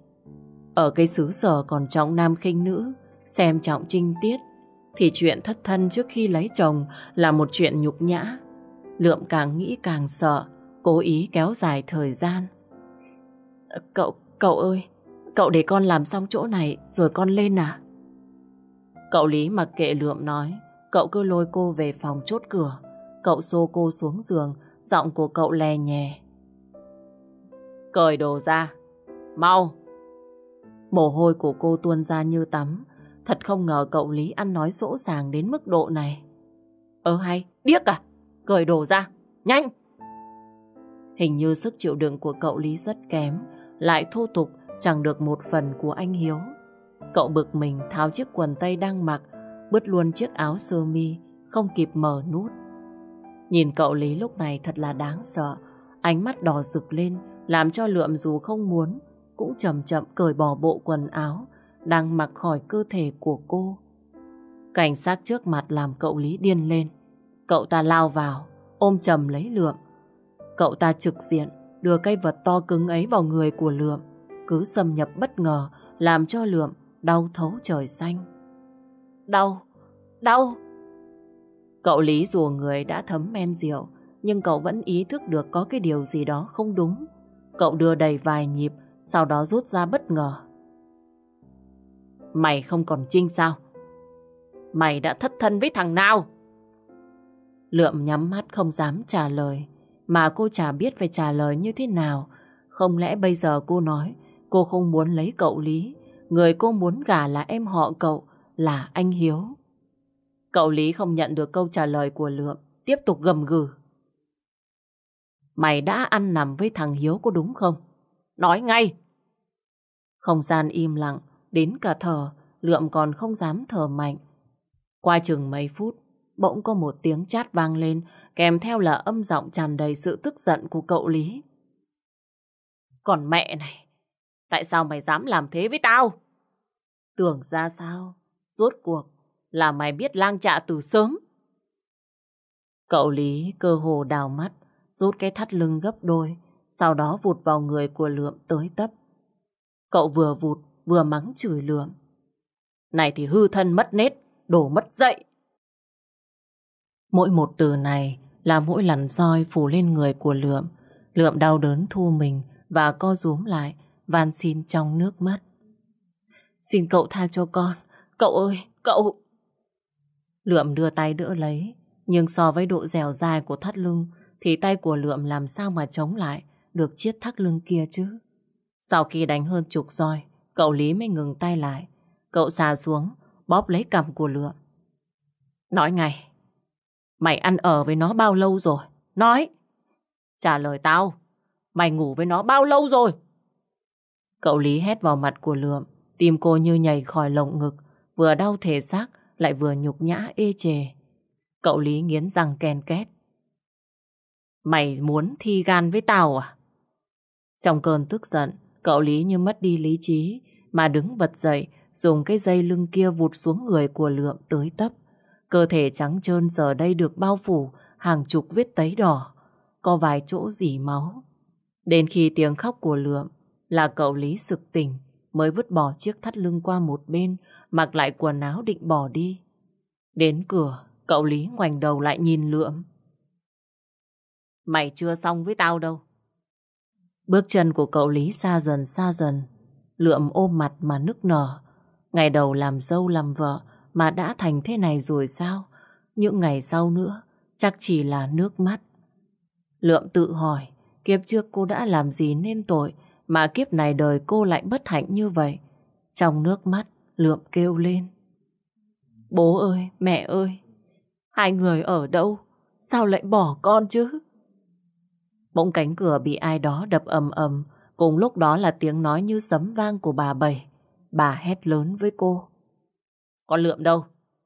Ở cái xứ sở còn trọng nam khinh nữ Xem trọng trinh tiết Thì chuyện thất thân trước khi lấy chồng Là một chuyện nhục nhã Lượm càng nghĩ càng sợ cố ý kéo dài thời gian. Ờ, cậu, cậu ơi, cậu để con làm xong chỗ này rồi con lên à? Cậu Lý mặc kệ lượm nói, cậu cứ lôi cô về phòng chốt cửa. Cậu xô cô xuống giường, giọng của cậu lè nhè. Cởi đồ ra, mau! Mồ hôi của cô tuôn ra như tắm. Thật không ngờ cậu Lý ăn nói sỗ sàng đến mức độ này. Ơ ờ hay, điếc à? Cởi đồ ra, nhanh! Hình như sức chịu đựng của cậu Lý rất kém, lại thô tục chẳng được một phần của anh Hiếu. Cậu bực mình tháo chiếc quần tây đang mặc, bứt luôn chiếc áo sơ mi, không kịp mở nút. Nhìn cậu Lý lúc này thật là đáng sợ, ánh mắt đỏ rực lên, làm cho lượm dù không muốn, cũng chậm chậm cởi bỏ bộ quần áo, đang mặc khỏi cơ thể của cô. Cảnh sát trước mặt làm cậu Lý điên lên. Cậu ta lao vào, ôm chầm lấy lượm, Cậu ta trực diện, đưa cây vật to cứng ấy vào người của Lượm. Cứ xâm nhập bất ngờ, làm cho Lượm đau thấu trời xanh. Đau, đau. Cậu Lý rùa người đã thấm men rượu, nhưng cậu vẫn ý thức được có cái điều gì đó không đúng. Cậu đưa đầy vài nhịp, sau đó rút ra bất ngờ. Mày không còn trinh sao? Mày đã thất thân với thằng nào? Lượm nhắm mắt không dám trả lời mà cô chả biết phải trả lời như thế nào. Không lẽ bây giờ cô nói cô không muốn lấy cậu Lý, người cô muốn gả là em họ cậu, là anh Hiếu. Cậu Lý không nhận được câu trả lời của Lượm, tiếp tục gầm gừ. Mày đã ăn nằm với thằng Hiếu có đúng không? Nói ngay! Không gian im lặng, đến cả thở, Lượm còn không dám thở mạnh. Qua chừng mấy phút, bỗng có một tiếng chát vang lên kèm theo là âm giọng tràn đầy sự tức giận của cậu Lý. Còn mẹ này, tại sao mày dám làm thế với tao? Tưởng ra sao, rốt cuộc là mày biết lang trạ từ sớm. Cậu Lý cơ hồ đào mắt, rút cái thắt lưng gấp đôi, sau đó vụt vào người của Lượm tới tấp. Cậu vừa vụt, vừa mắng chửi Lượm. Này thì hư thân mất nết, đổ mất dậy. Mỗi một từ này là mỗi lần roi phủ lên người của Lượm. Lượm đau đớn thu mình và co rúm lại, van xin trong nước mắt. Xin cậu tha cho con. Cậu ơi, cậu... Lượm đưa tay đỡ lấy, nhưng so với độ dẻo dài của thắt lưng thì tay của Lượm làm sao mà chống lại được chiếc thắt lưng kia chứ. Sau khi đánh hơn chục roi, cậu Lý mới ngừng tay lại. Cậu xà xuống, bóp lấy cầm của Lượm. Nói ngay, Mày ăn ở với nó bao lâu rồi? Nói! Trả lời tao! Mày ngủ với nó bao lâu rồi? Cậu Lý hét vào mặt của Lượm, tim cô như nhảy khỏi lồng ngực, vừa đau thể xác lại vừa nhục nhã ê chề. Cậu Lý nghiến răng ken két. Mày muốn thi gan với tao à? Trong cơn tức giận, cậu Lý như mất đi lý trí, mà đứng bật dậy, dùng cái dây lưng kia vụt xuống người của Lượm tới tấp. Cơ thể trắng trơn giờ đây được bao phủ hàng chục vết tấy đỏ, có vài chỗ dỉ máu. Đến khi tiếng khóc của lượm là cậu Lý sực tỉnh mới vứt bỏ chiếc thắt lưng qua một bên, mặc lại quần áo định bỏ đi. Đến cửa, cậu Lý ngoảnh đầu lại nhìn lượm. Mày chưa xong với tao đâu. Bước chân của cậu Lý xa dần xa dần, lượm ôm mặt mà nức nở. Ngày đầu làm dâu làm vợ, mà đã thành thế này rồi sao? Những ngày sau nữa, chắc chỉ là nước mắt. Lượm tự hỏi, kiếp trước cô đã làm gì nên tội mà kiếp này đời cô lại bất hạnh như vậy? Trong nước mắt, Lượm kêu lên. Bố ơi, mẹ ơi, hai người ở đâu? Sao lại bỏ con chứ? Bỗng cánh cửa bị ai đó đập ầm ầm, cùng lúc đó là tiếng nói như sấm vang của bà Bảy. Bà hét lớn với cô. Con Lượm đâu?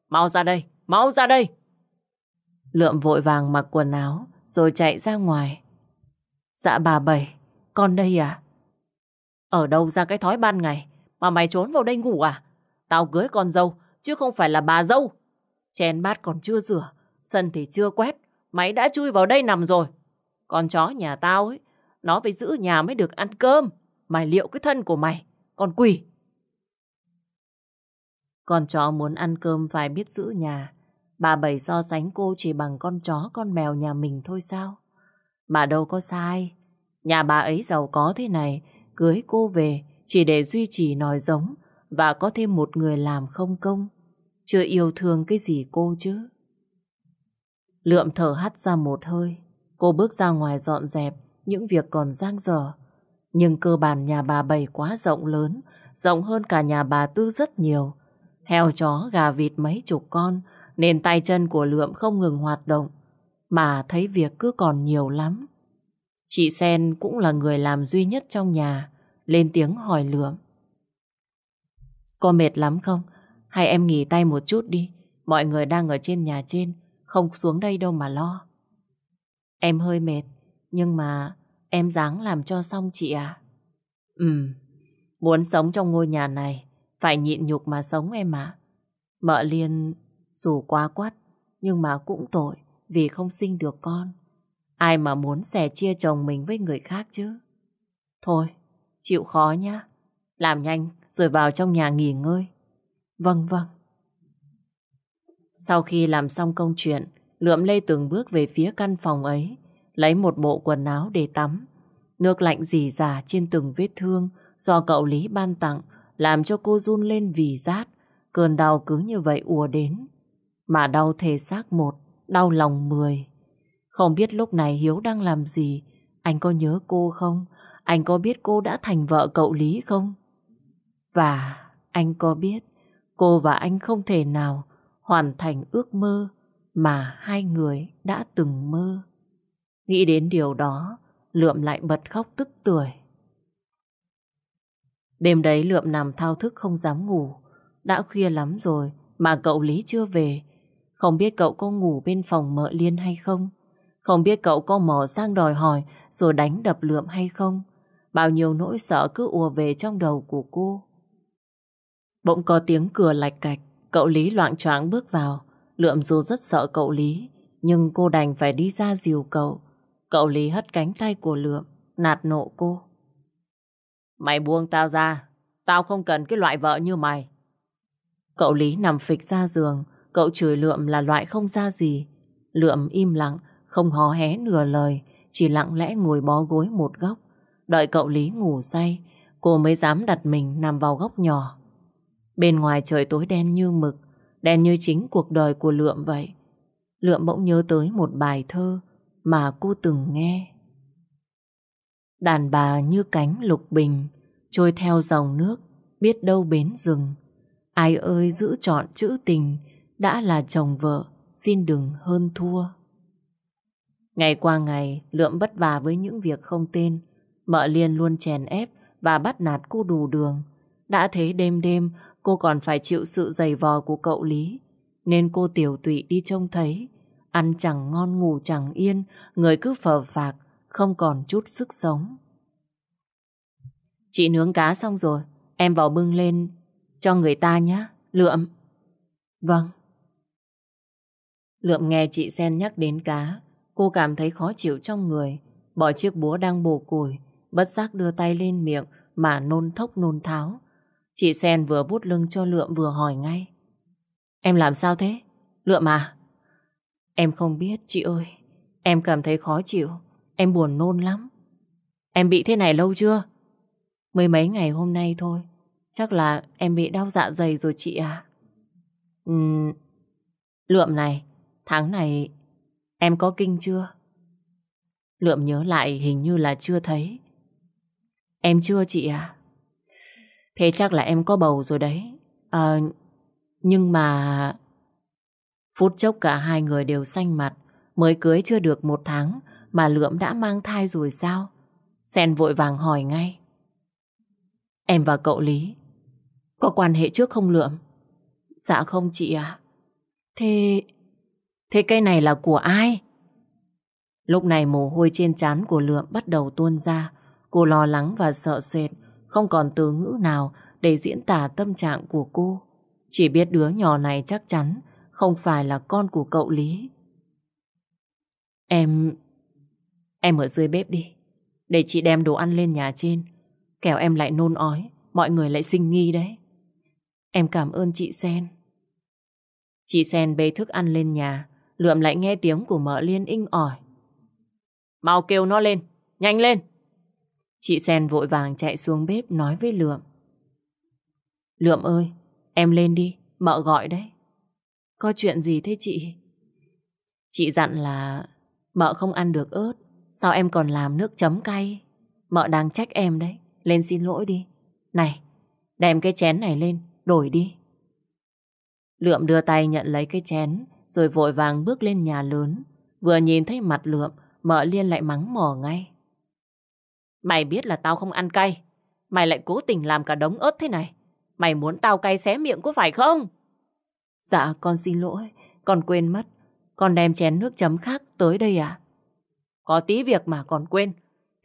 Mau ra đây, mau ra đây. Lượm vội vàng mặc quần áo rồi chạy ra ngoài. Dạ bà Bảy, con đây à? Ở đâu ra cái thói ban ngày mà mày trốn vào đây ngủ à? Tao cưới con dâu chứ không phải là bà dâu. Chén bát còn chưa rửa, sân thì chưa quét, mày đã chui vào đây nằm rồi. Con chó nhà tao ấy, nó phải giữ nhà mới được ăn cơm. Mày liệu cái thân của mày, con quỷ. Con chó muốn ăn cơm phải biết giữ nhà. Bà Bảy so sánh cô chỉ bằng con chó con mèo nhà mình thôi sao? bà đâu có sai. Nhà bà ấy giàu có thế này, cưới cô về chỉ để duy trì nòi giống và có thêm một người làm không công. Chưa yêu thương cái gì cô chứ. Lượm thở hắt ra một hơi. Cô bước ra ngoài dọn dẹp những việc còn giang dở. Nhưng cơ bản nhà bà Bảy quá rộng lớn, rộng hơn cả nhà bà Tư rất nhiều. Heo chó gà vịt mấy chục con Nên tay chân của Lượm không ngừng hoạt động Mà thấy việc cứ còn nhiều lắm Chị Sen cũng là người làm duy nhất trong nhà Lên tiếng hỏi Lượm có mệt lắm không? Hay em nghỉ tay một chút đi Mọi người đang ở trên nhà trên Không xuống đây đâu mà lo Em hơi mệt Nhưng mà em dáng làm cho xong chị à Ừ Muốn sống trong ngôi nhà này phải nhịn nhục mà sống em ạ. À. Mợ Liên dù quá quắt, nhưng mà cũng tội vì không sinh được con. Ai mà muốn sẻ chia chồng mình với người khác chứ? Thôi, chịu khó nhá. Làm nhanh rồi vào trong nhà nghỉ ngơi. Vâng vâng. Sau khi làm xong công chuyện, Lượm Lê từng bước về phía căn phòng ấy, lấy một bộ quần áo để tắm. Nước lạnh dì dà trên từng vết thương do cậu Lý ban tặng làm cho cô run lên vì rát. Cơn đau cứ như vậy ùa đến. Mà đau thể xác một, đau lòng mười. Không biết lúc này Hiếu đang làm gì, anh có nhớ cô không? Anh có biết cô đã thành vợ cậu Lý không? Và anh có biết cô và anh không thể nào hoàn thành ước mơ mà hai người đã từng mơ. Nghĩ đến điều đó, Lượm lại bật khóc tức tuổi. Đêm đấy lượm nằm thao thức không dám ngủ. Đã khuya lắm rồi mà cậu Lý chưa về. Không biết cậu có ngủ bên phòng mợ liên hay không? Không biết cậu có mò sang đòi hỏi rồi đánh đập lượm hay không? Bao nhiêu nỗi sợ cứ ùa về trong đầu của cô. Bỗng có tiếng cửa lạch cạch, cậu Lý loạn choáng bước vào. Lượm dù rất sợ cậu Lý, nhưng cô đành phải đi ra dìu cậu. Cậu Lý hất cánh tay của Lượm, nạt nộ cô. Mày buông tao ra, tao không cần cái loại vợ như mày. Cậu Lý nằm phịch ra giường, cậu chửi Lượm là loại không ra gì. Lượm im lặng, không hó hé nửa lời, chỉ lặng lẽ ngồi bó gối một góc. Đợi cậu Lý ngủ say, cô mới dám đặt mình nằm vào góc nhỏ. Bên ngoài trời tối đen như mực, đen như chính cuộc đời của Lượm vậy. Lượm bỗng nhớ tới một bài thơ mà cô từng nghe. Đàn bà như cánh lục bình, trôi theo dòng nước, biết đâu bến rừng. Ai ơi giữ chọn chữ tình, đã là chồng vợ, xin đừng hơn thua. Ngày qua ngày, Lượm bất vả với những việc không tên. Mợ Liên luôn chèn ép và bắt nạt cô đủ đường. Đã thế đêm đêm, cô còn phải chịu sự dày vò của cậu Lý. Nên cô tiểu tụy đi trông thấy. Ăn chẳng ngon ngủ chẳng yên, người cứ phở phạc, không còn chút sức sống. Chị nướng cá xong rồi, em vào bưng lên cho người ta nhé, Lượm. Vâng. Lượm nghe chị Sen nhắc đến cá, cô cảm thấy khó chịu trong người, bỏ chiếc búa đang bổ củi, bất giác đưa tay lên miệng mà nôn thốc nôn tháo. Chị Sen vừa bút lưng cho Lượm vừa hỏi ngay. Em làm sao thế? Lượm à? Em không biết chị ơi, em cảm thấy khó chịu. Em buồn nôn lắm Em bị thế này lâu chưa Mấy mấy ngày hôm nay thôi Chắc là em bị đau dạ dày rồi chị à Ừm Lượm này Tháng này em có kinh chưa Lượm nhớ lại hình như là chưa thấy Em chưa chị à Thế chắc là em có bầu rồi đấy à, Nhưng mà Phút chốc cả hai người đều xanh mặt Mới cưới chưa được một tháng mà Lượm đã mang thai rồi sao? Sen vội vàng hỏi ngay. Em và cậu Lý có quan hệ trước không Lượm? Dạ không chị ạ. Thế... Thế cây này là của ai? Lúc này mồ hôi trên trán của Lượm bắt đầu tuôn ra. Cô lo lắng và sợ sệt, không còn từ ngữ nào để diễn tả tâm trạng của cô. Chỉ biết đứa nhỏ này chắc chắn không phải là con của cậu Lý. Em... Em ở dưới bếp đi, để chị đem đồ ăn lên nhà trên. Kẻo em lại nôn ói, mọi người lại sinh nghi đấy. Em cảm ơn chị Sen. Chị Sen bê thức ăn lên nhà, lượm lại nghe tiếng của mợ Liên inh ỏi. Mau kêu nó lên, nhanh lên. Chị Sen vội vàng chạy xuống bếp nói với Lượm. Lượm ơi, em lên đi, mợ gọi đấy. Có chuyện gì thế chị? Chị dặn là mợ không ăn được ớt, Sao em còn làm nước chấm cay? Mợ đang trách em đấy. Lên xin lỗi đi. Này, đem cái chén này lên, đổi đi. Lượm đưa tay nhận lấy cái chén, rồi vội vàng bước lên nhà lớn. Vừa nhìn thấy mặt lượm, mợ liên lại mắng mỏ ngay. Mày biết là tao không ăn cay. Mày lại cố tình làm cả đống ớt thế này. Mày muốn tao cay xé miệng có phải không? Dạ, con xin lỗi. Con quên mất. Con đem chén nước chấm khác tới đây à? Có tí việc mà còn quên.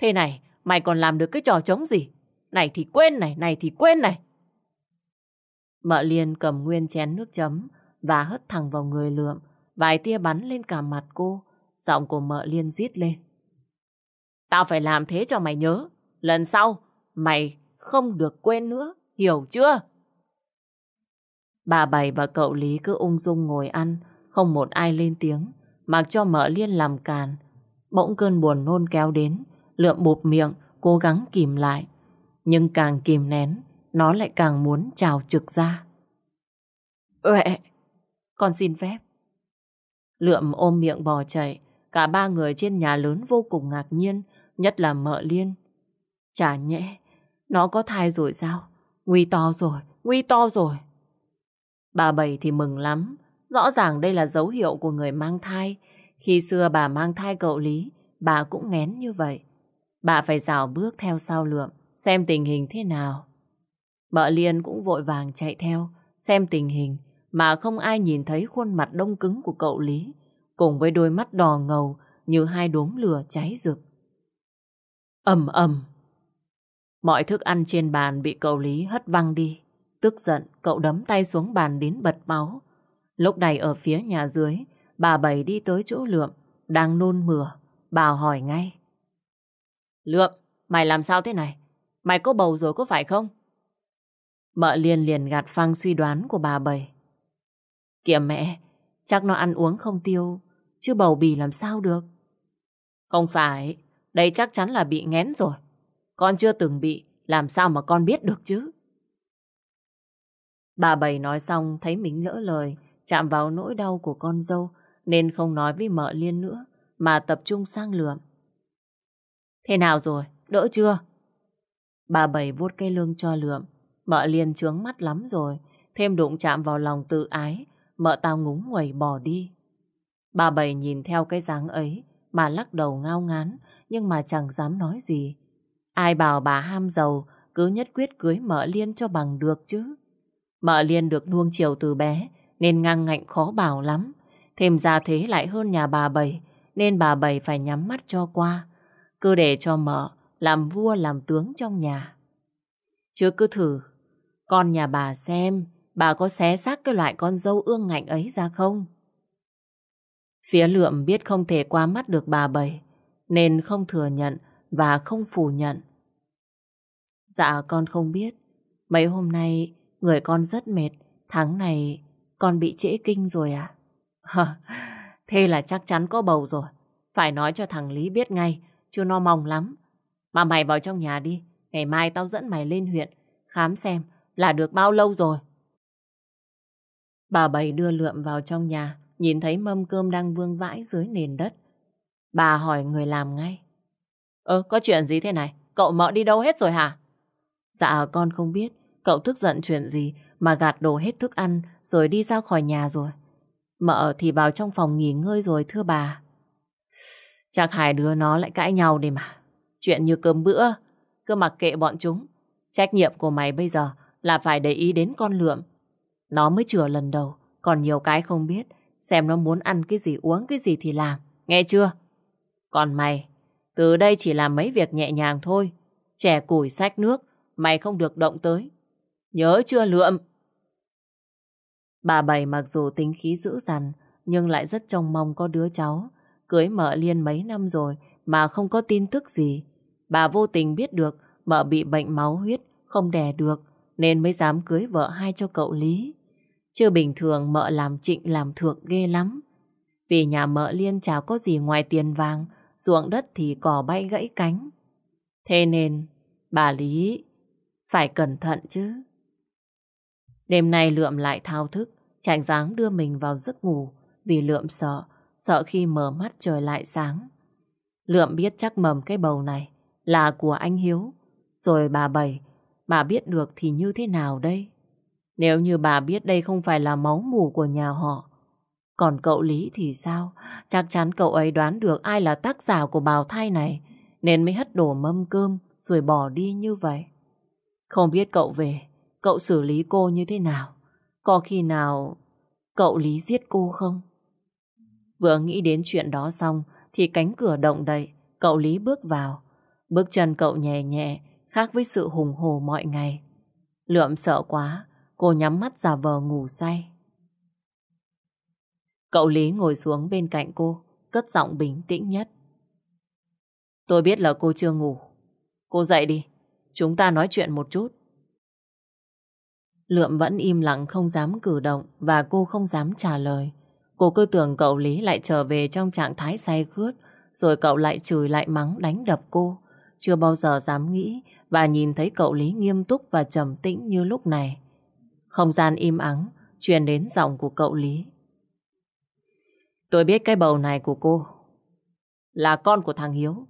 Thế này, mày còn làm được cái trò chống gì? Này thì quên này, này thì quên này. Mợ Liên cầm nguyên chén nước chấm và hất thẳng vào người lượm. Vài tia bắn lên cả mặt cô. Giọng của mợ Liên rít lên. Tao phải làm thế cho mày nhớ. Lần sau, mày không được quên nữa. Hiểu chưa? Bà Bảy và cậu Lý cứ ung dung ngồi ăn, không một ai lên tiếng, mặc cho mợ Liên làm càn. Bỗng cơn buồn nôn kéo đến, lượm bụp miệng, cố gắng kìm lại. Nhưng càng kìm nén, nó lại càng muốn trào trực ra. Uệ, con xin phép. Lượm ôm miệng bò chạy, cả ba người trên nhà lớn vô cùng ngạc nhiên, nhất là mợ liên. Chả nhẽ, nó có thai rồi sao? Nguy to rồi, nguy to rồi. Bà Bảy thì mừng lắm, rõ ràng đây là dấu hiệu của người mang thai, khi xưa bà mang thai cậu Lý, bà cũng ngén như vậy. Bà phải dạo bước theo sau lượm, xem tình hình thế nào. Mợ Liên cũng vội vàng chạy theo, xem tình hình, mà không ai nhìn thấy khuôn mặt đông cứng của cậu Lý, cùng với đôi mắt đỏ ngầu như hai đốm lửa cháy rực. ầm ầm Mọi thức ăn trên bàn bị cậu Lý hất văng đi. Tức giận, cậu đấm tay xuống bàn đến bật máu. Lúc này ở phía nhà dưới, bà Bảy đi tới chỗ Lượm, đang nôn mửa, bà hỏi ngay. Lượm, mày làm sao thế này? Mày có bầu rồi có phải không? Mợ liền liền gạt phăng suy đoán của bà Bảy. Kìa mẹ, chắc nó ăn uống không tiêu, chứ bầu bì làm sao được. Không phải, đây chắc chắn là bị ngén rồi. Con chưa từng bị, làm sao mà con biết được chứ? Bà Bảy nói xong thấy mình lỡ lời, chạm vào nỗi đau của con dâu, nên không nói với mợ Liên nữa, mà tập trung sang lượm. Thế nào rồi, đỡ chưa? Bà Bảy vuốt cây lương cho lượm, mợ Liên trướng mắt lắm rồi, thêm đụng chạm vào lòng tự ái, mợ tao ngúng nguẩy bỏ đi. Bà Bảy nhìn theo cái dáng ấy, mà lắc đầu ngao ngán, nhưng mà chẳng dám nói gì. Ai bảo bà ham giàu, cứ nhất quyết cưới mợ Liên cho bằng được chứ. Mợ Liên được nuông chiều từ bé, nên ngang ngạnh khó bảo lắm. Thêm ra thế lại hơn nhà bà Bảy, nên bà Bảy phải nhắm mắt cho qua. Cứ để cho mợ làm vua làm tướng trong nhà. Chứ cứ thử, con nhà bà xem bà có xé xác cái loại con dâu ương ngạnh ấy ra không? Phía lượm biết không thể qua mắt được bà Bảy, nên không thừa nhận và không phủ nhận. Dạ con không biết, mấy hôm nay người con rất mệt, tháng này con bị trễ kinh rồi À? Thế là chắc chắn có bầu rồi. Phải nói cho thằng Lý biết ngay, chưa no mong lắm. Mà mày vào trong nhà đi, ngày mai tao dẫn mày lên huyện, khám xem là được bao lâu rồi. Bà Bảy đưa lượm vào trong nhà, nhìn thấy mâm cơm đang vương vãi dưới nền đất. Bà hỏi người làm ngay. Ơ, có chuyện gì thế này? Cậu mợ đi đâu hết rồi hả? Dạ, con không biết. Cậu tức giận chuyện gì mà gạt đồ hết thức ăn rồi đi ra khỏi nhà rồi. Mợ thì vào trong phòng nghỉ ngơi rồi thưa bà. Chắc hai đứa nó lại cãi nhau đây mà. Chuyện như cơm bữa, cứ mặc kệ bọn chúng. Trách nhiệm của mày bây giờ là phải để ý đến con lượm. Nó mới chừa lần đầu, còn nhiều cái không biết. Xem nó muốn ăn cái gì uống cái gì thì làm, nghe chưa? Còn mày, từ đây chỉ làm mấy việc nhẹ nhàng thôi. Trẻ củi sách nước, mày không được động tới. Nhớ chưa lượm? Bà Bảy mặc dù tính khí dữ dằn nhưng lại rất trông mong có đứa cháu. Cưới mợ liên mấy năm rồi mà không có tin tức gì. Bà vô tình biết được mợ bị bệnh máu huyết, không đẻ được nên mới dám cưới vợ hai cho cậu Lý. chưa bình thường mợ làm trịnh làm thược ghê lắm. Vì nhà mợ liên chả có gì ngoài tiền vàng, ruộng đất thì cỏ bay gãy cánh. Thế nên bà Lý phải cẩn thận chứ. Đêm nay Lượm lại thao thức, chảnh dáng đưa mình vào giấc ngủ vì Lượm sợ, sợ khi mở mắt trời lại sáng. Lượm biết chắc mầm cái bầu này là của anh Hiếu. Rồi bà Bảy, bà biết được thì như thế nào đây? Nếu như bà biết đây không phải là máu mù của nhà họ. Còn cậu Lý thì sao? Chắc chắn cậu ấy đoán được ai là tác giả của bào thai này nên mới hất đổ mâm cơm rồi bỏ đi như vậy. Không biết cậu về cậu xử lý cô như thế nào? Có khi nào cậu lý giết cô không? Vừa nghĩ đến chuyện đó xong thì cánh cửa động đậy, cậu lý bước vào. Bước chân cậu nhẹ nhẹ, khác với sự hùng hồ mọi ngày. Lượm sợ quá, cô nhắm mắt giả vờ ngủ say. Cậu Lý ngồi xuống bên cạnh cô, cất giọng bình tĩnh nhất. Tôi biết là cô chưa ngủ. Cô dậy đi, chúng ta nói chuyện một chút. Lượm vẫn im lặng không dám cử động và cô không dám trả lời. Cô cứ tưởng cậu Lý lại trở về trong trạng thái say khướt, rồi cậu lại chửi lại mắng đánh đập cô. Chưa bao giờ dám nghĩ và nhìn thấy cậu Lý nghiêm túc và trầm tĩnh như lúc này. Không gian im ắng, truyền đến giọng của cậu Lý. Tôi biết cái bầu này của cô là con của thằng Hiếu,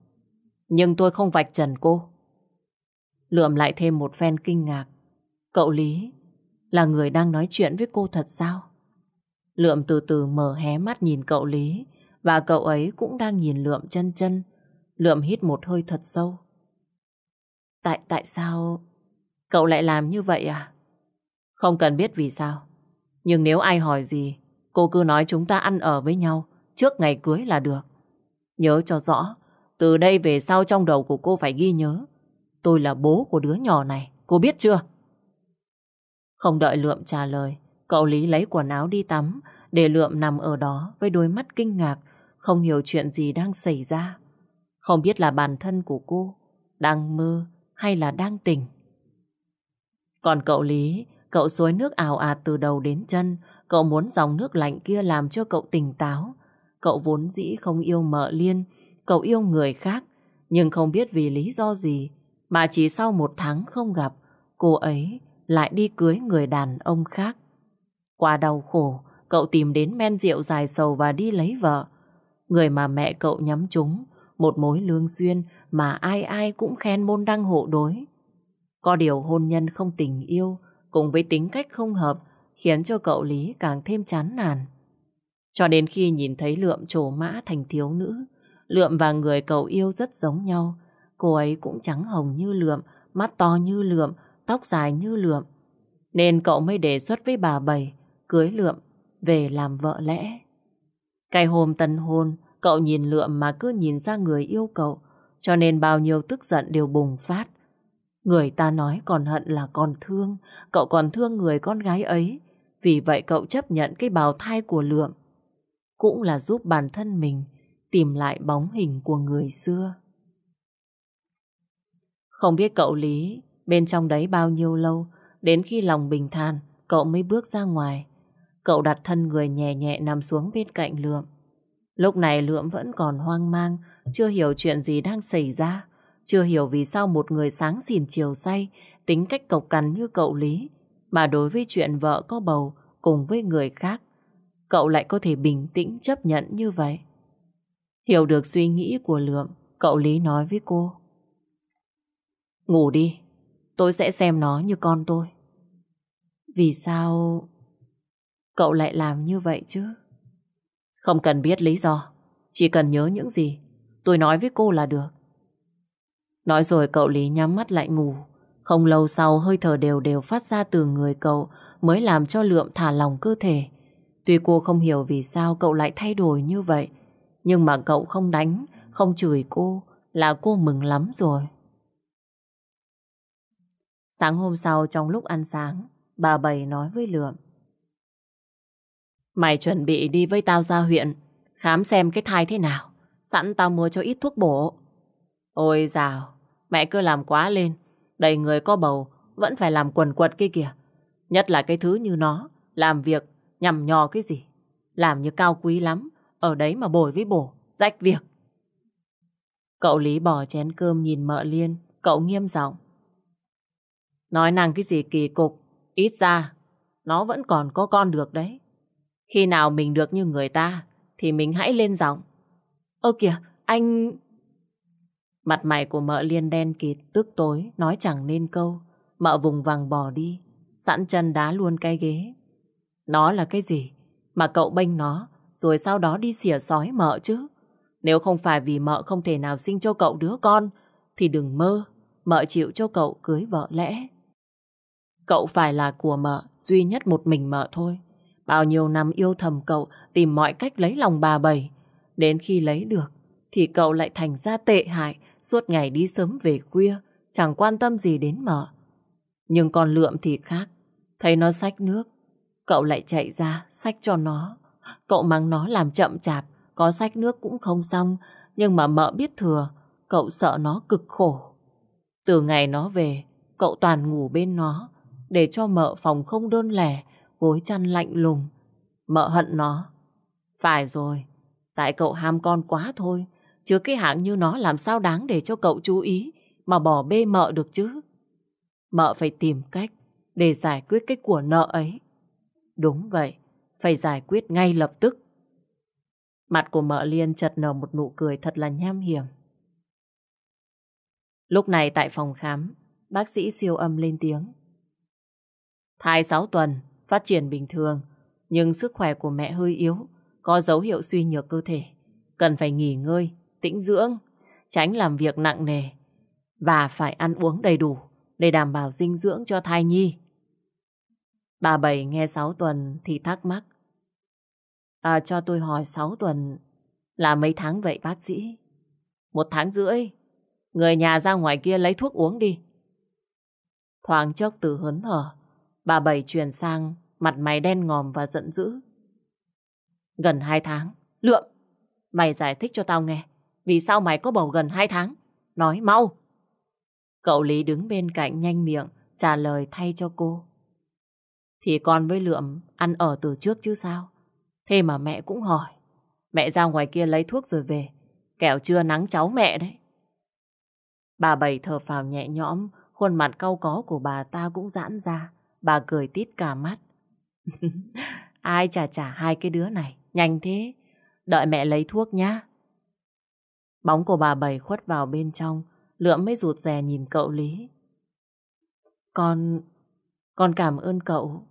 nhưng tôi không vạch trần cô. Lượm lại thêm một phen kinh ngạc. Cậu Lý là người đang nói chuyện với cô thật sao? Lượm từ từ mở hé mắt nhìn cậu Lý và cậu ấy cũng đang nhìn Lượm chân chân. Lượm hít một hơi thật sâu. Tại tại sao cậu lại làm như vậy à? Không cần biết vì sao. Nhưng nếu ai hỏi gì, cô cứ nói chúng ta ăn ở với nhau trước ngày cưới là được. Nhớ cho rõ, từ đây về sau trong đầu của cô phải ghi nhớ. Tôi là bố của đứa nhỏ này, cô biết chưa? Không đợi Lượm trả lời, cậu Lý lấy quần áo đi tắm, để Lượm nằm ở đó với đôi mắt kinh ngạc, không hiểu chuyện gì đang xảy ra. Không biết là bản thân của cô đang mơ hay là đang tỉnh. Còn cậu Lý, cậu suối nước ảo ạt à từ đầu đến chân, cậu muốn dòng nước lạnh kia làm cho cậu tỉnh táo. Cậu vốn dĩ không yêu mợ liên, cậu yêu người khác, nhưng không biết vì lý do gì, mà chỉ sau một tháng không gặp, cô ấy lại đi cưới người đàn ông khác. Qua đau khổ, cậu tìm đến men rượu dài sầu và đi lấy vợ. Người mà mẹ cậu nhắm trúng, một mối lương duyên mà ai ai cũng khen môn đăng hộ đối. Có điều hôn nhân không tình yêu, cùng với tính cách không hợp, khiến cho cậu Lý càng thêm chán nản. Cho đến khi nhìn thấy Lượm trổ mã thành thiếu nữ, Lượm và người cậu yêu rất giống nhau. Cô ấy cũng trắng hồng như Lượm, mắt to như Lượm, tóc dài như lượm. Nên cậu mới đề xuất với bà bầy cưới lượm về làm vợ lẽ. Cái hôm tân hôn, cậu nhìn lượm mà cứ nhìn ra người yêu cậu, cho nên bao nhiêu tức giận đều bùng phát. Người ta nói còn hận là còn thương, cậu còn thương người con gái ấy, vì vậy cậu chấp nhận cái bào thai của lượm. Cũng là giúp bản thân mình tìm lại bóng hình của người xưa. Không biết cậu Lý Bên trong đấy bao nhiêu lâu, đến khi lòng bình than cậu mới bước ra ngoài. Cậu đặt thân người nhẹ nhẹ nằm xuống bên cạnh Lượm. Lúc này Lượm vẫn còn hoang mang, chưa hiểu chuyện gì đang xảy ra. Chưa hiểu vì sao một người sáng xỉn chiều say, tính cách cộc cằn như cậu Lý, mà đối với chuyện vợ có bầu cùng với người khác, cậu lại có thể bình tĩnh chấp nhận như vậy. Hiểu được suy nghĩ của Lượm, cậu Lý nói với cô. Ngủ đi, Tôi sẽ xem nó như con tôi. Vì sao cậu lại làm như vậy chứ? Không cần biết lý do, chỉ cần nhớ những gì tôi nói với cô là được. Nói rồi cậu Lý nhắm mắt lại ngủ. Không lâu sau hơi thở đều đều phát ra từ người cậu mới làm cho Lượm thả lòng cơ thể. Tuy cô không hiểu vì sao cậu lại thay đổi như vậy, nhưng mà cậu không đánh, không chửi cô là cô mừng lắm rồi. Sáng hôm sau trong lúc ăn sáng, bà Bảy nói với Lượm. Mày chuẩn bị đi với tao ra huyện, khám xem cái thai thế nào. Sẵn tao mua cho ít thuốc bổ. Ôi dào, mẹ cứ làm quá lên. Đầy người có bầu, vẫn phải làm quần quật kia kìa. Nhất là cái thứ như nó, làm việc, nhằm nhò cái gì. Làm như cao quý lắm, ở đấy mà bồi với bổ, rách việc. Cậu Lý bỏ chén cơm nhìn mợ Liên, cậu nghiêm giọng. Nói năng cái gì kỳ cục, ít ra nó vẫn còn có con được đấy. Khi nào mình được như người ta thì mình hãy lên giọng. Ơ kìa, anh... Mặt mày của mợ liên đen kịt, tức tối, nói chẳng nên câu. Mợ vùng vàng bỏ đi, sẵn chân đá luôn cái ghế. Nó là cái gì mà cậu bênh nó rồi sau đó đi xỉa sói mợ chứ? Nếu không phải vì mợ không thể nào sinh cho cậu đứa con thì đừng mơ mợ chịu cho cậu cưới vợ lẽ. Cậu phải là của mợ, duy nhất một mình mợ thôi. Bao nhiêu năm yêu thầm cậu, tìm mọi cách lấy lòng bà bảy. Đến khi lấy được, thì cậu lại thành ra tệ hại, suốt ngày đi sớm về khuya, chẳng quan tâm gì đến mợ. Nhưng con lượm thì khác, thấy nó sách nước, cậu lại chạy ra, sách cho nó. Cậu mắng nó làm chậm chạp, có sách nước cũng không xong, nhưng mà mợ biết thừa, cậu sợ nó cực khổ. Từ ngày nó về, cậu toàn ngủ bên nó, để cho mợ phòng không đơn lẻ, gối chăn lạnh lùng. Mợ hận nó. Phải rồi, tại cậu ham con quá thôi, chứ cái hạng như nó làm sao đáng để cho cậu chú ý mà bỏ bê mợ được chứ. Mợ phải tìm cách để giải quyết cái của nợ ấy. Đúng vậy, phải giải quyết ngay lập tức. Mặt của mợ Liên chật nở một nụ cười thật là nham hiểm. Lúc này tại phòng khám, bác sĩ siêu âm lên tiếng. Thai 6 tuần, phát triển bình thường, nhưng sức khỏe của mẹ hơi yếu, có dấu hiệu suy nhược cơ thể. Cần phải nghỉ ngơi, tĩnh dưỡng, tránh làm việc nặng nề và phải ăn uống đầy đủ để đảm bảo dinh dưỡng cho thai nhi. Bà Bảy nghe 6 tuần thì thắc mắc. À, cho tôi hỏi 6 tuần là mấy tháng vậy bác sĩ? Một tháng rưỡi. Người nhà ra ngoài kia lấy thuốc uống đi. Thoáng chốc từ hớn hở Bà Bảy chuyển sang mặt mày đen ngòm và giận dữ. Gần hai tháng. Lượm, mày giải thích cho tao nghe. Vì sao mày có bầu gần hai tháng? Nói mau. Cậu Lý đứng bên cạnh nhanh miệng trả lời thay cho cô. Thì con với Lượm ăn ở từ trước chứ sao? Thế mà mẹ cũng hỏi. Mẹ ra ngoài kia lấy thuốc rồi về. kẹo chưa nắng cháu mẹ đấy. Bà Bảy thở phào nhẹ nhõm, khuôn mặt cau có của bà ta cũng giãn ra. Bà cười tít cả mắt. Ai trả trả hai cái đứa này, nhanh thế. Đợi mẹ lấy thuốc nhá. Bóng của bà bầy khuất vào bên trong, lượm mới rụt rè nhìn cậu Lý. Con... con cảm ơn cậu.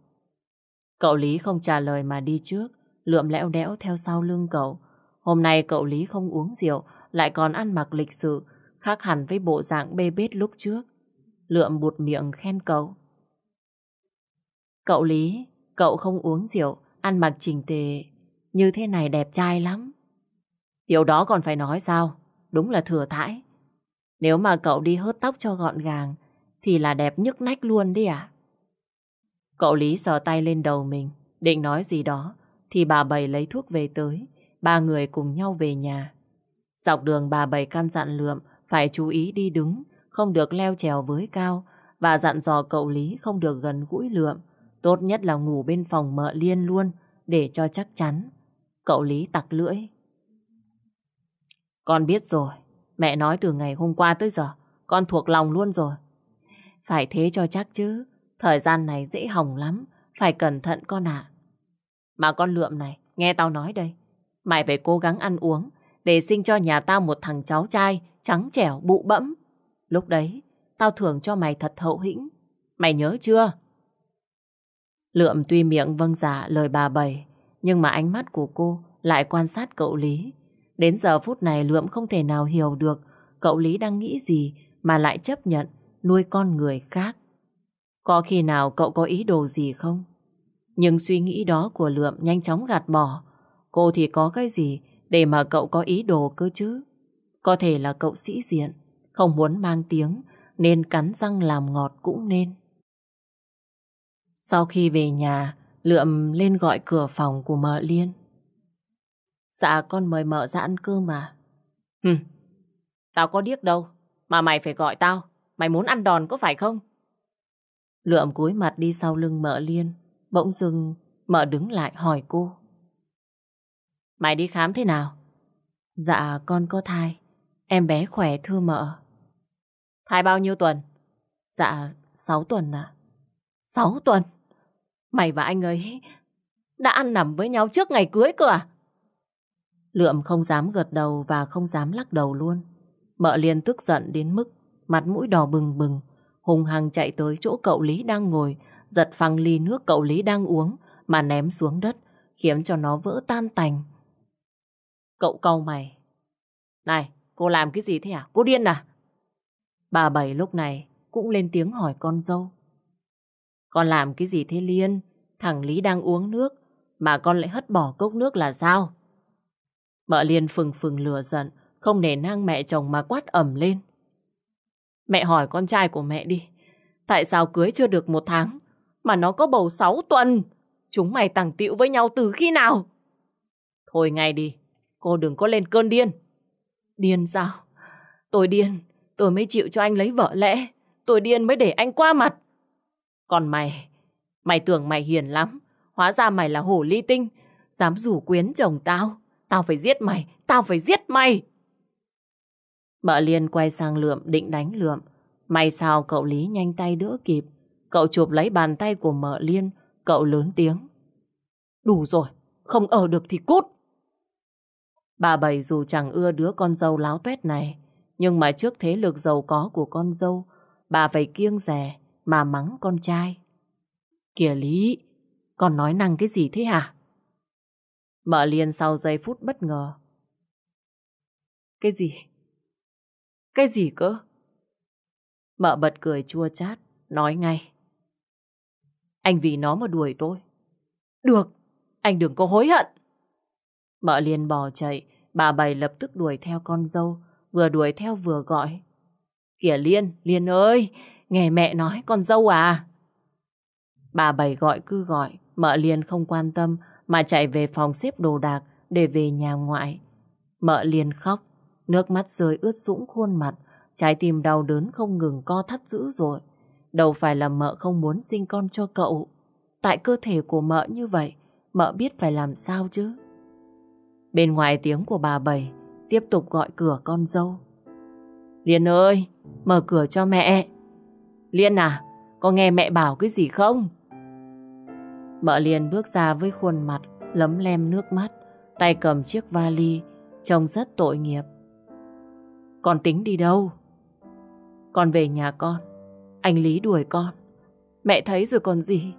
Cậu Lý không trả lời mà đi trước, lượm lẽo đẽo theo sau lưng cậu. Hôm nay cậu Lý không uống rượu, lại còn ăn mặc lịch sự, khác hẳn với bộ dạng bê bết lúc trước. Lượm bụt miệng khen cậu. Cậu Lý, cậu không uống rượu, ăn mặc chỉnh tề, như thế này đẹp trai lắm. Điều đó còn phải nói sao? Đúng là thừa thãi. Nếu mà cậu đi hớt tóc cho gọn gàng, thì là đẹp nhức nách luôn đi à? Cậu Lý sờ tay lên đầu mình, định nói gì đó, thì bà Bảy lấy thuốc về tới, ba người cùng nhau về nhà. Dọc đường bà Bảy căn dặn lượm, phải chú ý đi đứng, không được leo trèo với cao, và dặn dò cậu Lý không được gần gũi lượm. Tốt nhất là ngủ bên phòng mợ liên luôn để cho chắc chắn. Cậu Lý tặc lưỡi. Con biết rồi. Mẹ nói từ ngày hôm qua tới giờ. Con thuộc lòng luôn rồi. Phải thế cho chắc chứ. Thời gian này dễ hỏng lắm. Phải cẩn thận con ạ. À. Mà con lượm này, nghe tao nói đây. Mày phải cố gắng ăn uống để sinh cho nhà tao một thằng cháu trai trắng trẻo bụ bẫm. Lúc đấy, tao thưởng cho mày thật hậu hĩnh. Mày nhớ chưa? Lượm tuy miệng vâng giả dạ lời bà bảy, nhưng mà ánh mắt của cô lại quan sát cậu Lý. Đến giờ phút này Lượm không thể nào hiểu được cậu Lý đang nghĩ gì mà lại chấp nhận nuôi con người khác. Có khi nào cậu có ý đồ gì không? Nhưng suy nghĩ đó của Lượm nhanh chóng gạt bỏ. Cô thì có cái gì để mà cậu có ý đồ cơ chứ? Có thể là cậu sĩ diện, không muốn mang tiếng nên cắn răng làm ngọt cũng nên. Sau khi về nhà, Lượm lên gọi cửa phòng của mợ Liên. Dạ con mời mợ ra ăn cơm mà. Hừ, tao có điếc đâu, mà mày phải gọi tao. Mày muốn ăn đòn có phải không? Lượm cúi mặt đi sau lưng mợ Liên. Bỗng dưng, mợ đứng lại hỏi cô. Mày đi khám thế nào? Dạ con có thai. Em bé khỏe thưa mợ. Thai bao nhiêu tuần? Dạ 6 tuần ạ. À? 6 tuần? Mày và anh ấy đã ăn nằm với nhau trước ngày cưới cơ à? Lượm không dám gật đầu và không dám lắc đầu luôn. Mợ Liên tức giận đến mức mặt mũi đỏ bừng bừng, hùng hằng chạy tới chỗ cậu Lý đang ngồi, giật phăng ly nước cậu Lý đang uống mà ném xuống đất, khiến cho nó vỡ tan tành. Cậu cau mày. Này, cô làm cái gì thế à? Cô điên à? Bà Bảy lúc này cũng lên tiếng hỏi con dâu. Con làm cái gì thế Liên? Thằng Lý đang uống nước mà con lại hất bỏ cốc nước là sao? Mợ Liên phừng phừng lừa giận, không nể nang mẹ chồng mà quát ẩm lên. Mẹ hỏi con trai của mẹ đi, tại sao cưới chưa được một tháng mà nó có bầu sáu tuần? Chúng mày tàng tiệu với nhau từ khi nào? Thôi ngay đi, cô đừng có lên cơn điên. Điên sao? Tôi điên, tôi mới chịu cho anh lấy vợ lẽ. Tôi điên mới để anh qua mặt. Còn mày, mày tưởng mày hiền lắm. Hóa ra mày là hổ ly tinh. Dám rủ quyến chồng tao. Tao phải giết mày, tao phải giết mày. Mợ Liên quay sang Lượm định đánh Lượm. May sao cậu Lý nhanh tay đỡ kịp. Cậu chụp lấy bàn tay của mợ Liên, cậu lớn tiếng. Đủ rồi, không ở được thì cút. Bà Bảy dù chẳng ưa đứa con dâu láo tuét này, nhưng mà trước thế lực giàu có của con dâu, bà phải kiêng rè, mà mắng con trai. Kìa Lý, con nói năng cái gì thế hả? Mợ Liên sau giây phút bất ngờ. Cái gì? Cái gì cơ? Mợ bật cười chua chát, nói ngay. Anh vì nó mà đuổi tôi. Được, anh đừng có hối hận. Mợ Liên bỏ chạy, bà bày lập tức đuổi theo con dâu, vừa đuổi theo vừa gọi. Kìa Liên, Liên ơi, Nghe mẹ nói con dâu à Bà bảy gọi cứ gọi Mợ liền không quan tâm Mà chạy về phòng xếp đồ đạc Để về nhà ngoại Mợ liền khóc Nước mắt rơi ướt sũng khuôn mặt Trái tim đau đớn không ngừng co thắt dữ rồi Đâu phải là mợ không muốn sinh con cho cậu Tại cơ thể của mợ như vậy Mợ biết phải làm sao chứ Bên ngoài tiếng của bà Bảy Tiếp tục gọi cửa con dâu Liên ơi Mở cửa cho mẹ Liên à, có nghe mẹ bảo cái gì không? Mợ Liên bước ra với khuôn mặt lấm lem nước mắt, tay cầm chiếc vali, trông rất tội nghiệp. Con tính đi đâu? Con về nhà con, anh Lý đuổi con. Mẹ thấy rồi còn gì?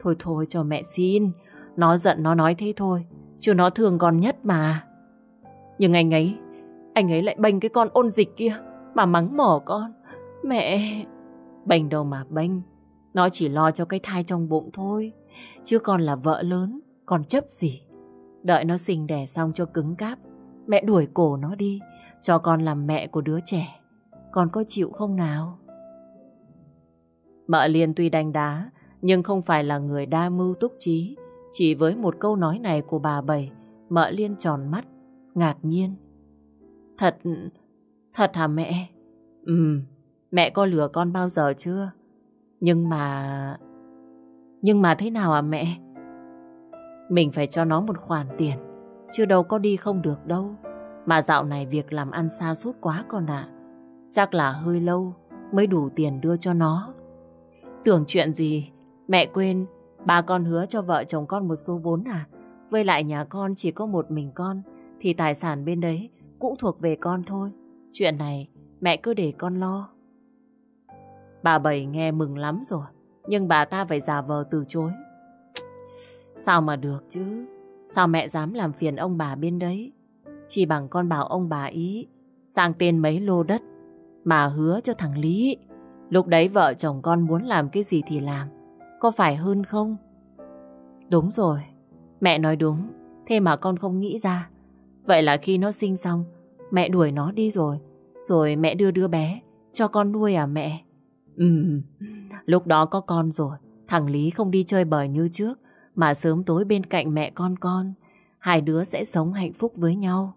Thôi thôi cho mẹ xin, nó giận nó nói thế thôi, chứ nó thương con nhất mà. Nhưng anh ấy, anh ấy lại bênh cái con ôn dịch kia mà mắng mỏ con. Mẹ... Bênh đâu mà bênh, nó chỉ lo cho cái thai trong bụng thôi, chứ còn là vợ lớn, còn chấp gì. Đợi nó sinh đẻ xong cho cứng cáp, mẹ đuổi cổ nó đi, cho con làm mẹ của đứa trẻ. Con có chịu không nào? Mợ Liên tuy đánh đá, nhưng không phải là người đa mưu túc trí. Chỉ với một câu nói này của bà Bảy, mợ Liên tròn mắt, ngạc nhiên. Thật, thật hả mẹ? Ừm, Mẹ có lừa con bao giờ chưa? Nhưng mà... Nhưng mà thế nào à mẹ? Mình phải cho nó một khoản tiền. Chứ đâu có đi không được đâu. Mà dạo này việc làm ăn xa suốt quá con ạ. Chắc là hơi lâu mới đủ tiền đưa cho nó. Tưởng chuyện gì, mẹ quên bà con hứa cho vợ chồng con một số vốn à? Với lại nhà con chỉ có một mình con thì tài sản bên đấy cũng thuộc về con thôi. Chuyện này mẹ cứ để con lo. Bà Bảy nghe mừng lắm rồi, nhưng bà ta phải giả vờ từ chối. Sao mà được chứ? Sao mẹ dám làm phiền ông bà bên đấy? Chỉ bằng con bảo ông bà ý, sang tên mấy lô đất mà hứa cho thằng Lý. Lúc đấy vợ chồng con muốn làm cái gì thì làm, có phải hơn không? Đúng rồi, mẹ nói đúng, thế mà con không nghĩ ra. Vậy là khi nó sinh xong, mẹ đuổi nó đi rồi, rồi mẹ đưa đứa bé cho con nuôi à mẹ? Ừ, lúc đó có con rồi, thằng Lý không đi chơi bời như trước, mà sớm tối bên cạnh mẹ con con, hai đứa sẽ sống hạnh phúc với nhau.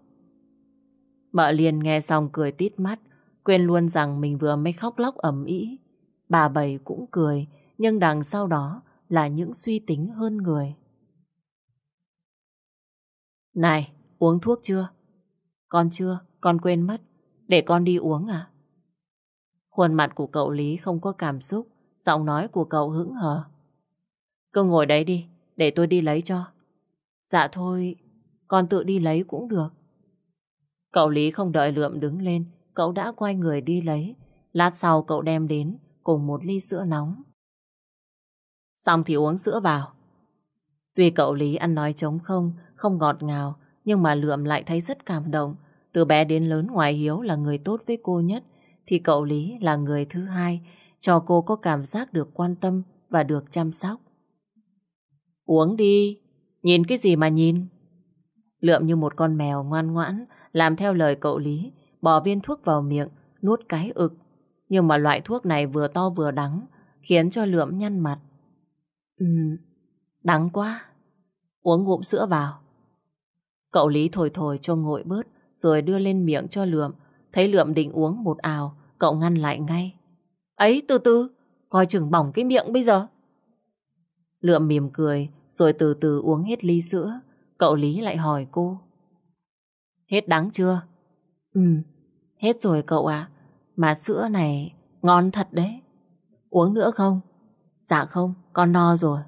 Mợ liền nghe xong cười tít mắt, quên luôn rằng mình vừa mới khóc lóc ầm ý. Bà Bảy cũng cười, nhưng đằng sau đó là những suy tính hơn người. Này, uống thuốc chưa? Con chưa, con quên mất. Để con đi uống à? Khuôn mặt của cậu Lý không có cảm xúc, giọng nói của cậu hững hờ. Cứ ngồi đấy đi, để tôi đi lấy cho. Dạ thôi, con tự đi lấy cũng được. Cậu Lý không đợi lượm đứng lên, cậu đã quay người đi lấy. Lát sau cậu đem đến cùng một ly sữa nóng. Xong thì uống sữa vào. Tuy cậu Lý ăn nói trống không, không ngọt ngào, nhưng mà lượm lại thấy rất cảm động. Từ bé đến lớn ngoài Hiếu là người tốt với cô nhất, thì cậu Lý là người thứ hai cho cô có cảm giác được quan tâm và được chăm sóc. Uống đi, nhìn cái gì mà nhìn? Lượm như một con mèo ngoan ngoãn, làm theo lời cậu Lý, bỏ viên thuốc vào miệng, nuốt cái ực. Nhưng mà loại thuốc này vừa to vừa đắng, khiến cho Lượm nhăn mặt. Ừm, đắng quá. Uống ngụm sữa vào. Cậu Lý thổi thổi cho nguội bớt, rồi đưa lên miệng cho Lượm, Thấy Lượm định uống một ào, cậu ngăn lại ngay. Ấy, từ từ, coi chừng bỏng cái miệng bây giờ. Lượm mỉm cười, rồi từ từ uống hết ly sữa. Cậu Lý lại hỏi cô. Hết đắng chưa? Ừ, hết rồi cậu ạ. À. Mà sữa này ngon thật đấy. Uống nữa không? Dạ không, con no rồi.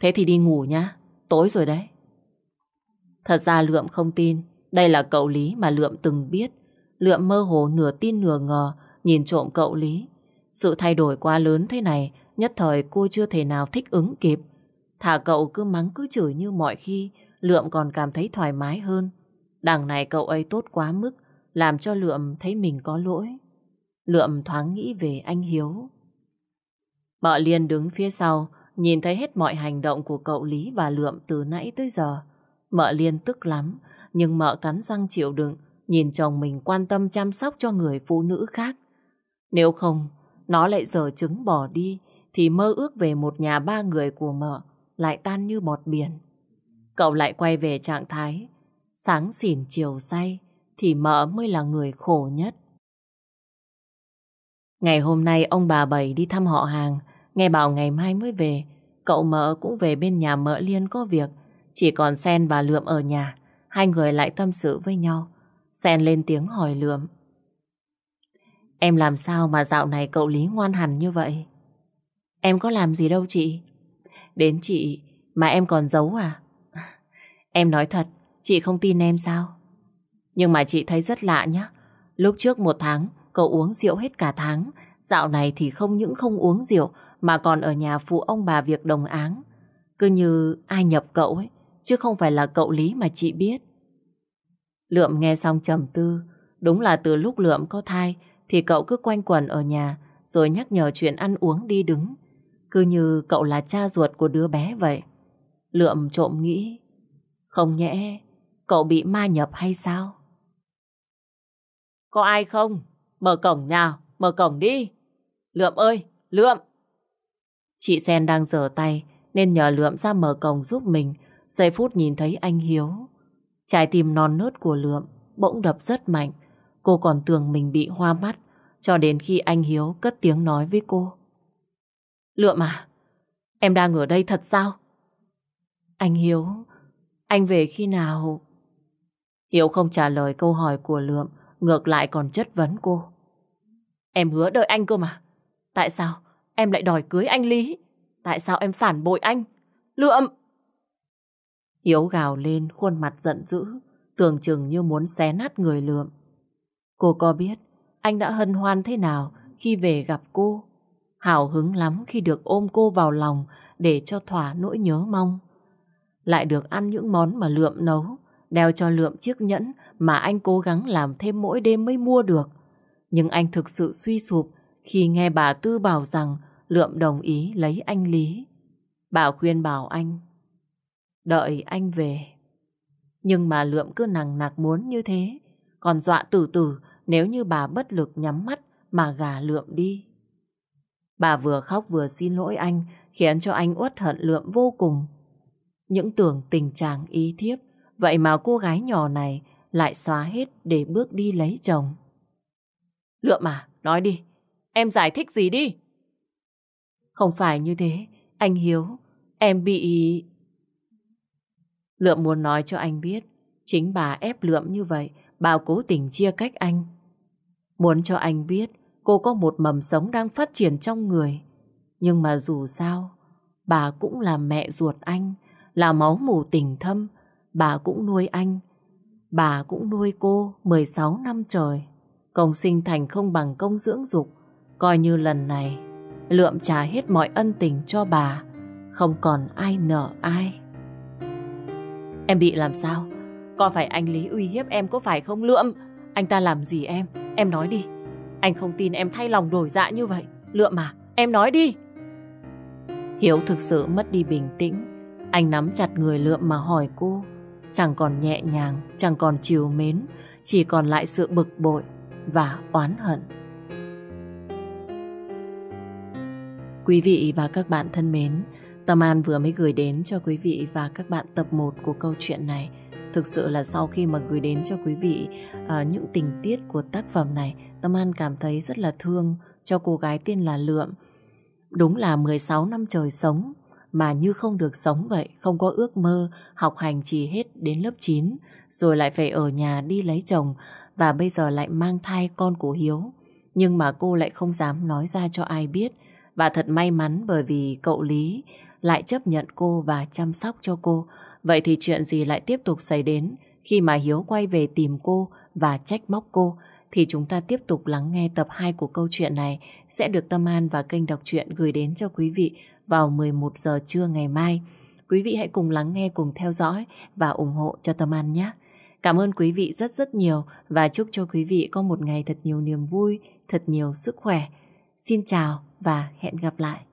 Thế thì đi ngủ nhá, tối rồi đấy. Thật ra Lượm không tin, đây là cậu Lý mà Lượm từng biết Lượm mơ hồ nửa tin nửa ngờ, nhìn trộm cậu Lý. Sự thay đổi quá lớn thế này, nhất thời cô chưa thể nào thích ứng kịp. Thả cậu cứ mắng cứ chửi như mọi khi, Lượm còn cảm thấy thoải mái hơn. Đằng này cậu ấy tốt quá mức, làm cho Lượm thấy mình có lỗi. Lượm thoáng nghĩ về anh Hiếu. Bọ Liên đứng phía sau, nhìn thấy hết mọi hành động của cậu Lý và Lượm từ nãy tới giờ. Mợ Liên tức lắm, nhưng mợ cắn răng chịu đựng, Nhìn chồng mình quan tâm chăm sóc cho người phụ nữ khác. Nếu không, nó lại giờ trứng bỏ đi, thì mơ ước về một nhà ba người của mợ lại tan như bọt biển. Cậu lại quay về trạng thái, sáng xỉn chiều say, thì mợ mới là người khổ nhất. Ngày hôm nay ông bà Bảy đi thăm họ hàng, nghe bảo ngày mai mới về, cậu mợ cũng về bên nhà mợ Liên có việc, chỉ còn Sen và Lượm ở nhà, hai người lại tâm sự với nhau. Sen lên tiếng hỏi lượm. Em làm sao mà dạo này cậu Lý ngoan hẳn như vậy? Em có làm gì đâu chị? Đến chị mà em còn giấu à? Em nói thật, chị không tin em sao? Nhưng mà chị thấy rất lạ nhá. Lúc trước một tháng, cậu uống rượu hết cả tháng. Dạo này thì không những không uống rượu mà còn ở nhà phụ ông bà việc đồng áng. Cứ như ai nhập cậu ấy, chứ không phải là cậu Lý mà chị biết. Lượm nghe xong trầm tư. Đúng là từ lúc Lượm có thai thì cậu cứ quanh quẩn ở nhà rồi nhắc nhở chuyện ăn uống đi đứng. Cứ như cậu là cha ruột của đứa bé vậy. Lượm trộm nghĩ. Không nhẽ cậu bị ma nhập hay sao? Có ai không? Mở cổng nào, mở cổng đi. Lượm ơi, Lượm! Chị Sen đang dở tay nên nhờ Lượm ra mở cổng giúp mình. Giây phút nhìn thấy anh Hiếu Trái tim non nớt của Lượm bỗng đập rất mạnh. Cô còn tưởng mình bị hoa mắt cho đến khi anh Hiếu cất tiếng nói với cô. Lượm à, em đang ở đây thật sao? Anh Hiếu, anh về khi nào? Hiếu không trả lời câu hỏi của Lượm, ngược lại còn chất vấn cô. Em hứa đợi anh cơ mà. Tại sao em lại đòi cưới anh Lý? Tại sao em phản bội anh? Lượm! Hiếu gào lên khuôn mặt giận dữ, tưởng chừng như muốn xé nát người lượm. Cô có biết anh đã hân hoan thế nào khi về gặp cô? Hào hứng lắm khi được ôm cô vào lòng để cho thỏa nỗi nhớ mong. Lại được ăn những món mà lượm nấu, đeo cho lượm chiếc nhẫn mà anh cố gắng làm thêm mỗi đêm mới mua được. Nhưng anh thực sự suy sụp khi nghe bà Tư bảo rằng lượm đồng ý lấy anh Lý. Bà khuyên bảo anh Đợi anh về. Nhưng mà Lượm cứ nằng nặc muốn như thế. Còn dọa tử tử nếu như bà bất lực nhắm mắt mà gà Lượm đi. Bà vừa khóc vừa xin lỗi anh khiến cho anh uất hận Lượm vô cùng. Những tưởng tình trạng ý thiếp Vậy mà cô gái nhỏ này lại xóa hết để bước đi lấy chồng. Lượm à, nói đi, em giải thích gì đi? Không phải như thế, anh Hiếu, em bị... Lượm muốn nói cho anh biết, chính bà ép Lượm như vậy, bà cố tình chia cách anh. Muốn cho anh biết, cô có một mầm sống đang phát triển trong người. Nhưng mà dù sao, bà cũng là mẹ ruột anh, là máu mù tình thâm, bà cũng nuôi anh. Bà cũng nuôi cô 16 năm trời. Công sinh thành không bằng công dưỡng dục, coi như lần này Lượm trả hết mọi ân tình cho bà, không còn ai nợ ai. Em bị làm sao? Có phải anh Lý uy hiếp em có phải không Lượm? Anh ta làm gì em? Em nói đi. Anh không tin em thay lòng đổi dạ như vậy. Lượm mà, em nói đi. Hiếu thực sự mất đi bình tĩnh. Anh nắm chặt người Lượm mà hỏi cô. Chẳng còn nhẹ nhàng, chẳng còn chiều mến, chỉ còn lại sự bực bội và oán hận. Quý vị và các bạn thân mến, Tâm An vừa mới gửi đến cho quý vị và các bạn tập 1 của câu chuyện này. Thực sự là sau khi mà gửi đến cho quý vị à, những tình tiết của tác phẩm này, Tâm An cảm thấy rất là thương cho cô gái tên là Lượm. Đúng là 16 năm trời sống mà như không được sống vậy, không có ước mơ, học hành chỉ hết đến lớp 9, rồi lại phải ở nhà đi lấy chồng và bây giờ lại mang thai con của Hiếu. Nhưng mà cô lại không dám nói ra cho ai biết. Và thật may mắn bởi vì cậu Lý lại chấp nhận cô và chăm sóc cho cô. Vậy thì chuyện gì lại tiếp tục xảy đến khi mà Hiếu quay về tìm cô và trách móc cô? Thì chúng ta tiếp tục lắng nghe tập 2 của câu chuyện này sẽ được Tâm An và kênh đọc truyện gửi đến cho quý vị vào 11 giờ trưa ngày mai. Quý vị hãy cùng lắng nghe, cùng theo dõi và ủng hộ cho Tâm An nhé. Cảm ơn quý vị rất rất nhiều và chúc cho quý vị có một ngày thật nhiều niềm vui, thật nhiều sức khỏe. Xin chào và hẹn gặp lại.